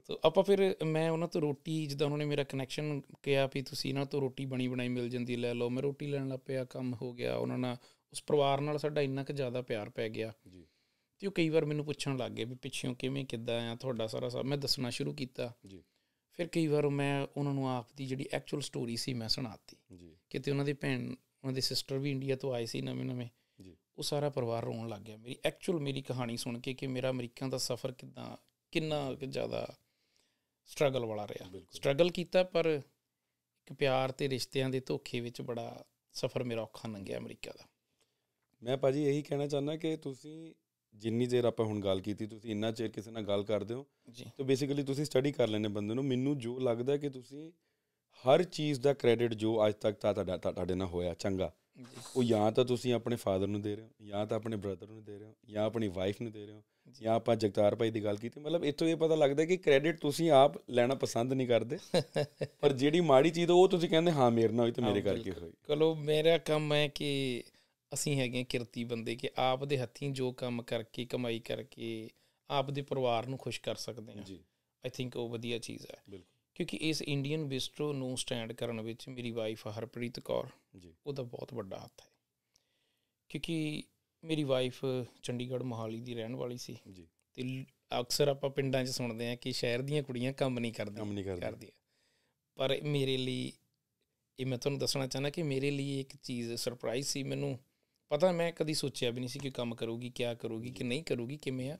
ਸੋ ਆਪਾਂ ਫਿਰ ਮੈਂ ਉਹਨਾਂ ਤੋਂ ਰੋਟੀ ਜਿੱਦਾਂ ਉਹਨਾਂ ਨੇ ਮੇਰਾ ਕਨੈਕਸ਼ਨ ਕਿਹਾ ਵੀ ਤੁਸੀਂ ਇਹਨਾਂ ਤੋਂ ਰੋਟੀ ਬਣੀ ਬਣਾਈ ਮਿਲ ਜਾਂਦੀ ਲੈ ਲਓ ਮੈਂ ਰੋਟੀ ਲੈਣ ਲੱਪਿਆ ਕੰਮ ਹੋ ਗਿਆ ਉਹਨਾਂ ਨਾਲ ਉਸ ਪਰਿਵਾਰ ਨਾਲ ਸਾਡਾ ਇੰਨਾ ਕੁ ਜ਼ਿਆਦਾ ਪਿਆਰ ਪੈ ਗਿਆ ਜੀ ਤੇ ਉਹ ਕਈ ਵਾਰ ਮੈਨੂੰ ਪੁੱਛਣ ਲੱਗ ਗਏ ਵੀ ਪਿੱਛੇੋਂ ਕਿਵੇਂ ਕਿੱਦਾਂ ਆ ਤੁਹਾਡਾ ਸਾਰਾ ਸਭ ਮੈਂ ਦੱਸਣਾ ਸ਼ੁਰੂ ਕੀਤਾ ਜੀ ਫਿਰ ਕਈ ਵਾਰ ਮੈਂ ਉਹਨਾਂ ਨੂੰ ਆਪ ਦੀ ਜਿਹੜੀ ਐਕਚੁਅਲ ਸਟੋਰੀ ਸੀ ਮੈਂ ਸੁਣਾਤੀ ਜੀ ਕਿਤੇ ਉਹਨਾਂ ਦੀ ਭੈਣ ਉਹਨਾਂ ਦੀ ਸਿਸਟਰ ਵੀ ਇੰਡੀਆ ਤੋਂ ਆਏ ਸੀ ਨਵੇਂ ਨਵੇਂ ਜੀ ਉਹ ਸਾਰਾ ਪਰਿਵਾਰ ਰੋਣ ਲੱਗ ਗਿਆ ਮੇਰੀ ਐਕਚੁਅਲ ਮੇਰੀ ਕਹਾਣੀ ਸੁਣ ਕੇ ਕਿ ਮੇਰਾ ਅਮਰੀਕਾ ਦਾ ਸਫ਼ਰ ਕਿਦਾਂ ਕਿੰਨਾ ਜ਼ਿਆਦਾ ਸਟਰਗਲ ਵਾਲਾ ਰਿਹਾ ਸਟਰਗਲ ਕੀਤਾ ਪਰ ਇੱਕ ਪਿਆਰ ਤੇ ਰਿਸ਼ਤਿਆਂ ਦੇ ਧੋਖੇ ਵਿੱਚ ਬੜਾ ਸਫ਼ਰ ਮੇਰਾ ਔਖਾ ਲੰਘਿਆ ਅਮਰੀਕਾ ਦਾ ਮੈਂ ਭਾਜੀ ਇਹੀ ਕਹਿਣਾ ਚਾਹੁੰਦਾ ਕਿ ਤੁਸੀਂ ਜਿੰਨੀ ਦੇਰ ਆਪਾਂ ਹੁਣ ਗੱਲ ਕੀਤੀ ਤੁਸੀਂ ਇੰਨਾ ਚਿਰ ਕਿਸੇ ਨਾਲ ਗੱਲ ਕਰਦੇ ਹੋ ਤਾਂ ਬੇਸਿਕਲੀ ਤੁਸੀਂ ਸਟੱਡੀ ਕਰ ਲੈਨੇ ਬੰਦੇ ਨੂੰ ਮੈਨੂੰ ਜੋ ਲੱਗਦਾ ਕਿ ਤੁਸੀਂ ਹਰ ਚੀਜ਼ ਦਾ ਕ੍ਰੈਡਿਟ ਜੋ ਅੱਜ ਤੱਕ ਤੁਹਾਡਾ ਤੁਹਾਡੇ ਨਾਲ ਹੋਇਆ ਚੰਗਾ ਉਹ ਜਾਂ ਤਾਂ ਤੁਸੀਂ ਆਪਣੇ ਫਾਦਰ ਨੂੰ ਦੇ ਰਹੇ ਹੋ ਜਾਂ ਤਾਂ ਆਪਣੇ ਬ੍ਰਦਰ ਨੂੰ ਦੇ ਰਹੇ ਹੋ ਜਾਂ ਆਪਣੀ ਵਾਈਫ ਨੂੰ ਦੇ ਰਹੇ ਹੋ ਜਾਂ ਆਪਾਂ ਜਗਤਾਰ ਭਾਈ ਦੀ ਗੱਲ ਕੀਤੀ ਮਤਲਬ ਇੱਥੋਂ ਇਹ ਪਤਾ ਲੱਗਦਾ ਕਿ ਕ੍ਰੈਡਿਟ ਤੁਸੀਂ ਆਪ ਲੈਣਾ ਪਸੰਦ ਨਹੀਂ ਕਰਦੇ ਪਰ ਜਿਹੜੀ ਮਾੜੀ ਚੀਜ਼ ਉਹ ਤੁਸੀਂ ਕਹਿੰਦੇ ਹਾਂ ਮੇਰੇ ਨਾਲ ਹੋਈ ਤੇ ਮੇਰੇ ਕਰਕੇ ਹੋਈ ਕਲੋ ਮੇਰਾ ਕੰਮ ਹੈ ਕਿ ਅਸੀਂ ਹੈਗੇ ਕਿਰਤੀ ਬੰਦੇ ਕਿ ਆਪ ਦੇ ਹੱਥੀਂ ਜੋ ਕੰਮ ਕਰਕੇ ਕਮਾਈ ਕਰਕੇ ਆਪ ਦੇ ਪਰਿਵਾਰ ਨੂੰ ਖੁਸ਼ ਕਰ ਸਕਦੇ ਆ ਜੀ ਆਈ ਥਿੰਕ ਉਹ ਵਧੀਆ ਚੀਜ਼ ਹੈ ਬਿਲਕੁਲ ਕਿਉਂਕਿ ਇਸ ਇੰਡੀਅਨ ਬਿਸਟਰੋ ਨੂੰ ਸਟੈਂਡ ਕਰਨ ਵਿੱਚ ਮੇਰੀ ਵਾਈਫ ਹਰਪ੍ਰੀਤ ਕੌਰ ਜੀ ਉਹਦਾ ਬਹੁਤ ਵੱਡਾ ਹੱਥ ਹੈ ਕਿਉਂਕਿ ਮੇਰੀ ਵਾਈਫ ਚੰਡੀਗੜ੍ਹ ਮੋਹਾਲੀ ਦੀ ਰਹਿਣ ਵਾਲੀ ਸੀ ਜੀ ਤੇ ਅਕਸਰ ਆਪਾਂ ਪਿੰਡਾਂ 'ਚ ਸੁਣਦੇ ਆ ਕਿ ਸ਼ਹਿਰ ਦੀਆਂ ਕੁੜੀਆਂ ਕੰਮ ਨਹੀਂ ਕਰਦੀਆਂ ਕੰਮ ਨਹੀਂ ਕਰਦੀਆਂ ਪਰ ਮੇਰੇ ਲਈ ਇਹ ਮੈਂ ਤੁਹਾਨੂੰ ਦੱਸਣਾ ਚਾਹਨਾ ਕਿ ਮੇਰੇ ਲਈ ਇੱਕ ਚੀਜ਼ ਸਰਪ੍ਰਾਈਜ਼ ਸੀ ਮੈਨੂੰ ਪਤਾ ਮੈਂ ਕਦੀ ਸੋਚਿਆ ਵੀ ਨਹੀਂ ਸੀ ਕਿ ਕੰਮ ਕਰੂਗੀ ਕਿਆ ਕਰੂਗੀ ਕਿ ਨਹੀਂ ਕਰੂਗੀ ਕਿਵੇਂ ਆ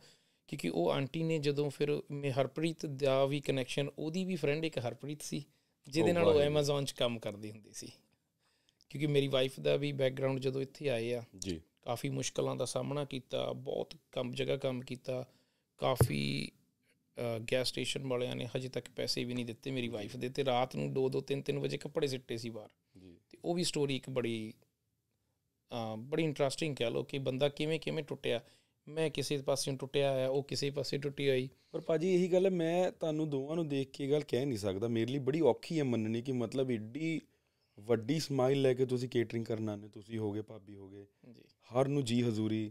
ਕਿਉਂਕਿ ਉਹ ਆਂਟੀ ਨੇ ਜਦੋਂ ਫਿਰ ਮੇ ਹਰਪ੍ਰੀਤ ਦਾ ਵੀ ਕਨੈਕਸ਼ਨ ਉਹਦੀ ਵੀ ਫਰੈਂਡ ਇੱਕ ਹਰਪ੍ਰੀਤ ਸੀ ਜਿਹਦੇ ਨਾਲ ਉਹ Amazon 'ਚ ਕੰਮ ਕਰਦੀ ਹੁੰਦੀ ਸੀ ਕਿਉਂਕਿ ਮੇਰੀ ਵਾਈਫ ਦਾ ਵੀ ਬੈਕਗ੍ਰਾਉਂਡ ਜਦੋਂ ਇੱਥੇ ਆਏ ਆ ਜੀ ਕਾਫੀ ਮੁਸ਼ਕਲਾਂ ਦਾ ਸਾਹਮਣਾ ਕੀਤਾ ਬਹੁਤ ਕੰਮ ਜਗ੍ਹਾ ਕੰਮ ਕੀਤਾ ਕਾਫੀ ਗੈਸ ਸਟੇਸ਼ਨ ਵਾਲਿਆਂ ਨੇ ਹਜੇ ਤੱਕ ਪੈਸੇ ਵੀ ਨਹੀਂ ਦਿੱਤੇ ਮੇਰੀ ਵਾਈਫ ਦੇ ਤੇ ਰਾਤ ਨੂੰ 2 2 3 3 ਵਜੇ ਕੱਪੜੇ ਸਿੱਟੇ ਸੀ ਬਾਹਰ ਜੀ ਤੇ ਉਹ ਵੀ ਸਟੋਰੀ ਇੱਕ ਬੜੀ ਬੜੀ ਇੰਟਰਸਟਿੰਗ ਕਹਿ ਲੋ ਕਿ ਬੰਦਾ ਕਿਵੇਂ ਕਿਵੇਂ ਟੁੱਟਿਆ ਮੈਂ ਕਿਸੇ ਪਾਸੇ ਟੁੱਟਿਆ ਆ ਉਹ ਕਿਸੇ ਪਾਸੇ ਟੁੱਟੀ ਹੋਈ ਪਰ ਪਾਜੀ ਇਹੀ ਗੱਲ ਹੈ ਮੈਂ ਤੁਹਾਨੂੰ ਦੋਵਾਂ ਨੂੰ ਦੇਖ ਕੇ ਗੱਲ ਕਹਿ ਨਹੀਂ ਸਕਦਾ ਮੇਰੇ ਲਈ ਬੜੀ ਔਖੀ ਹੈ ਮੰਨਣੀ ਕਿ ਮਤਲਬ ਏਡੀ ਵੱਡੀ ਸਮਾਈਲ ਲੈ ਕੇ ਤੁਸੀਂ ਕੇਟਰਿੰਗ ਕਰਨ ਆਨੇ ਤੁਸੀਂ ਹੋਗੇ ਭਾਬੀ ਹੋਗੇ ਜੀ ਹਰ ਨੂੰ ਜੀ ਹਜ਼ੂਰੀ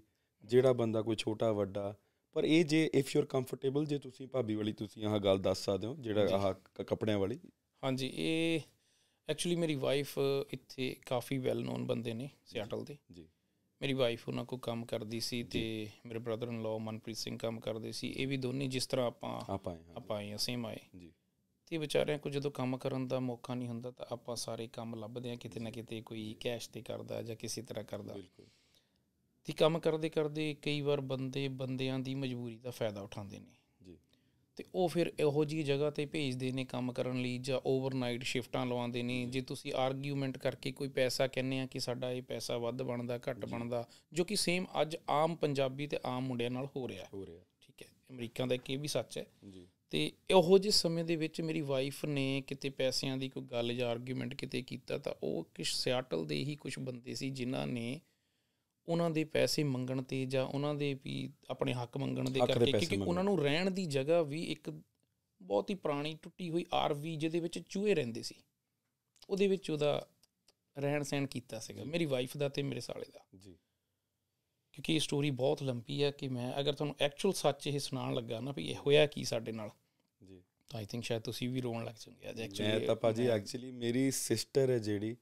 ਜਿਹੜਾ ਬੰਦਾ ਕੋਈ ਛੋਟਾ ਵੱਡਾ ਪਰ ਇਹ ਜੇ ਇਫ ਯੂ ਆਰ ਕੰਫਰਟੇਬਲ ਜੇ ਤੁਸੀਂ ਭਾਬੀ ਵਾਲੀ ਤੁਸੀਂ ਆਹ ਗੱਲ ਦੱਸ ਸਕਦੇ ਹੋ ਜਿਹੜਾ ਆਹ ਕੱਪੜਿਆਂ ਵਾਲੀ ਹਾਂਜੀ ਇਹ ਐਕਚੁਅਲੀ ਮੇਰੀ ਵਾਈਫ ਇੱਥੇ ਕਾਫੀ ਵੈਲ ਨੋਨ ਬੰਦੇ ਨੇ ਸਿਆਟਲ ਦੇ ਜੀ ਮੇਰੀ ਵਾਈਫ ਉਹਨਾਂ ਕੋ ਕੰਮ ਕਰਦੀ ਸੀ ਤੇ ਮੇਰੇ brother in law Manpreet Singh ਕੰਮ ਕਰਦੇ ਸੀ ਇਹ ਵੀ ਦੋਨੇ ਜਿਸ ਤਰ੍ਹਾਂ ਆਪਾਂ ਆਪਾਂ ਆਏ ਆਏ ਸੇਮ ਆਏ ਜੀ ਤੇ ਵਿਚਾਰਿਆਂ ਕੋ ਜਦੋਂ ਕੰਮ ਕਰਨ ਦਾ ਮੌਕਾ ਨਹੀਂ ਹੁੰਦਾ ਤਾਂ ਆਪਾਂ ਸਾਰੇ ਕੰਮ ਲੱਭਦੇ ਆ ਕਿਤੇ ਨਾ ਕਿਤੇ ਕੋਈ ਕੈਸ਼ ਤੇ ਕਰਦਾ ਜਾਂ ਕਿਸੇ ਤਰ੍ਹਾਂ ਕਰਦਾ ਬਿਲਕੁਲ ਤੇ ਕੰਮ ਕਰਦੇ ਕਰਦੇ ਕਈ ਵਾਰ ਬੰਦੇ ਬੰਦਿਆਂ ਦੀ ਮਜਬੂਰੀ ਦਾ ਫਾਇਦਾ ਉਠਾਉਂਦੇ ਨੇ ਤੇ ਉਹ ਫਿਰ ਇਹੋ ਜੀ ਜਗ੍ਹਾ ਤੇ ਭੇਜਦੇ ਨੇ ਕੰਮ ਕਰਨ ਲਈ ਜਾਂ ਓਵਰਨਾਈਟ ਸ਼ਿਫਟਾਂ ਲਵਾਉਂਦੇ ਨੇ ਜੇ ਤੁਸੀਂ ਆਰਗੂਮੈਂਟ ਕਰਕੇ ਕੋਈ ਪੈਸਾ ਕਹਿੰਨੇ ਆ ਕਿ ਸਾਡਾ ਇਹ ਪੈਸਾ ਵੱਧ ਬਣਦਾ ਘੱਟ ਬਣਦਾ ਜੋ ਕਿ ਸੇਮ ਅੱਜ ਆਮ ਪੰਜਾਬੀ ਤੇ ਆਮ ਮੁੰਡਿਆਂ ਨਾਲ ਹੋ ਰਿਹਾ ਹੋ ਰਿਹਾ ਠੀਕ ਹੈ ਅਮਰੀਕਾ ਦਾ ਇਹ ਵੀ ਸੱਚ ਹੈ ਜੀ ਤੇ ਇਹੋ ਜਿਹੇ ਸਮੇਂ ਦੇ ਵਿੱਚ ਮੇਰੀ ਵਾਈਫ ਨੇ ਕਿਤੇ ਪੈਸਿਆਂ ਦੀ ਕੋਈ ਗੱਲ ਜਾਂ ਆਰਗੂਮੈਂਟ ਕਿਤੇ ਕੀਤਾ ਤਾਂ ਉਹ ਕਿਸ ਸਿਆਟਲ ਦੇ ਹੀ ਕੁਝ ਬੰਦੇ ਸੀ ਜਿਨ੍ਹਾਂ ਨੇ ਉਹਨਾਂ ਦੇ ਪੈਸੇ ਮੰਗਣ ਤੇ ਜਾਂ ਉਹਨਾਂ ਦੇ ਵੀ ਆਪਣੇ ਹੱਕ ਮੰਗਣ ਦੇ ਕਰਕੇ ਕਿਉਂਕਿ ਉਹਨਾਂ ਨੂੰ ਰਹਿਣ ਦੀ ਜਗ੍ਹਾ ਵੀ ਇੱਕ ਬਹੁਤ ਹੀ ਪੁਰਾਣੀ ਟੁੱਟੀ ਹੋਈ ਆਰਵੀ ਜਿਹਦੇ ਵਿੱਚ ਚੂਹੇ ਰਹਿੰਦੇ ਸੀ ਉਹਦੇ ਵਿੱਚ ਉਹਦਾ ਰਹਿਣ ਸਹਿਣ ਕੀਤਾ ਸੀਗਾ ਮੇਰੀ ਵਾਈਫ ਦਾ ਤੇ ਮੇਰੇ ਸਾਲੇ ਦਾ ਜੀ ਕਿਉਂਕਿ ਇਹ ਸਟੋਰੀ ਬਹੁਤ ਲੰਬੀ ਹੈ ਕਿ ਮੈਂ ਅਗਰ ਤੁਹਾਨੂੰ ਐਕਚੁਅਲ ਸੱਚ ਇਹ ਸੁਣਾਉਣ ਲੱਗਾ ਨਾ ਵੀ ਇਹ ਹੋਇਆ ਕੀ ਸਾਡੇ ਨਾਲ ਜੀ ਤਾਂ ਆਈ ਥਿੰਕ ਸ਼ਾਇਦ ਤੁਸੀਂ ਵੀ ਰੋਣ ਲੱਗ ਜਾਓਗੇ ਅੱਜ ਐਕਚੁਅਲੀ ਮੈਂ ਤਾਂ ਭਾਜੀ ਐਕਚੁਅਲੀ ਮੇਰੀ ਸਿਸਟਰ ਹੈ ਜਿਹੜੀ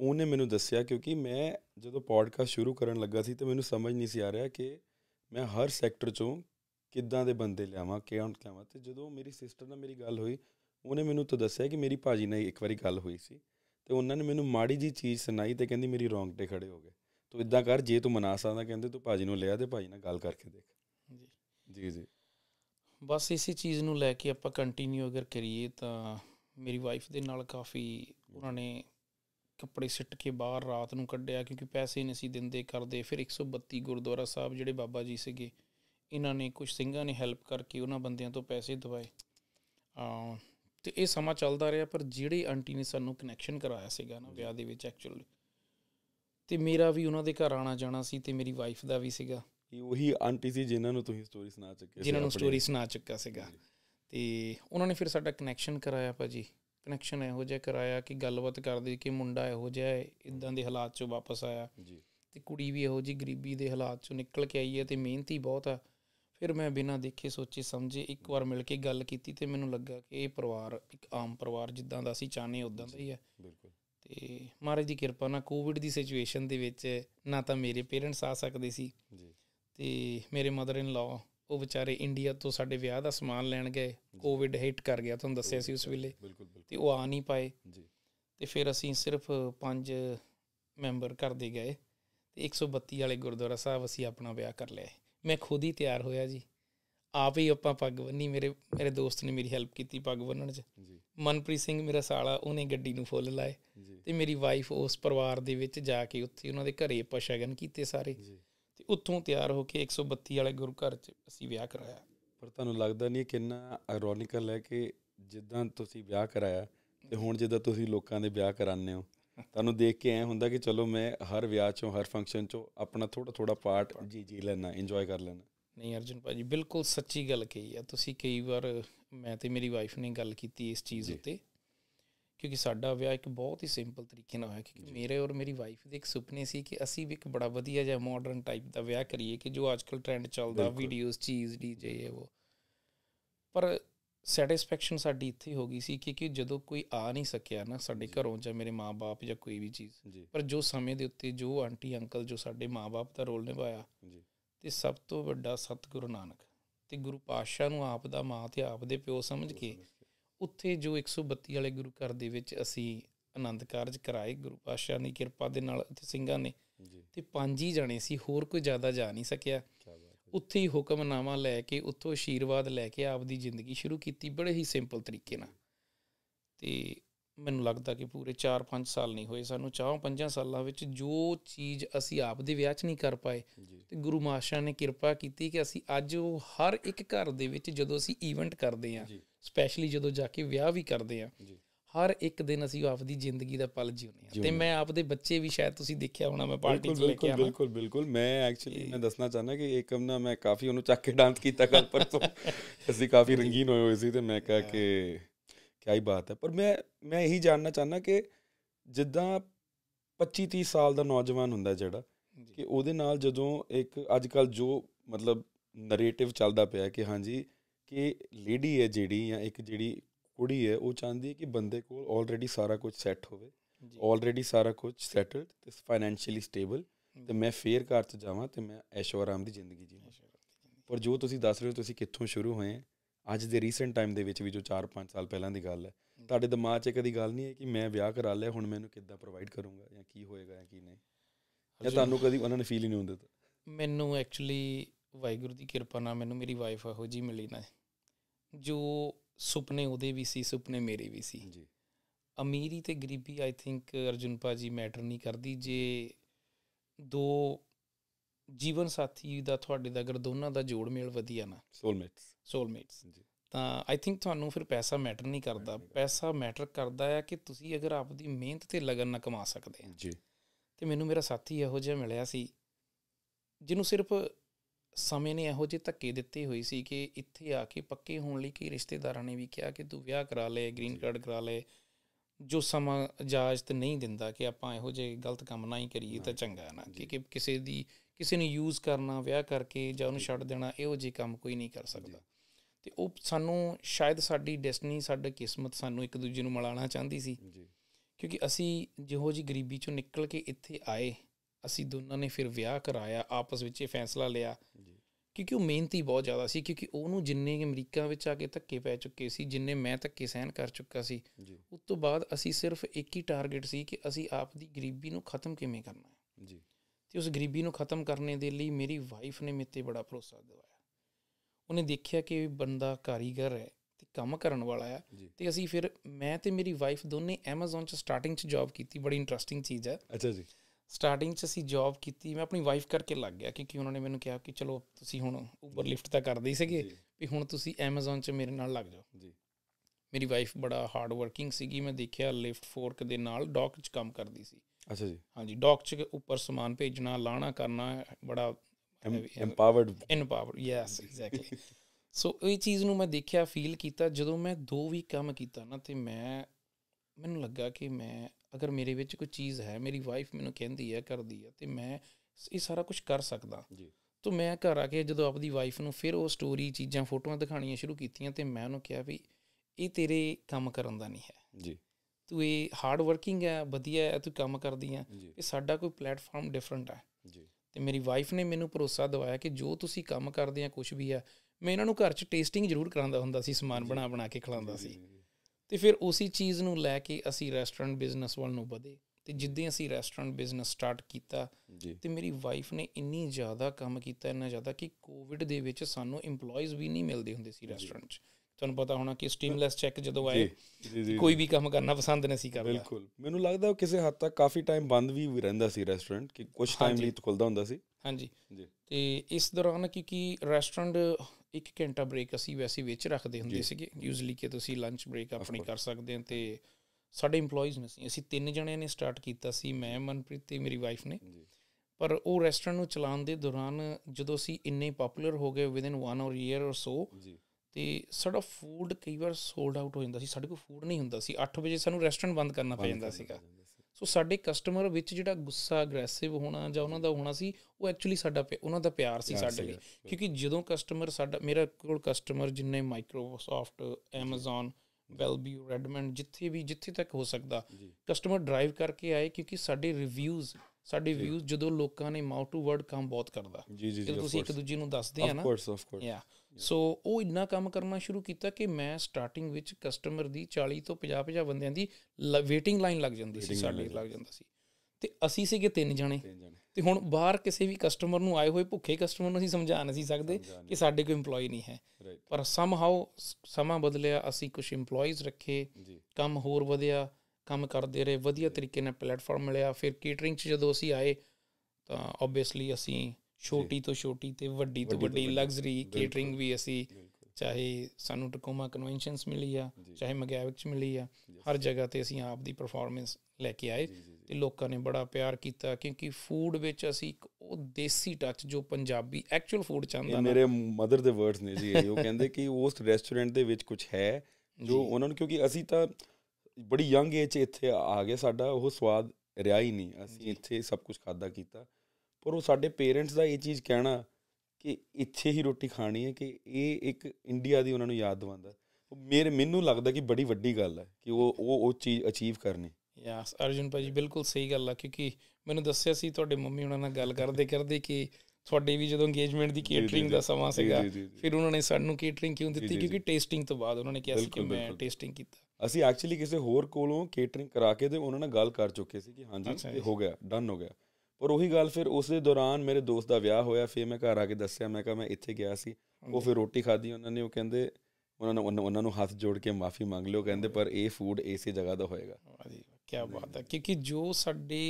ਉਹਨੇ ਮੈਨੂੰ ਦੱਸਿਆ ਕਿਉਂਕਿ ਮੈਂ ਜਦੋਂ ਪੋਡਕਾਸਟ ਸ਼ੁਰੂ ਕਰਨ ਲੱਗਾ ਸੀ ਤੇ ਮੈਨੂੰ ਸਮਝ ਨਹੀਂ ਸੀ ਆ ਰਿਹਾ ਕਿ ਮੈਂ ਹਰ ਸੈਕਟਰ ਚੋਂ ਕਿੱਦਾਂ ਦੇ ਬੰਦੇ ਲਿਆਵਾਂ ਕਿਉਂ ਲਿਆਵਾਂ ਤੇ ਜਦੋਂ ਮੇਰੀ ਸਿਸਟਰ ਨਾਲ ਮੇਰੀ ਗੱਲ ਹੋਈ ਉਹਨੇ ਮੈਨੂੰ ਤਾਂ ਦੱਸਿਆ ਕਿ ਮੇਰੀ ਭਾਜੀ ਨਾਲ ਇੱਕ ਵਾਰੀ ਗੱਲ ਹੋਈ ਸੀ ਤੇ ਉਹਨਾਂ ਨੇ ਮੈਨੂੰ ਮਾੜੀ ਜੀ ਚੀਜ਼ ਸੁਣਾਈ ਤੇ ਕਹਿੰਦੀ ਮੇਰੀ ਤੇ ਖੜੇ ਹੋ ਗਏ ਤੂੰ ਇਦਾਂ ਕਰ ਜੇ ਤੂੰ ਮਨਾ ਸਕਦਾ ਕਹਿੰਦੇ ਤੂੰ ਭਾਜੀ ਨੂੰ ਲਿਆ ਤੇ ਭਾਜੀ ਨਾਲ ਗੱਲ ਕਰਕੇ ਦੇਖ ਜੀ ਜੀ ਜੀ ਬਸ ਇਸੇ ਚੀਜ਼ ਨੂੰ ਲੈ ਕੇ ਆਪਾਂ ਕੰਟੀਨਿਊ ਅਗਰ ਕਰੀਏ ਤਾਂ ਮੇਰੀ ਵਾਈਫ ਦੇ ਨਾਲ ਕਾਫੀ ਉਹਨਾਂ ਨੇ ਕੱਪੜੇ ਸਿੱਟ ਕੇ ਬਾਹਰ ਰਾਤ ਨੂੰ ਕੱਢਿਆ ਕਿਉਂਕਿ ਪੈਸੇ ਨਹੀਂ ਸੀ ਦਿੰਦੇ ਕਰਦੇ ਫਿਰ 132 ਗੁਰਦੁਆਰਾ ਸਾਹਿਬ ਜਿਹੜੇ ਬਾਬਾ ਜੀ ਸੀਗੇ ਇਹਨਾਂ ਨੇ ਕੁਝ ਸਿੰਘਾਂ ਨੇ ਹੈਲਪ ਕਰਕੇ ਉਹਨਾਂ ਬੰਦਿਆਂ ਤੋਂ ਪੈਸੇ ਦਵਾਏ ਆ ਤੇ ਇਹ ਸਮਾਂ ਚੱਲਦਾ ਰਿਹਾ ਪਰ ਜਿਹੜੇ ਆਂਟੀ ਨੇ ਸਾਨੂੰ ਕਨੈਕਸ਼ਨ ਕਰਾਇਆ ਸੀਗਾ ਨਾ ਵਿਆਹ ਦੇ ਵਿੱਚ ਐਕਚੁਅਲੀ ਤੇ ਮੇਰਾ ਵੀ ਉਹਨਾਂ ਦੇ ਘਰ ਆਣਾ ਜਾਣਾ ਸੀ ਤੇ ਮੇਰੀ ਵਾਈਫ ਦਾ ਵੀ ਸੀਗਾ ਇਹ ਉਹੀ ਆਂਟੀ ਸੀ ਜਿਨ੍ਹਾਂ ਨੂੰ ਤੁਸੀਂ ਸਟੋਰੀ ਸੁਣਾ ਚੁੱਕੇ ਸੀ ਜਿਨ੍ਹਾਂ ਨੂੰ ਸਟੋਰੀ ਸੁਣਾ ਚੁੱਕਾ ਸੀਗਾ ਤੇ ਉਹਨਾਂ ਨੇ ਫਿਰ ਸਾਡਾ ਕਨੈਕਸ਼ਨ ਕਰਾਇਆ ਭਾਜੀ ਕਨੈਕਸ਼ਨ ਇਹੋ ਜਿਹਾ ਕਰਾਇਆ ਕਿ ਗੱਲਬਾਤ ਕਰਦੀ ਕਿ ਮੁੰਡਾ ਇਹੋ ਜਿਹਾ ਹੈ ਇਦਾਂ ਦੇ ਹਾਲਾਤ ਚੋਂ ਵਾਪਸ ਆਇਆ ਜੀ ਤੇ ਕੁੜੀ ਵੀ ਇਹੋ ਜੀ ਗਰੀਬੀ ਦੇ ਹਾਲਾਤ ਚੋਂ ਨਿਕਲ ਕੇ ਆਈ ਹੈ ਤੇ ਮਿਹਨਤੀ ਬਹੁਤ ਆ ਫਿਰ ਮੈਂ ਬਿਨਾਂ ਦੇਖੇ ਸੋਚੇ ਸਮਝੇ ਇੱਕ ਵਾਰ ਮਿਲ ਕੇ ਗੱਲ ਕੀਤੀ ਤੇ ਮੈਨੂੰ ਲੱਗਾ ਕਿ ਇਹ ਪਰਿਵਾਰ ਇੱਕ ਆਮ ਪਰਿਵਾਰ ਜਿੱਦਾਂ ਦਾ ਅਸੀਂ ਚਾਹਨੇ ਉਦਾਂ ਦਾ ਹੀ ਹੈ ਬਿਲਕੁਲ ਤੇ ਮਹਾਰਾਜ ਦੀ ਕਿਰਪਾ ਨਾਲ ਕੋਵਿਡ ਦੀ ਸਿਚੁਏਸ਼ਨ ਦੇ ਵਿੱਚ ਨਾ ਤਾਂ ਮੇਰੇ ਪੇਰੈਂਟਸ ਆ ਸਕਦੇ ਸੀ ਜੀ ਤੇ ਮੇਰੇ ਮਦਰ ਇਨ ਲਾ ਉਹ ਵਿਚਾਰੇ ਇੰਡੀਆ ਤੋਂ ਸਾਡੇ ਵਿਆਹ ਦਾ ਸਮਾਨ ਲੈਣ ਗਏ ਕੋਵਿਡ ਹਿੱਟ ਕਰ ਗਿਆ ਤੁਹਾਨੂੰ ਦੱਸਿਆ ਸੀ ਉਸ ਵੇਲੇ ਤੇ ਉਹ ਆ ਨਹੀਂ ਪਾਏ ਤੇ ਫਿਰ ਅਸੀਂ ਸਿਰਫ ਪੰਜ ਮੈਂਬਰ ਕਰਦੇ ਦੇ ਗਏ ਤੇ 132 ਵਾਲੇ ਗੁਰਦੁਆਰਾ ਸਾਹਿਬ ਅਸੀਂ ਆਪਣਾ ਵਿਆਹ ਕਰ ਲਿਆ ਮੈਂ ਖੁਦ ਹੀ ਤਿਆਰ ਹੋਇਆ ਜੀ ਆਪ ਹੀ ਆਪਾਂ ਪੱਗ ਬੰਨੀ ਮੇਰੇ ਮੇਰੇ ਦੋਸਤ ਨੇ ਮੇਰੀ ਹੈਲਪ ਕੀਤੀ ਪੱਗ ਬੰਨਣ 'ਚ ਮਨਪ੍ਰੀਤ ਸਿੰਘ ਮੇਰਾ ਸਾਲਾ ਉਹਨੇ ਗੱਡੀ ਨੂੰ ਫੁੱਲ ਲਾਏ ਤੇ ਮੇਰੀ ਵਾਈਫ ਉਸ ਪਰਿਵਾਰ ਦੇ ਵਿੱਚ ਜਾ ਕੇ ਉੱਥੇ ਉਹਨਾਂ ਦੇ ਘਰੇ ਪਸ਼ਗਨ ਕੀਤੇ ਸਾਰੇ ਉੱਥੋਂ ਤਿਆਰ ਹੋ ਕੇ 132 ਵਾਲੇ ਗੁਰੂ ਘਰ 'ਚ ਅਸੀਂ ਵਿਆਹ ਕਰਾਇਆ ਪਰ ਤੁਹਾਨੂੰ ਲੱਗਦਾ ਨਹੀਂ ਕਿੰਨਾ ਆਇਰੋਨਿਕਲ ਹੈ ਕਿ ਜਿੱਦਾਂ ਤੁਸੀਂ ਵਿਆਹ ਕਰਾਇਆ ਤੇ ਹੁਣ ਜਿੱਦਾਂ ਤੁਸੀਂ ਲੋਕਾਂ ਦੇ ਵਿਆਹ ਕਰਾਉਂਦੇ ਹੋ ਤੁਹਾਨੂੰ ਦੇਖ ਕੇ ਐ ਹੁੰਦਾ ਕਿ ਚਲੋ ਮੈਂ ਹਰ ਵਿਆਹ 'ਚੋਂ ਹਰ ਫੰਕਸ਼ਨ 'ਚੋਂ ਆਪਣਾ ਥੋੜਾ ਥੋੜਾ ਪਾਰਟ ਜੀ ਜੀ ਲੈਣਾ ਇੰਜੋਏ ਕਰ ਲੈਣਾ ਨਹੀਂ ਅਰਜਨ ਭਾਜੀ ਬਿਲਕੁਲ ਸੱਚੀ ਗੱਲ ਕਹੀ ਆ ਤੁਸੀਂ ਕਈ ਵਾਰ ਮੈਂ ਤੇ ਮੇਰੀ ਵਾਈਫ ਨੇ ਗੱਲ ਕੀਤੀ ਇਸ ਚੀਜ਼ ਉੱਤੇ ਕਿਉਂਕਿ ਸਾਡਾ ਵਿਆਹ ਇੱਕ ਬਹੁਤ ਹੀ ਸਿੰਪਲ ਤਰੀਕੇ ਨਾਲ ਹੋਇਆ ਕਿਉਂਕਿ ਮੇਰੇ ਔਰ ਮੇਰੀ ਵਾਈਫ ਦੇ ਇੱਕ ਸੁਪਨੇ ਸੀ ਕਿ ਅਸੀਂ ਵੀ ਇੱਕ ਬੜਾ ਵਧੀਆ ਜਿਹਾ ਮਾਡਰਨ ਟਾਈਪ ਦਾ ਵਿਆਹ ਕਰੀਏ ਕਿ ਜੋ ਅੱਜਕੱਲ ਟ੍ਰੈਂਡ ਚੱਲਦਾ ਵੀਡੀਓਜ਼ ਚੀਜ਼ ਡੀਜੇ ਇਹ ਉਹ ਪਰ ਸੈਟੀਸਫੈਕਸ਼ਨ ਸਾਡੀ ਇੱਥੇ ਹੋ ਗਈ ਸੀ ਕਿ ਕਿ ਜਦੋਂ ਕੋਈ ਆ ਨਹੀਂ ਸਕਿਆ ਨਾ ਸਾਡੇ ਘਰੋਂ ਜਾਂ ਮੇਰੇ ਮਾਪੇ ਜਾਂ ਕੋਈ ਵੀ ਚੀਜ਼ ਪਰ ਜੋ ਸਮੇਂ ਦੇ ਉੱਤੇ ਜੋ ਆਂਟੀ ਅੰਕਲ ਜੋ ਸਾਡੇ ਮਾਪੇ ਦਾ ਰੋਲ ਨਿਭਾਇਆ ਤੇ ਸਭ ਤੋਂ ਵੱਡਾ ਸਤਿਗੁਰੂ ਨਾਨਕ ਤੇ ਗੁਰੂ ਪਾਤਸ਼ਾਹ ਨੂੰ ਆਪ ਦਾ ਮਾਂ ਤੇ ਆਪ ਦੇ ਪਿਓ ਸਮਝ ਕੇ ਉੱਥੇ ਜੋ 132 ਵਾਲੇ ਗੁਰੂ ਘਰ ਦੇ ਵਿੱਚ ਅਸੀਂ ਆਨੰਦ ਕਾਰਜ ਕਰਾਏ ਗੁਰੂ ਪਾਤਸ਼ਾਹ ਦੀ ਕਿਰਪਾ ਦੇ ਨਾਲ ਉੱਥੇ ਸਿੰਘਾਂ ਨੇ ਤੇ ਪੰਜ ਹੀ ਜਾਣੇ ਸੀ ਹੋਰ ਕੋਈ ਜ਼ਿਆਦਾ ਜਾ ਨਹੀਂ ਸਕਿਆ ਉੱਥੇ ਹੀ ਹੁਕਮਨਾਮਾ ਲੈ ਕੇ ਉੱਥੋਂ ਆਸ਼ੀਰਵਾਦ ਲੈ ਕੇ ਆਪ ਦੀ ਜ਼ਿੰਦਗੀ ਸ਼ੁਰੂ ਕੀਤੀ ਬੜੇ ਹੀ ਸਿੰਪਲ ਤਰੀਕੇ ਨਾਲ ਤੇ ਮੈਨੂੰ ਲੱਗਦਾ ਕਿ ਪੂਰੇ 4-5 ਸਾਲ ਨਹੀਂ ਹੋਏ ਸਾਨੂੰ 4-5 ਸਾਲਾਂ ਵਿੱਚ ਜੋ ਚੀਜ਼ ਅਸੀਂ ਆਪ ਦੇ ਵਿਆਹ 'ਚ ਨਹੀਂ ਕਰ ਪਾਏ ਤੇ ਗੁਰੂ ਮਾਸ਼ਾ ਨੇ ਕਿਰਪਾ ਕੀਤੀ ਕਿ ਅਸੀਂ ਅੱਜ ਉਹ ਹਰ ਇੱਕ ਘਰ ਦੇ ਵਿੱਚ ਜਦੋਂ ਅਸੀਂ ਈਵੈਂਟ ਕਰਦੇ ਆਂ ਸਪੈਸ਼ਲੀ ਜਦੋਂ ਜਾ ਕੇ ਵਿਆਹ ਵੀ ਕਰਦੇ ਆ ਹਰ ਇੱਕ ਦਿਨ ਅਸੀਂ ਆਪਦੀ ਜ਼ਿੰਦਗੀ ਦਾ ਪਲ ਜਿਉਂਦੇ ਆ ਤੇ ਮੈਂ ਆਪਦੇ ਬੱਚੇ ਵੀ ਸ਼ਾਇਦ ਤੁਸੀਂ ਦੇਖਿਆ ਹੋਣਾ ਮੈਂ ਪਾਰਟੀ 'ਚ ਲੈ ਕੇ ਆਵਾਂ ਬਿਲਕੁਲ ਬਿਲਕੁਲ ਮੈਂ ਐਕਚੁਅਲੀ ਮੈਂ ਦੱਸਣਾ ਚਾਹਨਾ ਕਿ ਇੱਕ ਨਾ ਮੈਂ ਕਾਫੀ ਉਹਨੂੰ ਚੱਕ ਕੇ ਡਾਂਸ ਕੀਤਾ ਕੱਲ ਤੋਂ <laughs> ਅਸੀਂ ਕਾਫੀ ਰੰਗੀਨ ਹੋਏ ਹੋਏ ਸੀ ਤੇ ਮੈਂ ਕਹਾ ਕਿ ਕੀ ਹੀ ਬਾਤ ਹੈ ਪਰ ਮੈਂ ਮੈਂ ਇਹੀ ਜਾਣਨਾ ਚਾਹਨਾ ਕਿ ਜਿੱਦਾਂ 25 30 ਸਾਲ ਦਾ ਨੌਜਵਾਨ ਹੁੰਦਾ ਜਿਹੜਾ ਕਿ ਉਹਦੇ ਨਾਲ ਜਦੋਂ ਇੱਕ ਅੱਜ ਕੱਲ ਜੋ ਮਤਲਬ ਨਰੇਟਿਵ ਚੱਲਦਾ ਪਿਆ ਕਿ ਹਾਂਜੀ ਕਿ ਲੇਡੀ ਹੈ ਜਿਹੜੀ ਜਾਂ ਇੱਕ ਜਿਹੜੀ ਕੁੜੀ ਹੈ ਉਹ ਚਾਹੁੰਦੀ ਹੈ ਕਿ ਬੰਦੇ ਕੋਲ ਆਲਰੇਡੀ ਸਾਰਾ ਕੁਝ ਸੈੱਟ ਹੋਵੇ ਆਲਰੇਡੀ ਸਾਰਾ ਕੁਝ ਸੈਟਲਡ ਤੇ ਫਾਈਨੈਂਸ਼ੀਅਲੀ ਸਟੇਬਲ ਤੇ ਮੈਂ ਫੇਰ ਘਰ ਚ ਜਾਵਾਂ ਤੇ ਮੈਂ ਆਰਾਮ ਦੀ ਜ਼ਿੰਦਗੀ ਜੀਵਾਂ ਪਰ ਜੋ ਤੁਸੀਂ ਦੱਸ ਰਹੇ ਹੋ ਤੁਸੀਂ ਕਿੱਥੋਂ ਸ਼ੁਰੂ ਹੋਏ ਅੱਜ ਦੇ ਰੀਸੈਂਟ ਟਾਈਮ ਦੇ ਵਿੱਚ ਵੀ ਜੋ 4-5 ਸਾਲ ਪਹਿਲਾਂ ਦੀ ਗੱਲ ਹੈ ਤੁਹਾਡੇ ਦਿਮਾਗ 'ਚ ਕਦੀ ਗੱਲ ਨਹੀਂ ਹੈ ਕਿ ਮੈਂ ਵਿਆਹ ਕਰਾ ਲਿਆ ਹੁਣ ਮੈਨੂੰ ਕਿੱਦਾਂ ਪ੍ਰੋਵਾਈਡ ਕਰੂੰਗਾ ਜਾਂ ਕੀ ਹੋਏਗਾ ਜਾਂ ਕੀ ਨਹੀਂ ਜਾਂ ਤੁਹਾਨੂੰ ਕਦੀ ਉਹਨਾਂ ਨੇ ਫੀਲ ਹੀ ਨਹੀਂ ਹੁੰਦੇ ਮੈਨੂੰ ਐਕਚੁਅਲੀ ਵਾਹਿਗੁਰੂ ਦੀ ਕਿਰਪਾ ਨਾਲ ਮੈਨੂੰ ਮੇਰੀ ਵਾਈਫ ਇਹੋ ਜੀ ਮਿਲੀ ਨਾ ਜੋ ਸੁਪਨੇ ਉਹਦੇ ਵੀ ਸੀ ਸੁਪਨੇ ਮੇਰੇ ਵੀ ਸੀ ਜੀ ਅਮੀਰੀ ਤੇ ਗਰੀਬੀ ਆਈ ਥਿੰਕ ਅਰਜੁਨ ਪਾਜੀ ਮੈਟਰ ਨਹੀਂ ਕਰਦੀ ਜੇ ਦੋ ਜੀਵਨ ਸਾਥੀ ਦਾ ਤੁਹਾਡੇ ਦਾ ਅਗਰ ਦੋਨਾਂ ਦਾ ਜੋੜ ਮੇਲ ਵਧੀਆ ਨਾ ਸੋਲਮੇਟਸ ਸੋਲਮੇਟਸ ਜੀ ਤਾਂ ਆਈ ਥਿੰਕ ਤੁਹਾਨੂੰ ਫਿਰ ਪੈਸਾ ਮੈਟਰ ਨਹੀਂ ਕਰਦਾ ਪੈਸਾ ਮੈਟਰ ਕਰਦਾ ਹੈ ਕਿ ਤੁਸੀਂ ਅਗਰ ਆਪਦੀ ਮਿਹਨਤ ਤੇ ਲਗਨ ਨਾਲ ਕਮਾ ਸਕਦੇ ਹੋ ਜੀ ਤੇ ਮੈਨੂੰ ਮੇਰਾ ਸਾਥੀ ਇਹੋ ਜਿਹਾ ਮਿਲਿਆ ਸੀ ਜਿਹਨੂੰ ਸਿਰਫ ਸਮੇਂ ਨੇ ਇਹੋ ਜਿਹੇ ਧੱਕੇ ਦਿੱਤੇ ਹੋਈ ਸੀ ਕਿ ਇੱਥੇ ਆ ਕੇ ਪੱਕੇ ਹੋਣ ਲਈ ਕਿ ਰਿਸ਼ਤੇਦਾਰਾਂ ਨੇ ਵੀ ਕਿਹਾ ਕਿ ਤੂੰ ਵਿਆਹ ਕਰਾ ਲੈ ਗ੍ਰੀਨ ਕਾਰਡ ਕਰਾ ਲੈ ਜੋ ਸਮਾਂ ਇਜਾਜ਼ਤ ਨਹੀਂ ਦਿੰਦਾ ਕਿ ਆਪਾਂ ਇਹੋ ਜਿਹੇ ਗਲਤ ਕੰਮ ਨਾ ਹੀ ਕਰੀਏ ਤਾਂ ਚੰਗਾ ਨਾ ਕਿ ਕਿਸੇ ਦੀ ਕਿਸੇ ਨੂੰ ਯੂਜ਼ ਕਰਨਾ ਵਿਆਹ ਕਰਕੇ ਜਾਂ ਉਹਨੂੰ ਛੱਡ ਦੇਣਾ ਇਹੋ ਜਿਹੇ ਕੰਮ ਕੋਈ ਨਹੀਂ ਕਰ ਸਕਦਾ ਤੇ ਉਹ ਸਾਨੂੰ ਸ਼ਾਇਦ ਸਾਡੀ ਡੈਸਟਨੀ ਸਾਡੀ ਕਿਸਮਤ ਸਾਨੂੰ ਇੱਕ ਦੂਜੇ ਨੂੰ ਮਿਲਾਉਣਾ ਚਾਹੁੰਦੀ ਸੀ ਜੀ ਕਿਉਂਕਿ ਅਸੀਂ ਜਿਹੋ ਜੀ ਗਰੀਬੀ ਚੋਂ ਨਿਕਲ ਕੇ ਇੱਥੇ ਆਏ ਅਸੀਂ ਦੋਨਾਂ ਨੇ ਫਿਰ ਵਿਆਹ ਕਰਾਇਆ ਆਪਸ ਵਿੱਚ ਇਹ ਫੈਸਲਾ ਲਿਆ ਕਿਉਂਕਿ ਉਹ ਮਿਹਨਤੀ ਬਹੁਤ ਜ਼ਿਆਦਾ ਸੀ ਕਿਉਂਕਿ ਉਹਨੂੰ ਜਿੰਨੇ ਅਮਰੀਕਾ ਵਿੱਚ ਆ ਕੇ ਧੱਕੇ ਪੈ ਚੁੱਕੇ ਸੀ ਜਿੰਨੇ ਮੈਂ ਧੱਕੇ ਸਹਿਨ ਕਰ ਚੁੱਕਾ ਸੀ ਉਸ ਤੋਂ ਬਾਅਦ ਅਸੀਂ ਸਿਰਫ ਇੱਕ ਹੀ ਟਾਰਗੇਟ ਸੀ ਕਿ ਅਸੀਂ ਆਪ ਦੀ ਗਰੀਬੀ ਨੂੰ ਖਤਮ ਕਿਵੇਂ ਕਰਨਾ ਹੈ ਜੀ ਤੇ ਉਸ ਗਰੀਬੀ ਨੂੰ ਖਤਮ ਕਰਨੇ ਦੇ ਲਈ ਮੇਰੀ ਵਾਈਫ ਨੇ ਮੇਤੇ ਬੜਾ ਭਰੋਸਾ ਦਿਵਾਇਆ ਉਹਨੇ ਦੇਖਿਆ ਕਿ ਬੰਦਾ ਕਾਰੀਗਰ ਹੈ ਤੇ ਕੰਮ ਕਰਨ ਵਾਲਾ ਹੈ ਤੇ ਅਸੀਂ ਫਿਰ ਮੈਂ ਤੇ ਮੇਰੀ ਵਾਈਫ ਦੋਨੇ Amazon 'ਚ ਸਟਾਰਟਿੰਗ 'ਚ ਜੌਬ ਕੀਤੀ ਬੜੀ ਇੰਟਰਸਟਿੰਗ ਚੀਜ਼ ਹੈ ਅੱਛਾ ਜੀ ਸਟਾਰਟਿੰਗ 'ਚ ਅਸੀਂ ਜੌਬ ਕੀਤੀ ਮੈਂ ਆਪਣੀ ਵਾਈਫ ਕਰਕੇ ਲੱਗ ਗਿਆ ਕਿਉਂਕਿ ਉਹਨਾਂ ਨੇ ਮੈਨੂੰ ਕਿਹਾ ਕਿ ਚਲੋ ਤੁਸੀਂ ਹੁਣ ਉਬਰ ਲਿਫਟ ਤਾਂ ਕਰਦੇ ਹੀ ਸੀਗੇ ਵੀ ਹੁਣ ਤੁਸੀਂ Amazon 'ਚ ਮੇਰੇ ਨਾਲ ਲੱਗ ਜਾਓ ਜੀ ਮੇਰੀ ਵਾਈਫ ਬੜਾ ਹਾਰਡ ਵਰਕਿੰਗ ਸੀਗੀ ਮੈਂ ਦੇਖਿਆ ਲਿਫਟ ਫੋਰਕ ਦੇ ਨਾਲ ਡੌਕ 'ਚ ਕੰਮ ਕਰਦੀ ਸੀ ਅੱਛਾ ਜੀ ਹਾਂਜੀ ਡੌਕ 'ਚ ਉੱਪਰ ਸਮਾਨ ਭੇਜਣਾ ਲਾਣਾ ਕਰਨਾ ਬੜਾ ਐਮਪਾਵਰਡ ਐਮਪਾਵਰਡ ਯੈਸ ਐਗਜ਼ੈਕਟਲੀ ਸੋ ਇਹ ਚੀਜ਼ ਨੂੰ ਮੈਂ ਦੇਖਿਆ ਫੀਲ ਕੀਤਾ ਜਦੋਂ ਮੈਂ ਦੋ ਵੀਕ ਕੰਮ ਕੀਤਾ ਨਾ ਤੇ ਮੈਂ ਮੈਨੂੰ ਲੱਗਾ ਕਿ ਮੈਂ ਅਗਰ ਮੇਰੇ ਵਿੱਚ ਕੋਈ ਚੀਜ਼ ਹੈ ਮੇਰੀ ਵਾਈਫ ਮੈਨੂੰ ਕਹਿੰਦੀ ਹੈ ਕਰਦੀ ਹੈ ਤੇ ਮੈਂ ਇਹ ਸਾਰਾ ਕੁਝ ਕਰ ਸਕਦਾ ਜੀ ਤੋ ਮੈਂ ਘਰ ਆ ਕੇ ਜਦੋਂ ਆਪਦੀ ਵਾਈਫ ਨੂੰ ਫਿਰ ਉਹ ਸਟੋਰੀ ਚੀਜ਼ਾਂ ਫੋਟੋਆਂ ਦਿਖਾਣੀਆਂ ਸ਼ੁਰੂ ਕੀਤੀਆਂ ਤੇ ਮੈਂ ਉਹਨੂੰ ਕਿਹਾ ਵੀ ਇਹ ਤੇਰੇ ਕੰਮ ਕਰਨ ਦਾ ਨਹੀਂ ਹੈ ਜੀ ਤੂੰ ਇਹ ਹਾਰਡ ਵਰਕਿੰਗ ਹੈ ਵਧੀਆ ਹੈ ਤੂੰ ਕੰਮ ਕਰਦੀ ਹੈ ਇਹ ਸਾਡਾ ਕੋਈ ਪਲੇਟਫਾਰਮ ਡਿਫਰੈਂਟ ਹੈ ਜੀ ਤੇ ਮੇਰੀ ਵਾਈਫ ਨੇ ਮੈਨੂੰ ਭਰੋਸਾ ਦਿਵਾਇਆ ਕਿ ਜੋ ਤੁਸੀਂ ਕੰਮ ਕਰਦੇ ਆ ਕੁਝ ਵੀ ਆ ਮੈਂ ਇਹਨਾਂ ਨੂੰ ਘਰ 'ਚ ਟੇਸਟਿੰਗ ਜ਼ਰੂਰ ਕਰਾਉਂਦਾ ਹੁੰਦਾ ਸੀ ਸਮਾਨ ਬਣਾ ਬਣਾ ਕੇ ਖਿਲਾਉਂਦਾ ਸੀ ਤੇ ਫਿਰ ਉਸੇ ਚੀਜ਼ ਨੂੰ ਲੈ ਕੇ ਅਸੀਂ ਰੈਸਟੋਰੈਂਟ ਬਿਜ਼ਨਸ ਵੱਲ ਨੂੰ ਵਧੇ ਤੇ ਜਿੱਦਾਂ ਅਸੀਂ ਰੈਸਟੋਰੈਂਟ ਬਿਜ਼ਨਸ ਸਟਾਰਟ ਕੀਤਾ ਤੇ ਮੇਰੀ ਵਾਈਫ ਨੇ ਇੰਨੀ ਜ਼ਿਆਦਾ ਕੰਮ ਕੀਤਾ ਇੰਨਾ ਜ਼ਿਆਦਾ ਕਿ ਕੋਵਿਡ ਦੇ ਵਿੱਚ ਸਾਨੂੰ EMPLOYEES ਵੀ ਨਹੀਂ ਮਿਲਦੇ ਹੁੰਦੇ ਸੀ ਰੈਸਟੋਰੈਂਟ 'ਚ ਤੁਹਾਨੂੰ ਪਤਾ ਹੋਣਾ ਕਿ ਸਟੀਮਲੈਸ ਚੈੱਕ ਜਦੋਂ ਆਏ ਕੋਈ ਵੀ ਕੰਮ ਕਰਨਾ ਪਸੰਦ ਨਹੀਂ ਸੀ ਕਰਦਾ ਬਿਲਕੁਲ ਮੈਨੂੰ ਲੱਗਦਾ ਉਹ ਕਿਸੇ ਹੱਦ ਤੱਕ ਕਾਫੀ ਟਾਈਮ ਬੰਦ ਵੀ ਰਹਿੰਦਾ ਸੀ ਰੈਸਟੋਰੈਂਟ ਕਿ ਕੁਝ ਟਾਈਮ ਲਈ ਖੁੱਲਦਾ ਹੁੰਦਾ ਸੀ ਹਾਂਜੀ ਜੀ ਤੇ ਇਸ ਦੌਰਾਨ ਕਿਉਂਕਿ ਰੈਸਟੋਰੈਂਟ ਇੱਕ ਘੰਟਾ ਬ੍ਰੇਕ ਅਸੀਂ ਵੈਸੇ ਵਿੱਚ ਰੱਖਦੇ ਹੁੰਦੇ ਸੀਗੇ ਯੂਜ਼ਲੀ ਕਿ ਤੁਸੀਂ ਲੰਚ ਬ੍ਰੇਕ ਆਪਣੀ ਕਰ ਸਕਦੇ ਹੋ ਤੇ ਸਾਡੇ EMPLOYEES ਨੇ ਅਸੀਂ ਤਿੰਨ ਜਣਿਆਂ ਨੇ ਸਟਾਰਟ ਕੀਤਾ ਸੀ ਮੈਂ ਮਨਪ੍ਰੀਤ ਤੇ ਮੇਰੀ ਵਾਈਫ ਨੇ ਪਰ ਉਹ ਰੈਸਟੋਰੈਂਟ ਨੂੰ ਚਲਾਉਣ ਦੇ ਦੌਰਾਨ ਜਦੋਂ ਅਸੀਂ ਇੰਨੇ ਪਪੂਲਰ ਹੋ ਗਏ ਵਿਦਨ 1 ਔਰ ਈਅਰ অর ਸੋ ਤੇ ਆਫ ਫੂਡ ਕਈ ਵਾਰ ਸੋਲਡ ਆਊਟ ਹੋ ਜਾਂਦਾ ਸੀ ਸਾਡੇ ਕੋਲ ਫੂਡ ਨਹੀਂ ਹੁੰਦਾ ਸੀ 8 ਵਜੇ ਸਾਨੂੰ ਰੈਸਟੋਰੈਂਟ ਬੰਦ ਕਰਨਾ ਪੈ ਜਾਂਦਾ ਸੀਗਾ ਸੋ ਸਾਡੇ ਕਸਟਮਰ ਵਿੱਚ ਜਿਹੜਾ ਗੁੱਸਾ ਅਗਰੈਸਿਵ ਹੋਣਾ ਜਾਂ ਉਹਨਾਂ ਦਾ ਹੋਣਾ ਸੀ ਉਹ ਐਕਚੁਅਲੀ ਸਾਡਾ ਉਹਨਾਂ ਦਾ ਪਿਆਰ ਸੀ ਸਾਡੇ ਲਈ ਕਿਉਂਕਿ ਜਦੋਂ ਕਸਟਮਰ ਸਾਡਾ ਮੇਰੇ ਕੋਲ ਕਸਟਮਰ ਜਿੰਨੇ ਮਾਈਕਰੋਸਾਫਟ ਐਮਾਜ਼ਨ ਵੈਲਬੀ ਰੈਡਮੰਡ ਜਿੱਥੇ ਵੀ ਜਿੱਥੇ ਤੱਕ ਹੋ ਸਕਦਾ ਕਸਟਮਰ ਡਰਾਈਵ ਕਰਕੇ ਆਏ ਕਿਉਂਕਿ ਸਾਡੇ ਰਿਵਿਊਜ਼ ਸਾਡੇ ਵਿਊਜ਼ ਜਦੋਂ ਲੋਕਾਂ ਨੇ ਮਾਊਟ ਟੂ ਵਰਡ ਕੰਮ ਬਹੁਤ ਕਰਦਾ ਜੀ ਜੀ ਜੀ ਤੁਸੀਂ ਇੱਕ ਦੂਜੇ ਨੂੰ ਦੱਸਦੇ ਆ ਨਾ of course of course so ਉਹ ਇੰਨਾ ਕੰਮ ਕਰਨਾ ਸ਼ੁਰੂ ਕੀਤਾ ਕਿ ਮੈਂ ਸਟਾਰਟਿੰਗ ਵਿੱਚ ਕਸਟਮਰ ਦੀ 40 ਤੋਂ 50 50 ਬੰਦਿਆਂ ਦੀ ਵੇਟਿੰਗ ਲਾਈਨ ਲੱਗ ਜਾਂਦੀ ਸੀ ਸਾਡੇ ਲੱਗ ਜਾਂਦਾ ਸੀ ਤੇ ਅਸੀਂ ਸੀਗੇ ਤਿੰਨ ਜਣੇ ਤੇ ਹੁਣ ਬਾਹਰ ਕਿਸੇ ਵੀ ਕਸਟਮਰ ਨੂੰ ਆਏ ਹੋਏ ਭੁੱਖੇ ਕਸਟਮਰ ਨੂੰ ਅਸੀਂ ਸਮਝਾ ਨਹੀਂ ਸਕਦੇ ਕਿ ਸਾਡੇ ਕੋਈ EMPLOYE ਨਹੀਂ ਹੈ ਪਰ ਸਮ ਹਾਊ ਸਮਾਂ ਬਦਲਿਆ ਅਸੀਂ ਕੁਝ EMPLOYES ਰੱਖੇ ਕੰਮ ਹੋਰ ਵਧਿਆ ਕੰਮ ਕਰਦੇ ਰਹੇ ਵਧੀਆ ਤਰੀਕੇ ਨਾਲ ਪਲੇਟਫਾਰਮ ਮਿਲਿਆ ਫਿਰ ਕੇਟਰਿੰਗ 'ਚ ਜਦੋਂ ਅਸੀਂ ਆਏ ਤਾਂ ਆਬਵੀਅਸਲੀ ਅਸੀਂ ਛੋਟੀ ਤੋਂ ਛੋਟੀ ਤੇ ਵੱਡੀ ਤੋਂ ਵੱਡੀ ਲਗਜ਼ਰੀ ਕੇਟਰਿੰਗ ਵੀ ਅਸੀਂ ਚਾਹੇ ਸਾਨੂੰ ਟਕੋਮਾ ਕਨਵੈਨਸ਼ਨਸ ਮਿਲੀ ਆ ਚਾਹੇ ਮਗੈਵਿਕ ਚ ਮਿਲੀ ਆ ਹਰ ਜਗ੍ਹਾ ਤੇ ਅਸੀਂ ਆਪ ਦੀ ਪਰਫਾਰਮੈਂਸ ਲੈ ਕੇ ਆਏ ਤੇ ਲੋਕਾਂ ਨੇ ਬੜਾ ਪਿਆਰ ਕੀਤਾ ਕਿਉਂਕਿ ਫੂਡ ਵਿੱਚ ਅਸੀਂ ਇੱਕ ਉਹ ਦੇਸੀ ਟੱਚ ਜੋ ਪੰਜਾਬੀ ਐਕਚੁਅਲ ਫੂਡ ਚਾਹੁੰਦਾ ਨਾ ਮੇਰੇ ਮਦਰ ਦੇ ਵਰਡਸ ਨੇ ਜੀ ਇਹ ਉਹ ਕਹਿੰਦੇ ਕਿ ਉਸ ਰੈਸਟੋਰੈਂਟ ਦੇ ਵਿੱਚ ਕੁਝ ਹੈ ਜੋ ਉਹਨਾਂ ਨੂੰ ਕਿਉਂਕਿ ਅਸੀਂ ਤਾਂ ਬੜੀ ਯੰਗ ਏਜ ਇੱਥੇ ਆ ਗਏ ਸਾਡਾ ਉਹ ਸਵਾਦ ਰਿਹਾ ਹੀ ਨਹੀਂ ਅਸੀਂ ਇੱਥੇ ਸਭ ਕੁਝ ਖਾਦਾ ਕੀਤਾ ਪਰ ਉਹ ਸਾਡੇ ਪੇਰੈਂਟਸ ਦਾ ਇਹ ਚੀਜ਼ ਕਹਿਣਾ ਕਿ ਇੱਥੇ ਹੀ ਰੋਟੀ ਖਾਣੀ ਹੈ ਕਿ ਇਹ ਇੱਕ ਇੰਡੀਆ ਦੀ ਉਹਨਾਂ ਨੂੰ ਯਾਦ ਦਵਾਉਂਦਾ ਮੇਰੇ ਮੈਨੂੰ ਲੱਗਦਾ ਕਿ ਬੜੀ ਵੱਡੀ ਗੱਲ ਹੈ ਕਿ ਉਹ ਉਹ ਉਹ ਚੀਜ਼ ਅਚੀਵ ਕਰਨੀ ਯਾਸ ਅਰਜੁਨ ਭਾਜੀ ਬਿਲਕੁਲ ਸਹੀ ਗੱਲ ਆ ਕਿਉਂਕਿ ਮੈਨੂੰ ਦੱਸਿਆ ਸੀ ਤੁਹਾਡੇ ਮੰਮੀ ਉਹਨਾਂ ਨਾਲ ਗੱਲ ਕਰਦੇ ਕਰਦੇ ਕਿ ਤੁਹਾਡੇ ਵੀ ਜਦੋਂ ਇੰਗੇਜਮੈਂਟ ਦੀ ਕੇਟਰਿੰਗ ਦਾ ਸਮਾਂ ਸੀਗਾ ਫਿਰ ਉਹਨਾਂ ਨੇ ਸਾਨੂੰ ਕੇਟਰਿੰਗ ਕਿਉਂ ਦਿੱਤੀ ਕਿਉਂਕਿ ਟੇਸਟਿੰਗ ਤੋਂ ਬਾਅਦ ਉਹਨਾਂ ਨੇ ਕਿਹਾ ਸੀ ਕਿ ਮੈਂ ਟੇਸਟਿੰਗ ਕੀਤਾ ਅਸੀਂ ਐਕਚੁਅਲੀ ਕਿਸੇ ਹੋਰ ਕੋਲੋਂ ਕੇਟਰਿੰਗ ਕਰਾ ਕੇ ਤੇ ਉਹਨਾਂ ਨਾਲ ਗੱਲ ਕਰ ਚੁੱਕੇ ਸੀ ਕਿ ਹਾਂਜੀ ਹੋ ਗਿਆ ਡਨ ਹੋ ਗਿਆ ਔਰ ਉਹੀ ਗੱਲ ਫਿਰ ਉਸ ਦੇ ਦੌਰਾਨ ਮੇਰੇ ਦੋਸਤ ਦਾ ਵਿਆਹ ਹੋਇਆ ਫਿਰ ਮੈਂ ਘਰ ਆ ਕੇ ਦੱਸਿਆ ਮੈਂ ਕਿਹਾ ਮੈਂ ਇੱਥੇ ਗਿਆ ਸੀ ਉਹ ਫਿਰ ਰੋਟੀ ਖਾਧੀ ਉਹਨਾਂ ਨੇ ਉਹ ਕਹਿੰਦੇ ਉਹਨਾਂ ਨੂੰ ਉਹਨਾਂ ਨੂੰ ਹੱਥ ਜੋੜ ਕੇ ਮਾਫੀ ਮੰਗ ਲਿਓ ਕਹਿੰਦੇ ਪਰ ਇਹ ਫੂਡ ਇਸੇ ਜਗ੍ਹਾ ਦਾ ਹੋਏਗਾ ਜੀ ਕੀ ਬਾਤ ਹੈ ਕਿਉਂਕਿ ਜੋ ਸਾਡੇ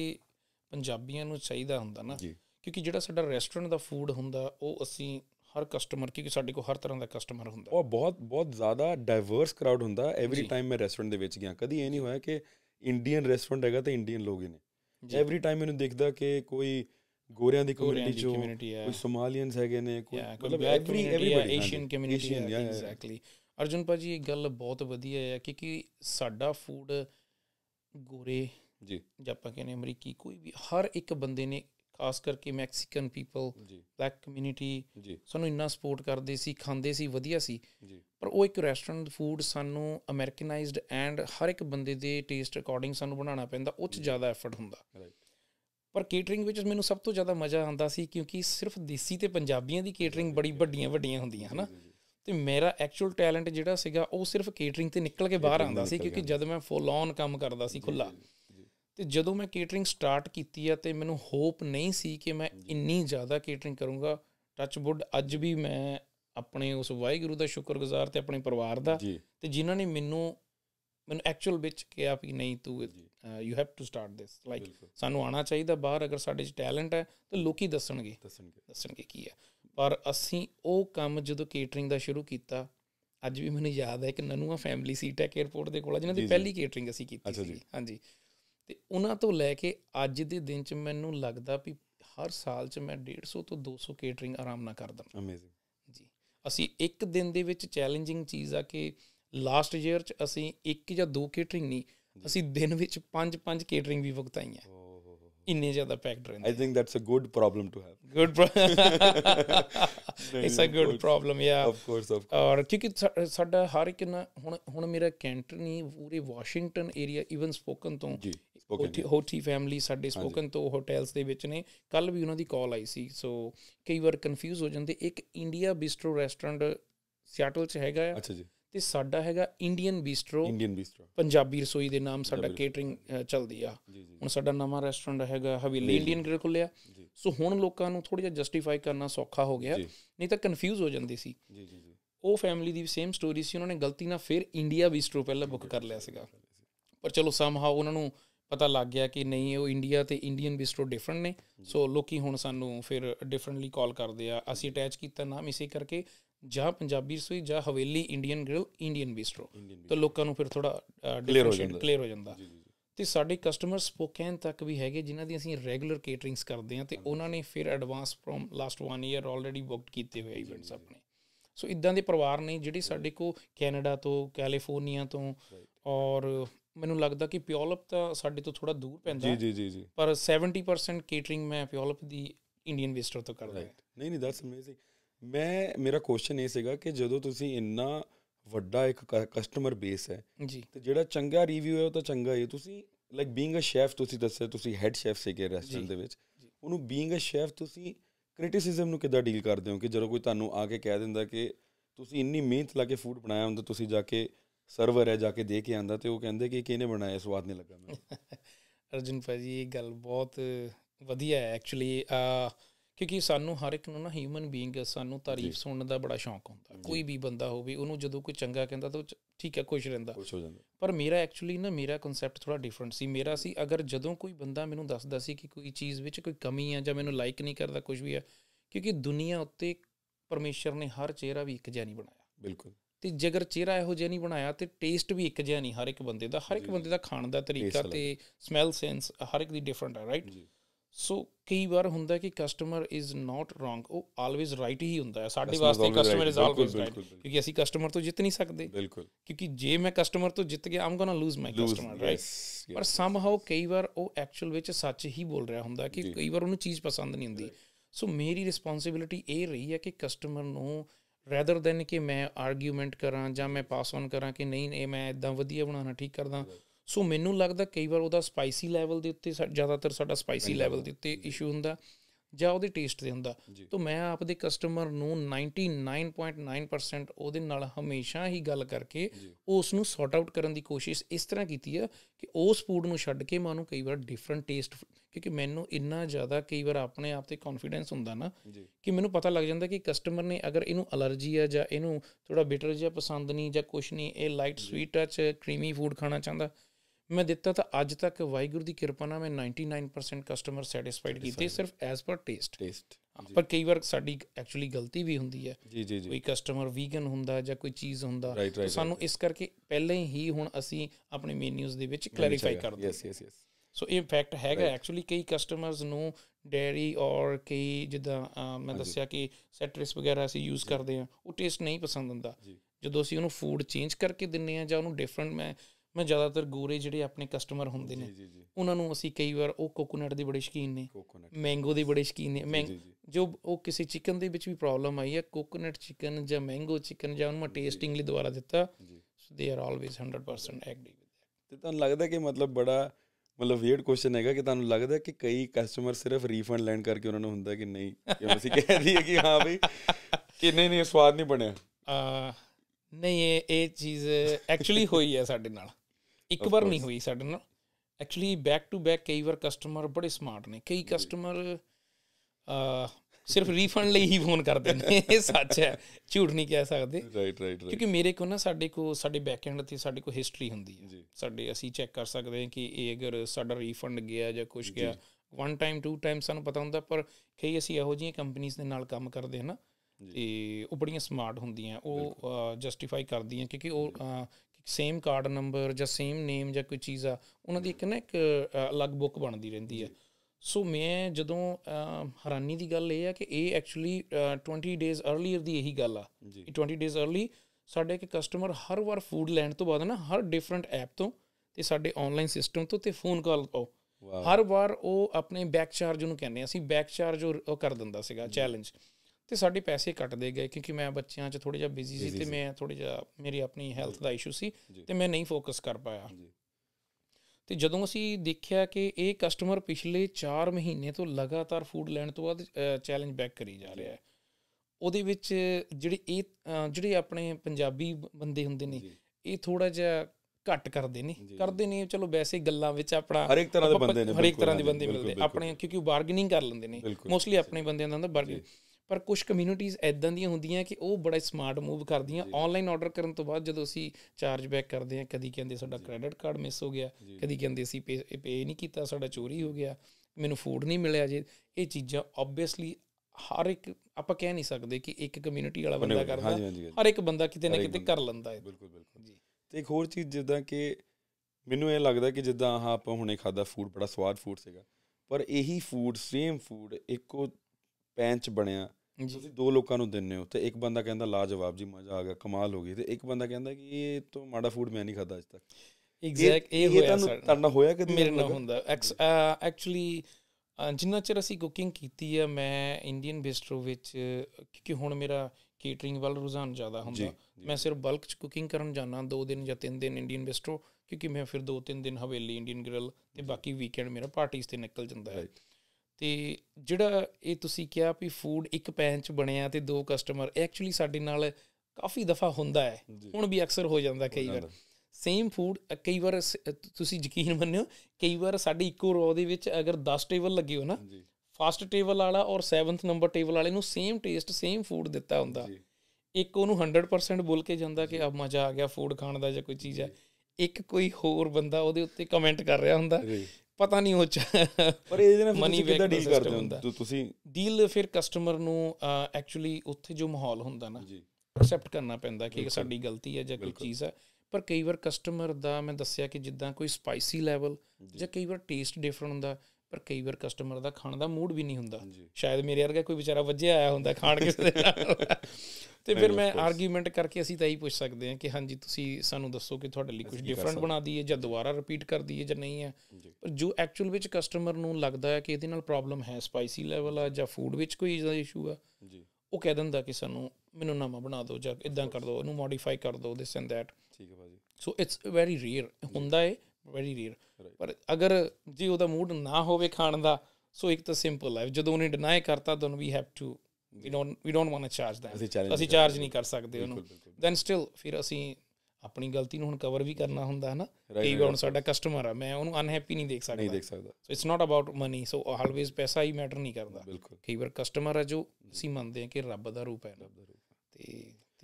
ਪੰਜਾਬੀਆਂ ਨੂੰ ਚਾਹੀਦਾ ਹੁੰਦਾ ਨਾ ਕਿਉਂਕਿ ਜਿਹੜਾ ਸਾਡਾ ਰੈਸਟੋਰੈਂਟ ਦਾ ਫੂਡ ਹੁੰਦਾ ਉਹ ਅਸੀਂ ਹਰ ਕਸਟਮਰ ਕਿਉਂਕਿ ਸਾਡੇ ਕੋਲ ਹਰ ਤਰ੍ਹਾਂ ਦਾ ਕਸਟਮਰ ਹੁੰਦਾ ਉਹ ਬਹੁਤ ਬਹੁਤ ਜ਼ਿਆਦਾ ਡਾਈਵਰਸ ਕਰਾਊਡ ਹੁੰਦਾ ਐਵਰੀ ਟਾਈਮ ਮੈਂ ਰੈਸਟੋਰੈਂਟ ਦੇ ਵਿੱਚ ਗਿਆ ਕਦੀ ਇਹ ਨਹੀਂ ਹੋਇਆ ਕਿ ਇੰਡੀਅਨ ਰੈਸਟੋਰੈਂਟ ਹੈਗਾ ਤੇ ਇੰਡੀਅਨ ਲੋਕ ਹੀ ਨੇ ਐਵਰੀ ਟਾਈਮ ਮੈਨੂੰ ਦੇਖਦਾ ਕਿ ਕੋਈ ਗੋਰਿਆਂ ਦੀ ਕਮਿਊਨਿਟੀ ਚੋਂ ਕੋਈ ਸੋਮਾਲੀਅਨਸ ਹੈਗੇ ਨੇ ਕੋਈ ਮਤਲਬ ਐਵਰੀ ਐਵਰੀਬਾਡੀ ਏਸ਼ੀਅਨ ਕਮਿਊਨਿਟੀ ਹੈ ਐਗਜ਼ੈਕਟਲੀ ਅਰਜੁਨ ਭਾਜੀ ਇਹ ਗੱਲ ਬਹੁਤ ਵਧੀਆ ਹੈ ਕਿ ਕਿ ਸਾਡਾ ਫੂਡ ਗੋਰੇ ਜੀ ਜਾਂ ਆਪਾਂ ਕਹਿੰਦੇ ਅਮਰੀਕੀ ਕੋਈ ਵੀ ਹਰ ਇੱਕ ਬੰਦੇ ਨੇ ਖਾਸ ਕਰਕੇ ਮੈਕਸੀਕਨ ਪੀਪਲ ਬਲੈਕ ਕਮਿਊਨਿਟੀ ਸਾਨੂੰ ਇੰਨਾ ਸਪੋਰਟ ਕਰਦੇ ਸੀ ਖਾਂਦੇ ਸੀ ਵਧੀਆ ਸੀ ਪਰ ਉਹ ਇੱਕ ਰੈਸਟੋਰੈਂਟ ਫੂਡ ਸਾਨੂੰ ਅਮਰੀਕਨਾਈਜ਼ਡ ਐਂਡ ਹਰ ਇੱਕ ਬੰਦੇ ਦੇ ਟੇਸਟ ਅਕੋਰਡਿੰਗ ਸਾਨੂੰ ਬਣਾਉਣਾ ਪੈਂਦਾ ਉੱਚ ਜ਼ਿਆਦਾ ਐਫਰਟ ਹੁੰਦਾ ਪਰ ਕੇਟਰਿੰਗ ਵਿੱਚ ਮੈਨੂੰ ਸਭ ਤੋਂ ਜ਼ਿਆਦਾ ਮਜ਼ਾ ਆਉਂਦਾ ਸੀ ਕਿਉਂਕਿ ਸਿਰਫ ਦੇਸੀ ਤੇ ਪੰਜਾਬੀਆਂ ਦੀ ਕੇਟਰਿੰਗ ਬੜੀ ਵੱਡੀਆਂ ਵੱਡੀਆਂ ਹੁੰਦੀਆਂ ਹਨਾ ਤੇ ਮੇਰਾ ਐਕਚੁਅਲ ਟੈਲੈਂਟ ਜਿਹੜਾ ਸੀਗਾ ਉਹ ਸਿਰਫ ਕੇਟਰਿੰਗ ਤੇ ਨਿਕਲ ਕੇ ਬਾਹਰ ਆਉਂਦਾ ਸੀ ਕਿਉਂਕਿ ਜਦ ਮੈਂ ਫੁੱਲ ਔਨ ਕੰਮ ਕਰਦਾ ਸੀ ਖੁੱਲਾ ਤੇ ਜਦੋਂ ਮੈਂ ਕੇਟਰਿੰਗ ਸਟਾਰਟ ਕੀਤੀ ਆ ਤੇ ਮੈਨੂੰ ਹੋਪ ਨਹੀਂ ਸੀ ਕਿ ਮੈਂ ਇੰਨੀ ਜ਼ਿਆਦਾ ਕੇਟਰਿੰਗ ਕਰੂੰਗਾ ਟੱਚ ਵੁੱਡ ਅੱਜ ਵੀ ਮੈਂ ਆਪਣੇ ਉਸ ਵਾਹਿਗੁਰੂ ਦਾ ਸ਼ੁਕਰਗੁਜ਼ਾਰ ਤੇ ਆਪਣੇ ਪਰਿਵਾਰ ਦਾ ਤੇ ਜਿਨ੍ਹਾਂ ਨੇ ਮੈਨੂੰ ਮੈਨੂੰ ਐਕਚੁਅਲ ਵਿੱਚ ਕਿਹਾ ਵੀ ਨਹੀਂ ਤੂੰ you have to start this like ਸਾਨੂੰ ਆਣਾ ਚਾਹੀਦਾ ਬਾਹਰ ਅਗਰ ਸਾਡੇ 'ਚ ਟੈਲੈਂਟ ਹੈ ਤਾਂ ਲੋਕੀ ਦੱਸਣਗੇ ਦੱਸਣਗੇ ਦੱਸਣਗੇ ਕੀ ਹੈ ਪਰ ਅਸੀਂ ਉਹ ਕੰਮ ਜਦੋਂ ਕੇਟਰਿੰਗ ਦਾ ਸ਼ੁਰੂ ਕੀਤਾ ਅੱਜ ਵੀ ਮੈਨੂੰ ਯਾਦ ਹੈ ਕਿ ਨਨੂਆ ਫੈਮਿਲੀ ਸੀਟ ਹੈ ਏਅਰਪੋਰਟ ਦੇ ਕੋਲ ਜਿਨ੍ਹਾਂ ਦੀ ਪਹਿਲੀ ਕੇਟਰਿੰਗ ਅਸੀਂ ਕੀਤੀ ਸੀ ਹਾਂਜੀ ਤੇ ਉਹਨਾਂ ਤੋਂ ਲੈ ਕੇ ਅੱਜ ਦੇ ਦਿਨ 'ਚ ਮੈਨੂੰ ਲੱਗਦਾ ਵੀ ਹਰ ਸਾਲ 'ਚ ਮੈਂ 150 ਤੋਂ 200 ਕੇਟਰਿੰਗ ਆਰਾਮ ਨਾਲ ਕਰਦਾ ਅਮੇਜ਼ਿੰਗ ਜੀ ਅਸੀਂ ਇੱਕ ਦਿਨ ਦੇ ਵਿੱਚ ਚੈਲੰਜਿੰਗ ਚੀਜ਼ ਆ ਕਿ ਲਾਸਟ ਈਅਰ 'ਚ ਅਸੀਂ ਇੱਕ ਜਾਂ ਦੋ ਕੇਟਰਿੰਗ ਨਹੀਂ ਅਸੀਂ ਦਿਨ ਵਿੱਚ 5-5 ਕੇਟਰਿੰਗ ਵੀ ਵਗਤਾਈਆਂ ਇੰਨੇ ਜ਼ਿਆਦਾ ਪੈਕਡ ਰਹਿੰਦੇ I think that's a good problem to have good it's a good problem yeah of course of course ਔਰ ਕਿਉਂਕਿ ਸਾਡਾ ਹਰ ਇੱਕ ਨਾ ਹੁਣ ਹੁਣ ਮੇਰਾ ਕੈਂਟਰ ਨਹੀਂ ਪੂਰੇ ਵਾਸ਼ਿੰਗਟਨ ਏਰੀਆ ਇਵਨ ਸਪੋਕਨ ਤੋਂ ਹੋਟੀ ਫੈਮਿਲੀ ਸਾਡੇ ਸਪੋਕਨ ਤੋਂ ਹੋਟਲਸ ਦੇ ਵਿੱਚ ਨੇ ਕੱਲ ਵੀ ਉਹਨਾਂ ਦੀ ਕਾਲ ਆਈ ਸੀ ਸੋ ਕਈ ਵਾਰ ਕਨਫਿਊਜ਼ ਹੋ ਜਾਂਦੇ ਇੱਕ ਇੰਡੀਆ ਬਿਸਟਰੋ ਰੈਸਟੋਰੈਂਟ ਸਿਆਟਲ 'ਚ ਹੈਗਾ ਆ ਅੱਛਾ ਜੀ ਤੇ ਸਾਡਾ ਹੈਗਾ Indian bistro Indian bistro Punjabi Rasoi ਦੇ ਨਾਮ ਸਾਡਾ ਕੇਟਰਿੰਗ ਚੱਲਦੀ ਆ ਹੁਣ ਸਾਡਾ ਨਵਾਂ ਰੈਸਟੋਰੈਂਟ ਹੈਗਾ ਹਵੇਲੀ ਇੰਡੀਅਨ ਗ੍ਰਿਲ ਖੁੱਲਿਆ ਸੋ ਹੁਣ ਲੋਕਾਂ ਨੂੰ ਥੋੜਾ ਜਿਹਾ ਜਸਟੀਫਾਈ ਕਰਨਾ ਸੌਖਾ ਹੋ ਗਿਆ ਨਹੀਂ ਤਾਂ ਕਨਫਿਊਜ਼ ਹੋ ਜਾਂਦੇ ਸੀ ਜੀ ਜੀ ਜੀ ਉਹ ਫੈਮਿਲੀ ਦੀ ਸੇਮ ਸਟੋਰੀ ਸੀ ਉਹਨਾਂ ਨੇ ਗਲਤੀ ਨਾਲ ਫਿਰ ਇੰਡੀਆ ਬਿਸਟਰੋ ਪਹਿਲਾਂ ਬੁੱਕ ਕਰ ਲਿਆ ਸੀਗਾ ਪਰ ਚਲੋ ਸਮਹਾ ਉਹਨਾਂ ਨੂੰ ਪਤਾ ਲੱਗ ਗਿਆ ਕਿ ਨਹੀਂ ਉਹ ਇੰਡੀਆ ਤੇ ਇੰਡੀਅਨ ਬਿਸਟਰੋ ਡਿਫਰੈਂਟ ਨੇ ਸੋ ਲੋਕੀ ਹੁਣ ਸਾਨੂੰ ਫਿਰ ਡਿਫਰੈਂਟਲੀ ਕਾਲ ਕਰਦੇ ਆ ਅਸੀਂ ਅਟੈਚ ਕੀਤਾ ਨਾਮ ਇਸੇ ਕਰਕੇ ਜਾਂ ਪੰਜਾਬੀ ਰਸੋਈ ਜਾਂ ਹਵੇਲੀ ਇੰਡੀਅਨ ਗ੍ਰਿਲ ਇੰਡੀਅਨ ਬਿਸਟਰੋ ਤਾਂ ਲੋਕਾਂ ਨੂੰ ਫਿਰ ਥੋੜਾ ਡਿਫਰੈਂਸ਼ੀਏਟ ਕਲੀਅਰ ਹੋ ਜਾਂਦਾ ਤੇ ਸਾਡੇ ਕਸਟਮਰ ਸਪੋਕਨ ਤੱਕ ਵੀ ਹੈਗੇ ਜਿਨ੍ਹਾਂ ਦੀ ਅਸੀਂ ਰੈਗੂਲਰ ਕੇਟਰਿੰਗਸ ਕਰਦੇ ਆ ਤੇ ਉਹਨਾਂ ਨੇ ਫਿਰ advance from last 1 year already booked ਕੀਤੇ ਹੋਏ ਇਵੈਂਟਸ ਆਪਣੇ ਸੋ ਇਦਾਂ ਦੇ ਪਰਿਵਾਰ ਨੇ ਜਿਹੜੇ ਸਾਡੇ ਕੋ ਕੈਨੇਡਾ ਤੋਂ ਕੈਲੀਫੋਰਨੀਆ ਤੋਂ ਔਰ ਮੈਨੂੰ ਲੱਗਦਾ ਕਿ ਪਿਓਲਪ ਤਾਂ ਸਾਡੇ ਤੋਂ ਥੋੜਾ ਦੂਰ ਪੈਂਦਾ ਜੀ ਜੀ ਜੀ ਜੀ ਪਰ 70% ਕੇਟਰਿੰਗ ਮੈਂ ਪਿਓਲਪ ਦੀ ਇੰਡੀਅਨ ਵੇਸਟਰ ਤੋਂ ਕਰਦਾ ਨਹੀਂ ਨਹੀਂ ਦੈਟਸ ਅਮੇਜ਼ਿੰਗ ਮੈਂ ਮੇਰਾ ਕੁਐਸਚਨ ਇਹ ਸੀਗਾ ਕਿ ਜਦੋਂ ਤੁਸੀਂ ਇੰਨਾ ਵੱਡਾ ਇੱਕ ਕਸਟਮਰ ਬੇਸ ਹੈ ਜੀ ਤੇ ਜਿਹੜਾ ਚੰਗਾ ਰਿਵਿਊ ਹੈ ਉਹ ਤਾਂ ਚੰਗਾ ਹੀ ਤੁਸੀਂ ਲਾਈਕ ਬੀਇੰਗ ਅ ਸ਼ੈਫ ਤੁਸੀਂ ਦੱਸਿਆ ਤੁਸੀਂ ਹੈਡ ਸ਼ੈਫ ਸੀਗੇ ਰੈਸਟੋਰੈਂਟ ਦੇ ਵਿੱਚ ਉਹਨੂੰ ਬੀਇੰਗ ਅ ਸ਼ੈਫ ਤੁਸੀਂ ਕ੍ਰਿਟਿਸਿਜ਼ਮ ਨੂੰ ਕਿੱਦਾਂ ਡੀਲ ਕਰਦੇ ਹੋ ਕਿ ਜਦੋਂ ਕੋਈ ਤੁਹਾਨੂੰ ਆ ਕੇ ਕਹਿ ਦਿੰਦਾ ਕਿ ਤੁਸੀਂ ਇੰਨੀ ਮਿਹਨਤ ਲਾ ਕੇ ਫੂਡ ਬਣਾਇਆ ਹੁੰਦਾ ਤੁਸੀਂ ਜਾ ਕੇ ਸਰਵਰ ਹੈ ਜਾ ਕੇ ਦੇ ਕੇ ਆਂਦਾ ਤੇ ਉਹ ਕਹਿੰਦੇ ਕਿ ਕਿਹਨੇ ਬਣਾਇਆ ਸਵਾਦ ਨਹੀਂ ਲੱਗਾ ਮੈਨੂੰ <laughs> ਅਰਜੁਨ ਭਾਜੀ ਇਹ ਗੱਲ ਬਹੁਤ ਵਧੀਆ ਹੈ ਐਕਚੁਅਲੀ ਕਿਉਂਕਿ ਸਾਨੂੰ ਹਰ ਇੱਕ ਨੂੰ ਨਾ ਹਿਊਮਨ ਬੀਇੰਗ ਸਾਨੂੰ ਤਾਰੀਫ ਸੁਣਨ ਦਾ ਬੜਾ ਸ਼ੌਂਕ ਹੁੰਦਾ ਕੋਈ ਵੀ ਬੰਦਾ ਹੋਵੇ ਉਹਨੂੰ ਜਦੋਂ ਕੋਈ ਚੰਗਾ ਕਹਿੰਦਾ ਤਾਂ ਠੀਕ ਹੈ ਖੁਸ਼ ਰਹਿੰਦਾ ਖੁਸ਼ ਹੋ ਜਾਂਦਾ ਪਰ ਮੇਰਾ ਐਕਚੁਅਲੀ ਨਾ ਮੇਰਾ ਕਨਸੈਪਟ ਥੋੜਾ ਡਿਫਰੈਂਟ ਸੀ ਮੇਰਾ ਸੀ ਅਗਰ ਜਦੋਂ ਕੋਈ ਬੰਦਾ ਮੈਨੂੰ ਦੱਸਦਾ ਸੀ ਕਿ ਕੋਈ ਚੀਜ਼ ਵਿੱਚ ਕੋਈ ਕਮੀ ਹੈ ਜਾਂ ਮੈਨੂੰ ਲਾਈਕ ਨਹੀਂ ਕਰਦਾ ਕੁਝ ਵੀ ਹੈ ਕਿਉਂਕਿ ਦੁਨੀਆ ਉੱਤੇ ਪਰਮੇਸ਼ਰ ਨੇ ਹਰ ਚਿਹਰਾ ਵੀ ਇੱਕ ਜਿਹਾ ਨਹੀਂ ਬਣਾਇਆ ਬਿਲਕੁਲ ਤੇ ਜਿਗਰ ਚਿਹਰਾ ਇਹੋ ਜਿਹਾ ਨਹੀਂ ਬਣਾਇਆ ਤੇ ਟੇਸਟ ਵੀ ਇੱਕ ਜਿਹਾ ਨਹੀਂ ਹਰ ਇੱਕ ਬੰਦੇ ਦਾ ਹਰ ਇੱਕ ਬੰਦੇ ਦਾ ਖਾਣ ਦਾ ਤਰੀਕਾ ਤੇ ਸਮੈਲ ਸੈਂਸ ਹਰ ਇੱਕ ਦੀ ਡਿਫਰੈਂਟ ਹੈ ਰਾਈਟ ਸੋ ਕਈ ਵਾਰ ਹੁੰਦਾ ਕਿ ਕਸਟਮਰ ਇਜ਼ ਨਾਟ ਰੋਂਗ ਉਹ ਆਲਵੇਜ਼ ਰਾਈਟ ਹੀ ਹੁੰਦਾ ਹੈ ਸਾਡੇ ਵਾਸਤੇ ਕਸਟਮਰ ਇਜ਼ ਆਲਵੇਜ਼ ਰਾਈਟ ਕਿਉਂਕਿ ਅਸੀਂ ਕਸਟਮਰ ਤੋਂ ਜਿੱਤ ਨਹੀਂ ਸਕਦੇ ਕਿਉਂਕਿ ਜੇ ਮੈਂ ਕਸਟਮਰ ਤੋਂ ਜਿੱਤ ਗਿਆ I'm gonna lose my customer right ਪਰ ਸਮਹਾਉ ਕਈ ਵਾਰ ਉਹ ਐਕਚੁਅਲ ਵਿੱਚ ਸੱਚ ਹੀ ਬੋਲ ਰਿਹਾ ਹੁੰਦਾ ਕਿ ਕਈ ਵਾਰ ਉਹਨੂੰ ਚੀਜ਼ ਪਸੰਦ ਨਹੀਂ ਹੁੰਦੀ ਸੋ ਮੇਰੀ ਰਿਸਪੌਂਸਿਬਿਲਟੀ ਇਹ ਰਹੀ ਹੈ ਕਿ ਕਸਟਮਰ ਨੂੰ ਰੈਦਰ ਦੈਨ ਕਿ ਮੈਂ ਆਰਗੂਮੈਂਟ ਕਰਾਂ ਜਾਂ ਮੈਂ ਪਾਸ ਔਨ ਕਰਾਂ ਕਿ ਨਹੀਂ ਇਹ ਮੈਂ ਇਦਾਂ ਵਧੀਆ ਬਣਾਣਾ ਠੀਕ ਕਰਦਾ ਸੋ ਮੈਨੂੰ ਲੱਗਦਾ ਕਈ ਵਾਰ ਉਹਦਾ ਸਪਾਈਸੀ ਲੈਵਲ ਦੇ ਉੱਤੇ ਜ਼ਿਆਦਾਤਰ ਸਾਡਾ ਸਪਾਈਸੀ ਲੈਵਲ ਦੇ ਉੱਤੇ ਇਸ਼ੂ ਹੁੰਦਾ ਜਾਂ ਉਹਦੇ ਟੇਸਟ ਦੇ ਹੁੰਦਾ ਤਾਂ ਮੈਂ ਆਪਦੇ ਕਸਟਮਰ ਨੂੰ 99.9% ਉਹਦੇ ਨਾਲ ਹਮੇਸ਼ਾ ਹੀ ਗੱਲ ਕਰਕੇ ਉਸ ਨੂੰ ਸੌਟ ਆਊਟ ਕਰਨ ਦੀ ਕੋਸ਼ਿਸ਼ ਇਸ ਤਰ੍ਹਾਂ ਕੀਤੀ ਆ ਕਿ ਉਸ ਫੂਡ ਨੂੰ ਛੱਡ ਕੇ ਮਾਨੂੰ ਕਈ ਵਾਰ ਡਿਫਰੈਂਟ ਟੇਸਟ ਕਿਉਂਕਿ ਮੈਨੂੰ ਇੰਨਾ ਜ਼ਿਆਦਾ ਕਈ ਵਾਰ ਆਪਣੇ ਆਪ ਤੇ ਕੌਨਫੀਡੈਂਸ ਹੁੰਦਾ ਨਾ ਕਿ ਮੈਨੂੰ ਪਤਾ ਲੱਗ ਜਾਂਦਾ ਕਿ ਕਸਟਮਰ ਨੇ ਅਗਰ ਇਹਨੂੰ ਅਲਰਜੀ ਆ ਜਾਂ ਇਹਨੂੰ ਥੋੜਾ ਬਿਟਰ ਜਿਹਾ ਪਸੰਦ ਨਹੀਂ ਜਾਂ ਕੁਝ ਨਹੀਂ ਇਹ light sweet touch creamy food ਖਾਣਾ ਚਾਹੁੰਦਾ ਮੈਂ ਦਿੱਤਾ ਤਾਂ ਅੱਜ ਤੱਕ ਵਾਹਿਗੁਰੂ ਦੀ ਕਿਰਪਾ ਨਾਲ ਮੈਂ 99% ਕਸਟਮਰ ਸੈਟੀਸਫਾਈਡ ਕੀਤੇ ਸਿਰਫ ਐਸ ਪਰ ਟੇਸਟ ਟੇਸਟ ਪਰ ਕਈ ਵਾਰ ਸਾਡੀ ਐਕਚੁਅਲੀ ਗਲਤੀ ਵੀ ਹੁੰਦੀ ਹੈ ਕੋਈ ਕਸਟਮਰ ਵੀਗਨ ਹੁੰਦਾ ਜਾਂ ਕੋਈ ਚੀਜ਼ ਹੁੰਦਾ ਸਾਨੂੰ ਇਸ ਕਰਕੇ ਪਹਿਲਾਂ ਹੀ ਹੁਣ ਅਸੀਂ ਆਪਣੇ ਮੈਨੂਜ਼ ਦੇ ਵਿੱਚ ਕਲੈਰੀਫਾਈ ਕਰਦੇ ਯੈਸ ਯੈਸ ਯੈਸ ਸੋ ਇਹ ਫੈਕਟ ਹੈਗਾ ਐਕਚੁਅਲੀ ਕਈ ਕਸਟਮਰਸ ਨੂੰ ਡੇਰੀ ਔਰ ਕਈ ਜਿੱਦਾਂ ਮੈਂ ਦੱਸਿਆ ਕਿ ਸੈਟਰਿਸ ਵਗੈਰਾ ਅਸੀਂ ਯੂਜ਼ ਕਰਦੇ ਆ ਉਹ ਟੇਸਟ ਨਹੀਂ ਪਸੰਦ ਹੁੰਦਾ ਜਦੋਂ ਅਸੀਂ ਉਹਨੂੰ ਫੂਡ ਚੇਂਜ ਕਰਕੇ ਦਿੰਨੇ ਆ ਜਾਂ ਉਹਨੂੰ ਡਿਫਰੈਂਟ ਮੈਂ ਮੈਂ ਜ਼ਿਆਦਾਤਰ ਗੋਰੇ ਜਿਹੜੇ ਆਪਣੇ ਕਸਟਮਰ ਹੁੰਦੇ ਨੇ ਉਹਨਾਂ ਨੂੰ ਅਸੀਂ ਕਈ ਵਾਰ ਉਹ ਕੋਕੋਨਟ ਦੀ ਬੜੀ ਸ਼ਕੀਨ ਨੇ ਮੈਂਗੋ ਦੀ ਬੜੀ ਸ਼ਕੀਨ ਨੇ ਜੋ ਉਹ ਕਿਸੇ ਚਿਕਨ ਦੇ ਵਿੱਚ ਵੀ ਪ੍ਰੋਬਲਮ ਆਈ ਹੈ ਕੋਕੋਨਟ ਚਿਕਨ ਜਾਂ ਮੈਂਗੋ ਚਿਕਨ ਜਾਂ ਉਹਨੂੰ ਟੇਸਟਿੰਗ ਲਈ ਦੁਬਾਰਾ ਦਿੱਤਾ so they are always 100% agree with that ਤੇ ਤੁਹਾਨੂੰ ਲੱਗਦਾ ਕਿ ਮਤਲਬ ਬੜਾ ਮਤਲਬ ਵੇਅਰ ਕੁਐਸਚਨ ਹੈਗਾ ਕਿ ਤੁਹਾਨੂੰ ਲੱਗਦਾ ਕਿ ਕਈ ਕਸਟਮਰ ਸਿਰਫ ਰੀਫੰਡ ਲੈਣ ਕਰਕੇ ਉਹਨਾਂ ਨੂੰ ਹੁੰਦਾ ਕਿ ਨਹੀਂ ਕਿ ਅਸੀਂ ਕਹਿ ਦਈਏ ਕਿ ਹਾਂ ਭਈ ਕਿ ਨਹੀਂ ਨਹੀਂ ਸਵਾਦ ਨਹੀਂ ਬਣਿਆ ਨਹੀਂ ਇਹ ਇਹ ਚੀਜ਼ ਐਕਚੁਅਲੀ ਹੋਈ ਹੈ ਸਾਡੇ ਨਾਲ ਇੱਕ ਵਾਰ ਨਹੀਂ ਹੋਈ ਸਾਡੇ ਨਾਲ ਐਕਚੁਅਲੀ ਬੈਕ ਟੂ ਬੈਕ ਕਈ ਵਾਰ ਕਸਟਮਰ ਬੜੇ ਸਮਾਰਟ ਨੇ ਕਈ ਕਸਟਮਰ ਅ ਸਿਰਫ ਰੀਫੰਡ ਲਈ ਹੀ ਫੋਨ ਕਰਦੇ ਨੇ ਇਹ ਸੱਚ ਹੈ ਝੂਠ ਨਹੀਂ ਕਹਿ ਸਕਦੇ ਰਾਈਟ ਰਾਈਟ ਕਿਉਂਕਿ ਮੇਰੇ ਕੋਲ ਨਾ ਸਾਡੇ ਕੋ ਸਾਡੇ ਬੈਕ ਐਂਡ ਤੇ ਸਾਡੇ ਕੋ ਹਿਸਟਰੀ ਹੁੰਦੀ ਹੈ ਸਾਡੇ ਅਸੀਂ ਚੈੱਕ ਕਰ ਸਕਦੇ ਹਾਂ ਕਿ ਇਹ ਅਗਰ ਸਾਡਾ ਰੀਫੰਡ ਗਿਆ ਜਾਂ ਕੁਝ ਗਿਆ ਵਨ ਟਾਈਮ ਟੂ ਟਾਈਮ ਸਾਨੂੰ ਪਤਾ ਹੁੰਦਾ ਪਰ ਕਈ ਅਸੀਂ ਇਹੋ ਜਿਹੀਆਂ ਕੰਪਨੀਆਂ ਦੇ ਨਾਲ ਕੰਮ ਕਰਦੇ ਹਾਂ ਨਾ ਤੇ ਉਹ ਬੜੀਆਂ ਸਮਾਰਟ ਹੁੰਦੀਆਂ ਉਹ ਜਸਟੀਫਾਈ ਕਰਦੀਆਂ ਕਿਉਂਕਿ ਉਹ ਸੇਮ ਕਾਰਡ ਨੰਬਰ ਜਾਂ ਸੇਮ ਨੇਮ ਜਾਂ ਕੋਈ ਚੀਜ਼ ਆ ਉਹਨਾਂ ਦੀ ਇੱਕ ਨਾ ਇੱਕ ਅਲੱਗ ਬੁੱਕ ਬਣਦੀ ਰਹਿੰਦੀ ਹੈ ਸੋ ਮੈਂ ਜਦੋਂ ਹੈਰਾਨੀ ਦੀ ਗੱਲ ਇਹ ਆ ਕਿ ਇਹ ਐਕਚੁਅਲੀ 20 ਡੇਜ਼ ਅਰਲੀਅਰ ਦੀ ਇਹੀ ਗੱਲ ਆ 20 ਡੇਜ਼ ਅਰਲੀ ਸਾਡੇ ਇੱਕ ਕਸਟਮਰ ਹਰ ਵਾਰ ਫੂਡ ਲੈਣ ਤੋਂ ਬਾਅਦ ਨਾ ਹਰ ਡਿਫਰੈਂਟ ਐਪ ਤੋਂ ਤੇ ਸਾਡੇ ਆਨਲਾਈਨ ਸਿਸਟਮ ਤੋਂ ਤੇ ਫੋਨ ਕਾਲ ਪਾਓ ਹਰ ਵਾਰ ਉਹ ਆਪਣੇ ਬੈਕ ਚਾਰਜ ਨੂੰ ਕਹਿੰਦੇ ਅਸੀਂ ਬੈਕ ਚਾਰਜ ਉਹ ਕਰ ਦਿੰਦਾ ਸੀਗਾ ਚੈਲੰਜ ਤੇ ਸਾਡੇ ਪੈਸੇ ਕੱਟਦੇ ਗਏ ਕਿਉਂਕਿ ਮੈਂ ਬੱਚਿਆਂ 'ਚ ਥੋੜੀ ਜਿਹਾ ਬਿਜ਼ੀ ਸੀ ਤੇ ਮੈਂ ਥੋੜੀ ਜਿਹਾ ਮੇਰੀ ਆਪਣੀ ਹੈਲਥ ਦਾ ਇਸ਼ੂ ਸੀ ਤੇ ਮੈਂ ਨਹੀਂ ਫੋਕਸ ਕਰ ਪਾਇਆ ਤੇ ਜਦੋਂ ਅਸੀਂ ਦੇਖਿਆ ਕਿ ਇਹ ਕਸਟਮਰ ਪਿਛਲੇ 4 ਮਹੀਨੇ ਤੋਂ ਲਗਾਤਾਰ ਫੂਡ ਲੈਣ ਤੋਂ ਬਾਅਦ ਚੈਲੰਜ ਬੈਕ ਕਰੀ ਜਾ ਰਿਹਾ ਹੈ ਉਹਦੇ ਵਿੱਚ ਜਿਹੜੇ ਇਹ ਜਿਹੜੇ ਆਪਣੇ ਪੰਜਾਬੀ ਬੰਦੇ ਹੁੰਦੇ ਨੇ ਇਹ ਥੋੜਾ ਜਿਹਾ ਘੱਟ ਕਰਦੇ ਨੇ ਕਰਦੇ ਨੇ ਚਲੋ ਵੈਸੇ ਗੱਲਾਂ ਵਿੱਚ ਆਪਣਾ ਹਰ ਇੱਕ ਤਰ੍ਹਾਂ ਦੇ ਬੰਦੇ ਨੇ ਹਰ ਇੱਕ ਤਰ੍ਹਾਂ ਦੇ ਬੰਦੇ ਮਿਲਦੇ ਆਪਣੇ ਕਿਉਂਕਿ ਉਹ ਬਾਰਗੇਨਿੰਗ ਕਰ ਲੈਂਦੇ ਨੇ ਮੋਸਟਲੀ ਆਪਣੇ ਬੰਦਿਆਂ ਦਾ ਹੁੰਦਾ ਬਾਰਗੇਨ ਪਰ ਕੁਝ ਕਮਿਊਨਿਟੀਜ਼ ਐਦਾਂ ਦੀਆਂ ਹੁੰਦੀਆਂ ਕਿ ਉਹ ਬੜਾ ਸਮਾਰਟ ਮੂਵ ਕਰਦੀਆਂ ਆਨਲਾਈਨ ਆਰਡਰ ਕਰਨ ਤੋਂ ਬਾਅਦ ਜਦੋਂ ਅਸੀਂ ਚਾਰਜ ਬੈਕ ਕਰਦੇ ਹਾਂ ਕਦੀ ਕਹਿੰਦੇ ਸਾਡਾ ਕ੍ਰੈਡਿਟ ਕਾਰਡ ਮਿਸ ਹੋ ਗਿਆ ਕਦੀ ਕਹਿੰਦੇ ਅਸੀਂ ਪੇ ਨਹੀਂ ਕੀਤਾ ਸਾਡਾ ਚੋਰੀ ਹੋ ਗਿਆ ਮੈਨੂੰ ਫੂਡ ਨਹੀਂ ਮਿਲਿਆ ਜੇ ਇਹ ਚੀਜ਼ਾਂ ਆਬਵੀਅਸਲੀ ਹਰ ਇੱਕ ਆਪਾਂ ਕਹਿ ਨਹੀਂ ਸਕਦੇ ਕਿ ਇੱਕ ਕਮਿਊਨਿਟੀ ਵਾਲਾ ਬੰਦਾ ਕਰਦਾ ਹਰ ਇੱਕ ਬੰਦਾ ਕਿਤੇ ਨਾ ਕਿਤੇ ਕਰ ਲੈਂਦਾ ਹੈ ਬਿਲਕੁਲ ਬਿਲਕੁਲ ਜੀ ਤੇ ਇੱਕ ਹੋਰ ਚੀਜ਼ ਜਿੱਦਾਂ ਕਿ ਮੈਨੂੰ ਇਹ ਲੱਗਦਾ ਕਿ ਜਿੱਦਾਂ ਆਹ ਆਪਾਂ ਹੁਣੇ ਖਾਦਾ ਫੂਡ ਬੜਾ ਸਵਾਦ ਫੂਡ ਸੀਗਾ ਪਰ ਇਹੀ ਫੂਡ ਸੇਮ ਫੂਡ ਇੱਕੋ ਪੈਂਚ ਬਣਿਆ ਤੁਸੀਂ ਦੋ ਲੋਕਾਂ ਨੂੰ ਦਿੰਨੇ ਹੋ ਤੇ ਇੱਕ ਬੰਦਾ ਕਹਿੰਦਾ ਲਾਜਵਾਬ ਜੀ ਮਜ਼ਾ ਆ ਗਿਆ ਕਮਾਲ ਹੋ ਗਈ ਤੇ ਇੱਕ ਬੰਦਾ ਕਹਿੰਦਾ ਕਿ ਇਹ ਤੋਂ ਮਾੜਾ ਫੂਡ ਮੈਂ ਨਹੀਂ ਖਾਦਾ ਅਜ ਤੱਕ ਐਗਜ਼ੈਕਟ ਇਹ ਹੋਇਆ ਸਰ ਤੁਹਾਨੂੰ ਹੋਇਆ ਕਿ ਮੇਰੇ ਨਾਲ ਹੁੰਦਾ ਐਕਚੁਅਲੀ ਜਿੰਨਾ ਚਿਰ ਅਸੀਂ ਕੁਕਿੰਗ ਕੀਤੀ ਹੈ ਮੈਂ ਇੰਡੀਅਨ ਬਿਸਟਰੋ ਵਿੱਚ ਕਿਉਂਕਿ ਹੁਣ ਮੇਰਾ ਕੇਟਰਿੰਗ ਵੱਲ ਰੁਝਾਨ ਜ਼ਿਆਦਾ ਹੁੰਦਾ ਮੈਂ ਸਿਰਫ ਬਲਕ ਚ ਕੁਕਿੰਗ ਕਰਨ ਜਾਣਾ 2 ਦਿਨ ਜਾਂ 3 ਦਿਨ ਇੰਡੀਅਨ ਬਿਸਟਰੋ ਕਿਉਂਕਿ ਮੈਂ ਫਿਰ 2-3 ਦਿਨ ਹਵੇਲੀ ਇੰਡੀਅਨ ਗ੍ਰਿਲ ਤੇ ਬਾਕੀ ਵੀਕਐਂਡ ਮੇਰਾ ਪਾਰਟੀਆਂ ਤੇ ਨਿਕਲ ਜਾਂਦਾ ਹੈ ਤੇ ਜਿਹੜਾ ਇਹ ਤੁਸੀਂ ਕਿਹਾ ਵੀ ਫੂਡ ਇੱਕ ਪੈਨ ਚ ਬਣਿਆ ਤੇ ਦੋ ਕਸਟਮਰ ਐਕਚੁਅਲੀ ਸਾਡੇ ਨਾਲ ਕਾਫੀ ਦਫਾ ਹੁੰਦਾ ਹੈ ਹੁਣ ਵੀ ਅਕਸਰ ਹੋ ਜਾਂਦਾ ਕਈ ਵਾਰ ਸੇਮ ਫੂਡ ਕਈ ਵਾਰ ਤੁਸੀਂ ਯਕੀਨ ਮੰਨਿਓ ਕਈ ਵਾਰ ਸਾਡੇ ਇੱਕੋ ਰੋ ਦੇ ਵਿੱਚ ਅਗਰ 10 ਟੇਬਲ ਲੱਗੇ ਹੋ ਨਾ ਫਸਟ ਟੇਬਲ ਵਾਲਾ ਔਰ 7th ਨੰਬਰ ਟੇਬਲ ਵਾਲੇ ਨੂੰ ਸੇਮ ਟੇਸਟ ਸੇਮ ਫੂਡ ਦਿੱਤਾ ਹੁੰਦਾ ਇੱਕ ਉਹਨੂੰ 100% ਬੋਲ ਕੇ ਜਾਂਦਾ ਕਿ ਆ ਮਜ਼ਾ ਆ ਗਿਆ ਫੂਡ ਖਾਣ ਦਾ ਜਾਂ ਕੋਈ ਚੀਜ਼ ਹੈ ਇੱਕ ਕੋਈ ਹੋਰ ਬੰਦਾ ਉਹਦੇ ਉੱਤੇ ਕਮੈਂਟ ਕਰ ਰਿਹਾ ਹੁੰਦਾ ਪਤਾ ਨਹੀਂ ਉਹ ਪਰ ਇਹਦੇ ਨਾਲ ਮਨੀ ਕਿੱਦਾਂ ਡੀਲ ਕਰਦੇ ਹੁੰਦਾ ਤੁਸੀਂ ਡੀਲ ਫਿਰ ਕਸਟਮਰ ਨੂੰ ਐਕਚੁਅਲੀ ਉੱਥੇ ਜੋ ਮਾਹੌਲ ਹੁੰਦਾ ਨਾ ਜੀ ਐਕਸੈਪਟ ਕਰਨਾ ਪੈਂਦਾ ਕਿ ਸਾਡੀ ਗਲਤੀ ਹੈ ਜਾਂ ਕੋਈ ਚੀਜ਼ ਹੈ ਪਰ ਕਈ ਵਾਰ ਕਸਟਮਰ ਦਾ ਮੈਂ ਦੱਸਿਆ ਕਿ ਜਿੱਦਾਂ ਕੋਈ ਸਪਾਈਸੀ ਲੈਵਲ ਜਾਂ ਕਈ ਵਾਰ ਟੇਸਟ ਡਿਫਰੈਂਟ ਹੁੰਦਾ ਪਰ ਕਈ ਵਾਰ ਕਸਟਮਰ ਦਾ ਖਾਣ ਦਾ ਮੂਡ ਵੀ ਨਹੀਂ ਹੁੰਦਾ ਸ਼ਾਇਦ ਮੇਰੇ ਵਰਗਾ ਕੋਈ ਵਿਚਾਰਾ ਵੱਜਿਆ ਆਇਆ ਹੁੰਦਾ ਖਾਣ ਕਿਸੇ ਨਾਲ ਤੇ ਫਿਰ ਮੈਂ ਆਰਗੂਮੈਂਟ ਕਰਕੇ ਅਸੀਂ ਤਾਂ ਹੀ ਪੁੱਛ ਸਕਦੇ ਹਾਂ ਕਿ ਹਾਂਜੀ ਤੁਸੀਂ ਸਾਨੂੰ ਦੱਸੋ ਕਿ ਤੁਹਾਡੇ ਲਈ ਕੁਝ ਡਿਫਰੈਂਟ ਬਣਾ ਦਈਏ ਜਾਂ ਦੁਬਾਰਾ ਰਿਪੀਟ ਕਰ ਦਈਏ ਜਾਂ ਨਹੀਂ ਹੈ ਪਰ ਜੋ ਐਕਚੁਅਲ ਵਿੱਚ ਕਸਟਮਰ ਨੂੰ ਲੱਗਦਾ ਹੈ ਕਿ ਇਹਦੇ ਨਾਲ ਪ੍ਰੋਬਲਮ ਹੈ ਸਪਾਈਸੀ ਲੈਵਲ ਆ ਜਾਂ ਫੂਡ ਵਿੱਚ ਕੋਈ ਜਿਹਾ ਇਸ਼ੂ ਆ ਜੀ ਉਹ ਕਹਿ ਦਿੰਦਾ ਕਿ ਸਾਨੂੰ ਮੈਨੂੰ ਨਾਮਾ ਬਣਾ ਦਿਓ ਜਾਂ ਇਦਾਂ ਕਰ ਦਿਓ ਇਹਨੂੰ ਮੋਡੀਫਾਈ ਕਰ ਦਿਓ ਦਿਸ ਐਂਡ ਥੈਟ ਠੀਕ ਹੈ ਭਾਜੀ ਸੋ ਇਟਸ ਵੈਰੀ ਰੀਅਰ ਹੁੰਦਾ ਹੈ ਵੈਰੀ ਰੀਅਰ ਪਰ ਅਗਰ ਜੀ ਉਹਦਾ ਮੂਡ ਨਾ ਹੋਵੇ ਖਾਣ ਦਾ ਸੋ ਇੱਕ ਤਾਂ ਸਿੰਪਲ ਹੈ ਜਦੋਂ ਉਹਨੇ ਡਿਨਾਈ ਕਰਤਾ then we have to we don't we don't want to charge that ਅਸੀਂ ਚਾਰਜ ਨਹੀਂ ਕਰ ਸਕਦੇ ਉਹਨੂੰ ਦੈਨ ਸਟਿਲ ਫਿਰ ਅਸੀਂ ਆਪਣੀ ਗਲਤੀ ਨੂੰ ਹੁਣ ਕਵਰ ਵੀ ਕਰਨਾ ਹੁੰਦਾ ਹੈ ਨਾ ਕਈ ਵਾਰ ਸਾਡਾ ਕਸਟਮਰ ਆ ਮੈਂ ਉਹਨੂੰ ਅਨਹੈਪੀ ਨਹੀਂ ਦੇਖ ਸਕਦਾ ਨਹੀਂ ਦੇਖ ਸਕਦਾ so it's not about money so always ਪੈਸਾ ਹੀ ਮੈਟਰ ਨਹੀਂ ਕਰਦਾ ਕਈ ਵਾਰ ਕਸਟਮਰ ਆ ਜੋ ਅਸੀਂ ਮੰਨਦੇ ਆ ਕਿ ਰੱਬ ਦਾ ਰੂਪ ਹੈ ਤੇ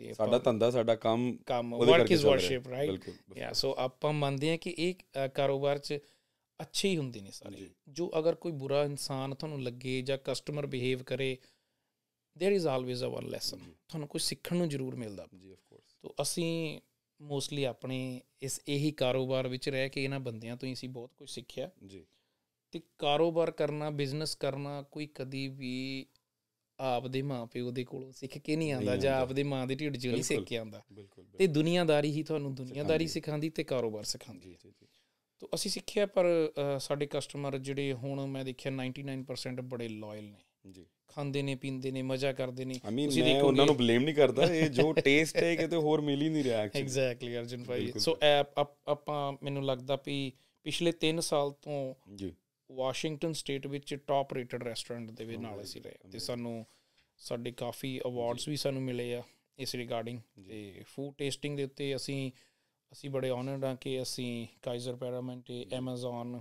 ਤੇ ਸਾਡਾ ਧੰਦਾ ਸਾਡਾ ਕੰਮ ਕੰਮ ਵਰਕ ਇਜ਼ ਵਰਸ਼ਿਪ ਰਾਈਟ ਯਾ ਸੋ ਆਪਾਂ ਮੰਨਦੇ ਆ ਕਿ ਇਹ ਕਾਰੋਬਾਰ 'ਚ ਅੱਛੇ ਹੀ ਹੁੰਦੇ ਨੇ ਸਾਰੇ ਜੋ ਅਗਰ ਕੋਈ ਬੁਰਾ ਇਨਸਾਨ ਤੁਹਾਨੂੰ ਲੱਗੇ ਜਾਂ ਕਸਟਮਰ ਬਿਹੇਵ ਕਰੇ there is always a one lesson ਤੁਹਾਨੂੰ ਕੁਝ ਸਿੱਖਣ ਨੂੰ ਜ਼ਰੂਰ ਮਿਲਦਾ ਜੀ ਆਫ ਕੋਰਸ ਤੋਂ ਅਸੀਂ ਮੋਸਟਲੀ ਆਪਣੇ ਇਸ ਇਹੀ ਕਾਰੋਬਾਰ ਵਿੱਚ ਰਹਿ ਕੇ ਇਹਨਾਂ ਬੰਦਿਆਂ ਤੋਂ ਹੀ ਅਸੀਂ ਬਹੁਤ ਕੁਝ ਸਿੱਖਿਆ ਜੀ ਤੇ ਕਾਰੋਬਾਰ ਕਰਨਾ ਬਿਜ਼ਨਸ ਕਰਨਾ ਕੋਈ ਕਦੀ ਵੀ ਆਪਦੇ ਪਿਓ ਦੇ ਕੋਲੋਂ ਸਿੱਖ ਕੇ ਨਹੀਂ ਆਂਦਾ ਜਾਂ ਆਪਦੇ ਮਾਂ ਦੇ ਢਿੱਡ 'ਚੋਂ ਨਹੀਂ ਸਿੱਖ ਕੇ ਆਂਦਾ ਤੇ ਦੁਨੀਆਦਾਰੀ ਹੀ ਤੁਹਾਨੂੰ ਦੁਨੀਆਦਾਰੀ ਸਿਖਾਉਂਦੀ ਤੇ ਕਾਰੋਬਾਰ ਸਿਖਾਉਂਦੀ ਹੈ ਤੋ ਅਸੀਂ ਸਿੱਖਿਆ ਪਰ ਸਾਡੇ ਕਸਟਮਰ ਜਿਹੜੇ ਹੁਣ ਮੈਂ ਦੇਖਿਆ 99% ਬੜੇ ਲਾਇਲ ਨੇ ਜੀ ਖਾਂਦੇ ਨੇ ਪੀਂਦੇ ਨੇ ਮਜ਼ਾ ਕਰਦੇ ਨੇ ਤੁਸੀਂ ਦੇਖੋ ਉਹਨਾਂ ਨੂੰ ਬਲੇਮ ਨਹੀਂ ਕਰਦਾ ਇਹ ਜੋ ਟੇਸਟ ਹੈ ਕਿਤੇ ਹੋਰ ਮਿਲ ਹੀ ਨਹੀਂ ਰਿਹਾ ਐਕਚੁਅਲੀ ਐਗਜ਼ੈਕਟਲੀ ਅਰਜਨ ਭਾਈ ਸੋ ਆਪਾਂ ਮੈਨੂੰ ਲੱਗਦਾ ਵੀ ਪਿਛਲੇ 3 ਸਾਲ ਤੋਂ ਜੀ ਵਾਸ਼ਿੰਗਟਨ ਸਟੇਟ ਵਿੱਚ ਟਾਪ ਰੇਟਡ ਰੈਸਟੋਰੈਂਟ ਦੇ ਵਿੱਚ ਨਾਲ ਅਸੀਂ ਰਹੇ ਤੇ ਸਾਨੂੰ ਸਾਡੇ ਕਾਫੀ ਅਵਾਰਡਸ ਵੀ ਸਾਨੂੰ ਮਿਲੇ ਆ ਇਸ ਰਿਗਾਰਡਿੰਗ ਤੇ ਫੂਡ ਟੇਸਟਿੰਗ ਦੇ ਉੱਤੇ ਅਸੀਂ ਅਸੀਂ ਬੜੇ ਆਨਰਡ ਆ ਕਿ ਅਸੀਂ ਕਾਈਜ਼ਰ ਪੈਰਾਮੈਂਟ ਤੇ ਐਮਾਜ਼ਨ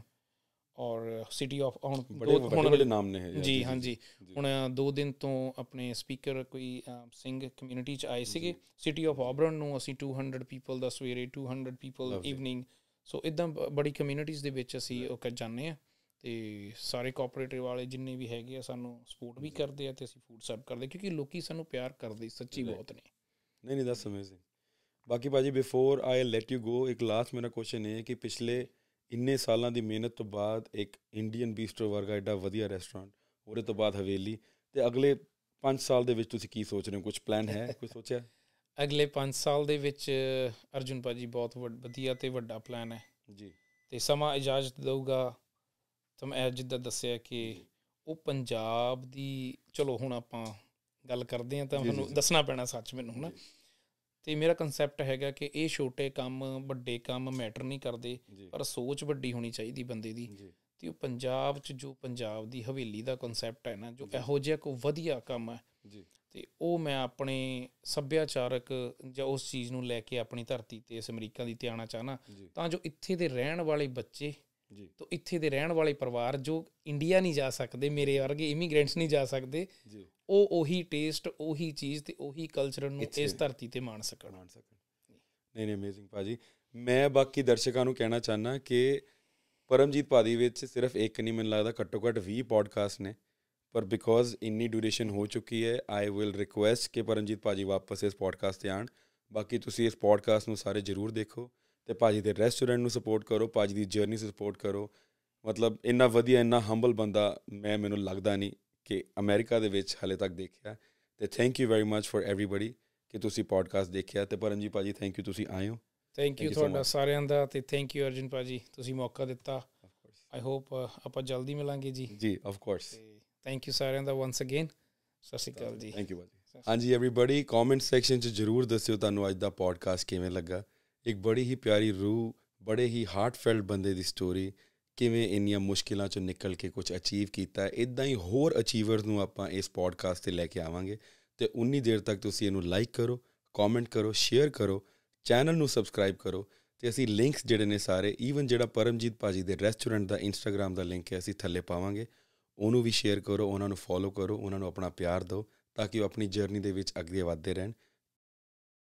ਔਰ ਸਿਟੀ ਆਫ ਹੁਣ ਬੜੇ ਵੱਡੇ ਨਾਮ ਨੇ ਜੀ ਹਾਂਜੀ ਹੁਣ ਦੋ ਦਿਨ ਤੋਂ ਆਪਣੇ ਸਪੀਕਰ ਕੋਈ ਸਿੰਘ ਕਮਿਊਨਿਟੀ ਚ ਆਏ ਸੀਗੇ ਸਿਟੀ ਆਫ ਆਬਰਨ ਨੂੰ ਅਸੀਂ 200 ਪੀਪਲ ਦਾ ਸਵੇਰੇ 200 ਪੀਪਲ ਈਵਨਿੰਗ ਸੋ ਇਦਾਂ ਬੜੀ ਕਮਿਊਨਿਟੀਆਂ ਦੇ ਵਿੱਚ ਅਸੀਂ ਉਹ ਕਰ ਜਾਂਦੇ ਆ ਤੇ ਸਾਰੇ ਕੋਆਪਰੇਟਿਵ ਵਾਲੇ ਜਿੰਨੇ ਵੀ ਹੈਗੇ ਆ ਸਾਨੂੰ ਸਪੋਰਟ ਵੀ ਕਰਦੇ ਆ ਤੇ ਅਸੀਂ ਫੂਡ ਸਰਵ ਕਰਦੇ ਕਿਉਂਕਿ ਲੋਕੀ ਸਾਨੂੰ ਪਿਆਰ ਕਰਦੇ ਸੱਚੀ ਬਹੁਤ ਨੇ ਨਹੀਂ ਨਹੀਂ ਦੱਸ ਅਮੇਜ਼ਿੰਗ ਬਾਕੀ ਭਾਜੀ before I let you go ਇੱਕ ਲਾਸਟ ਮੇਰਾ ਕੁਐਸਚਨ ਇਹ ਹੈ ਕਿ ਪਿਛਲੇ ਇੰਨੇ ਸਾਲਾਂ ਦੀ ਮਿਹਨਤ ਤੋਂ ਬਾਅਦ ਇੱਕ ਇੰਡੀਅਨ ਬੀਸਟਰੋ ਵਰਗਾ ਐਡਾ ਵਧੀਆ ਰੈਸਟੋਰੈਂਟ ਉਹਦੇ ਤੋਂ ਬਾਅਦ ਹਵੇਲੀ ਤੇ ਅਗਲੇ 5 ਸਾਲ ਦੇ ਵਿੱਚ ਤੁਸੀਂ ਕੀ ਸੋਚ ਰਹੇ ਹੋ ਕੁਝ ਪਲਾਨ ਹੈ <laughs> ਕੋਈ ਸੋਚਿਆ ਅਗਲੇ 5 ਸਾਲ ਦੇ ਵਿੱਚ ਅਰਜੁਨ ਭਾਜੀ ਬਹੁਤ ਵਧੀਆ ਤੇ ਵੱਡਾ ਪਲਾਨ ਹੈ ਜੀ ਤੇ ਸਮਾਂ ਇਜਾਜ਼ਤ ਦੇਊਗਾ ਤਾਂ ਮੈਂ ਜਿੱਦਾਂ ਦੱਸਿਆ ਕਿ ਉਹ ਪੰਜਾਬ ਦੀ ਚਲੋ ਹੁਣ ਆਪਾਂ ਗੱਲ ਕਰਦੇ ਆ ਤਾਂ ਤੁਹਾਨੂੰ ਦੱਸਣਾ ਪੈਣਾ ਸੱਚ ਮੈਨੂੰ ਹਨਾ ਤੇ ਮੇਰਾ ਕਨਸੈਪਟ ਹੈਗਾ ਕਿ ਇਹ ਛੋਟੇ ਕੰਮ ਵੱਡੇ ਕੰਮ ਮੈਟਰ ਨਹੀਂ ਕਰਦੇ ਪਰ ਸੋਚ ਵੱਡੀ ਹੋਣੀ ਚਾਹੀਦੀ ਬੰਦੇ ਦੀ ਤੇ ਉਹ ਪੰਜਾਬ ਚ ਜੋ ਪੰਜਾਬ ਦੀ ਹਵੇਲੀ ਦਾ ਕਨਸੈਪਟ ਹੈ ਨਾ ਜੋ ਇਹੋ ਜਿਹਾ ਕੋ ਵਧੀਆ ਕੰਮ ਹੈ ਜੀ ਤੇ ਉਹ ਮੈਂ ਆਪਣੇ ਸੱਭਿਆਚਾਰਕ ਜਾਂ ਉਸ ਚੀਜ਼ ਨੂੰ ਲੈ ਕੇ ਆਪਣੀ ਧਰਤੀ ਤੇ ਇਸ ਅਮਰੀਕਾ ਦੀ ਤੇ ਆਣਾ ਚਾਹਨਾ ਤਾਂ ਜੋ ਇੱਥੇ ਦੇ ਰਹਿਣ ਵਾਲੇ ਬੱਚੇ ਜੀ ਤਾਂ ਇੱਥੇ ਦੇ ਰਹਿਣ ਵਾਲੇ ਪਰਿਵਾਰ ਜੋ ਇੰਡੀਆ ਨਹੀਂ ਜਾ ਸਕਦੇ ਮੇਰੇ ਵਰਗੇ ਇਮੀਗ੍ਰੈਂਟਸ ਨਹੀਂ ਜਾ ਸਕਦੇ ਜੀ ਉਹ ਉਹੀ ਟੇਸਟ ਉਹੀ ਚੀਜ਼ ਤੇ ਉਹੀ ਕਲਚਰ ਨੂੰ ਇਸ ਧਰਤੀ ਤੇ ਮਾਣ ਸਕਣ ਮਾਣ ਸਕਣ ਨਹੀਂ ਨਹੀਂ ਅਮੇਜ਼ਿੰਗ ਭਾਜੀ ਮੈਂ ਬਾਕੀ ਦਰਸ਼ਕਾਂ ਨੂੰ ਕਹਿਣਾ ਚਾਹਨਾ ਕਿ ਪਰਮਜੀਤ ਪਾਦੀ ਵਿੱਚ ਸਿਰਫ ਇੱਕ ਨਹੀਂ ਮੈਨੂੰ ਲੱਗਦਾ ਘੱਟੋ ਘੱਟ 20 ਪੋਡਕਾਸਟ ਨੇ ਪਰ ਬਿਕੋਜ਼ ਇੰਨੀ ਡਿਊਰੇਸ਼ਨ ਹੋ ਚੁੱਕੀ ਹੈ ਆਈ ਵਿਲ ਰਿਕੁਐਸਟ ਕਿ ਪਰਮਜੀਤ ਪਾਜੀ ਵਾਪਸ ਇਸ ਪੋਡਕਾਸਟ ਤੇ ਆਣ ਬਾਕੀ ਤੁਸੀਂ ਇਸ ਪੋਡਕਾਸਟ ਨੂੰ ਸਾਰੇ ਜ਼ਰੂਰ ਦੇਖੋ ਤੇ ਭਾਜੀ ਦੇ ਰੈਸਟੋਰੈਂਟ ਨੂੰ ਸਪੋਰਟ ਕਰੋ ਭਾਜੀ ਦੀ ਜਰਨੀ ਸਪੋਰਟ ਕਰੋ ਮਤਲਬ ਇੰਨਾ ਵਧੀਆ ਇੰਨਾ ਹੰਬਲ ਬੰਦਾ ਮੈਂ ਮੈਨੂੰ ਲੱਗਦਾ ਨਹੀਂ ਕਿ ਅਮਰੀਕਾ ਦੇ ਵਿੱਚ ਹਲੇ ਤੱਕ ਦੇਖਿਆ ਤੇ thank you very much for everyone ਕਿ ਤੁਸੀਂ ਪੋਡਕਾਸਟ ਦੇਖਿਆ ਤੇ ਪਰਮਜੀਤ ਭਾਜੀ ਥੈਂਕ ਯੂ ਤੁਸੀਂ ਆਏ ਹੋ ਥੈਂਕ ਯੂ ਤੁਹਾਡਾ ਸਾਰਿਆਂ ਦਾ ਤੇ ਥੈਂਕ ਯੂ ਅਰਜਨ ਭਾਜੀ ਤੁਸੀਂ ਮੌਕਾ ਦਿੱਤਾ ਆਈ ਹੋਪ ਆਪਾਂ ਜਲਦੀ ਮਿਲਾਂਗੇ ਜੀ ਜੀ ਆਫ ਕੋਰਸ ਥੈਂਕ ਯੂ ਸਾਰਿਆਂ ਦਾ ਵਾਂਸ ਅਗੇਨ ਸਤਿ ਸ਼੍ਰੀ ਅਕਾਲ ਜੀ ਥੈਂਕ ਯੂ ਭਾਜੀ ਹਾਂਜੀ एवरीवन ਕਮੈਂਟ ਸੈਕਸ਼ਨ 'ਚ ਜਰੂਰ ਦੱਸਿਓ ਤੁਹਾਨੂੰ ਅੱਜ ਦਾ ਪੋਡਕਾਸਟ ਕਿਵੇਂ ਲੱਗਾ ਇੱਕ ਬੜੀ ਹੀ ਪਿਆਰੀ ਰੂਹ ਬੜੇ ਹੀ ਹਾਰਟਫੈਲਡ ਬੰਦੇ ਦੀ ਸਟੋਰੀ ਕਿਵੇਂ ਇੰਨੀਆਂ ਮੁਸ਼ਕਿਲਾਂ ਚੋਂ ਨਿਕਲ ਕੇ ਕੁਝ ਅਚੀਵ ਕੀਤਾ ਇਦਾਂ ਹੀ ਹੋਰ ਅਚੀਵਰਸ ਨੂੰ ਆਪਾਂ ਇਸ ਪੋਡਕਾਸਟ ਤੇ ਲੈ ਕੇ ਆਵਾਂਗੇ ਤੇ ਉਨੀ ਦੇਰ ਤੱਕ ਤੁਸੀਂ ਇਹਨੂੰ ਲਾਈਕ ਕਰੋ ਕਮੈਂਟ ਕਰੋ ਸ਼ੇਅਰ ਕਰੋ ਚੈਨਲ ਨੂੰ ਸਬਸਕ੍ਰਾਈਬ ਕਰੋ ਤੇ ਅਸੀਂ ਲਿੰਕਸ ਜਿਹੜੇ ਨੇ ਸਾਰੇ ਈਵਨ ਜਿਹੜਾ ਪਰਮਜੀਤ ਪਾਜੀ ਦੇ ਰੈਸਟੋਰੈਂਟ ਦਾ ਇੰਸਟਾਗ੍ਰam ਦਾ ਲਿੰਕ ਹੈ ਅਸੀਂ ਥੱਲੇ ਪਾਵਾਂਗੇ ਉਹਨੂੰ ਵੀ ਸ਼ੇਅਰ ਕਰੋ ਉਹਨਾਂ ਨੂੰ ਫੋਲੋ ਕਰੋ ਉਹਨਾਂ ਨੂੰ ਆਪਣਾ ਪਿਆਰ ਦਿਓ ਤਾਂ ਕਿ ਉਹ ਆਪਣੀ ਜਰਨੀ ਦੇ ਵਿੱਚ ਅੱਗੇ ਵਧਦੇ ਰਹਿਣ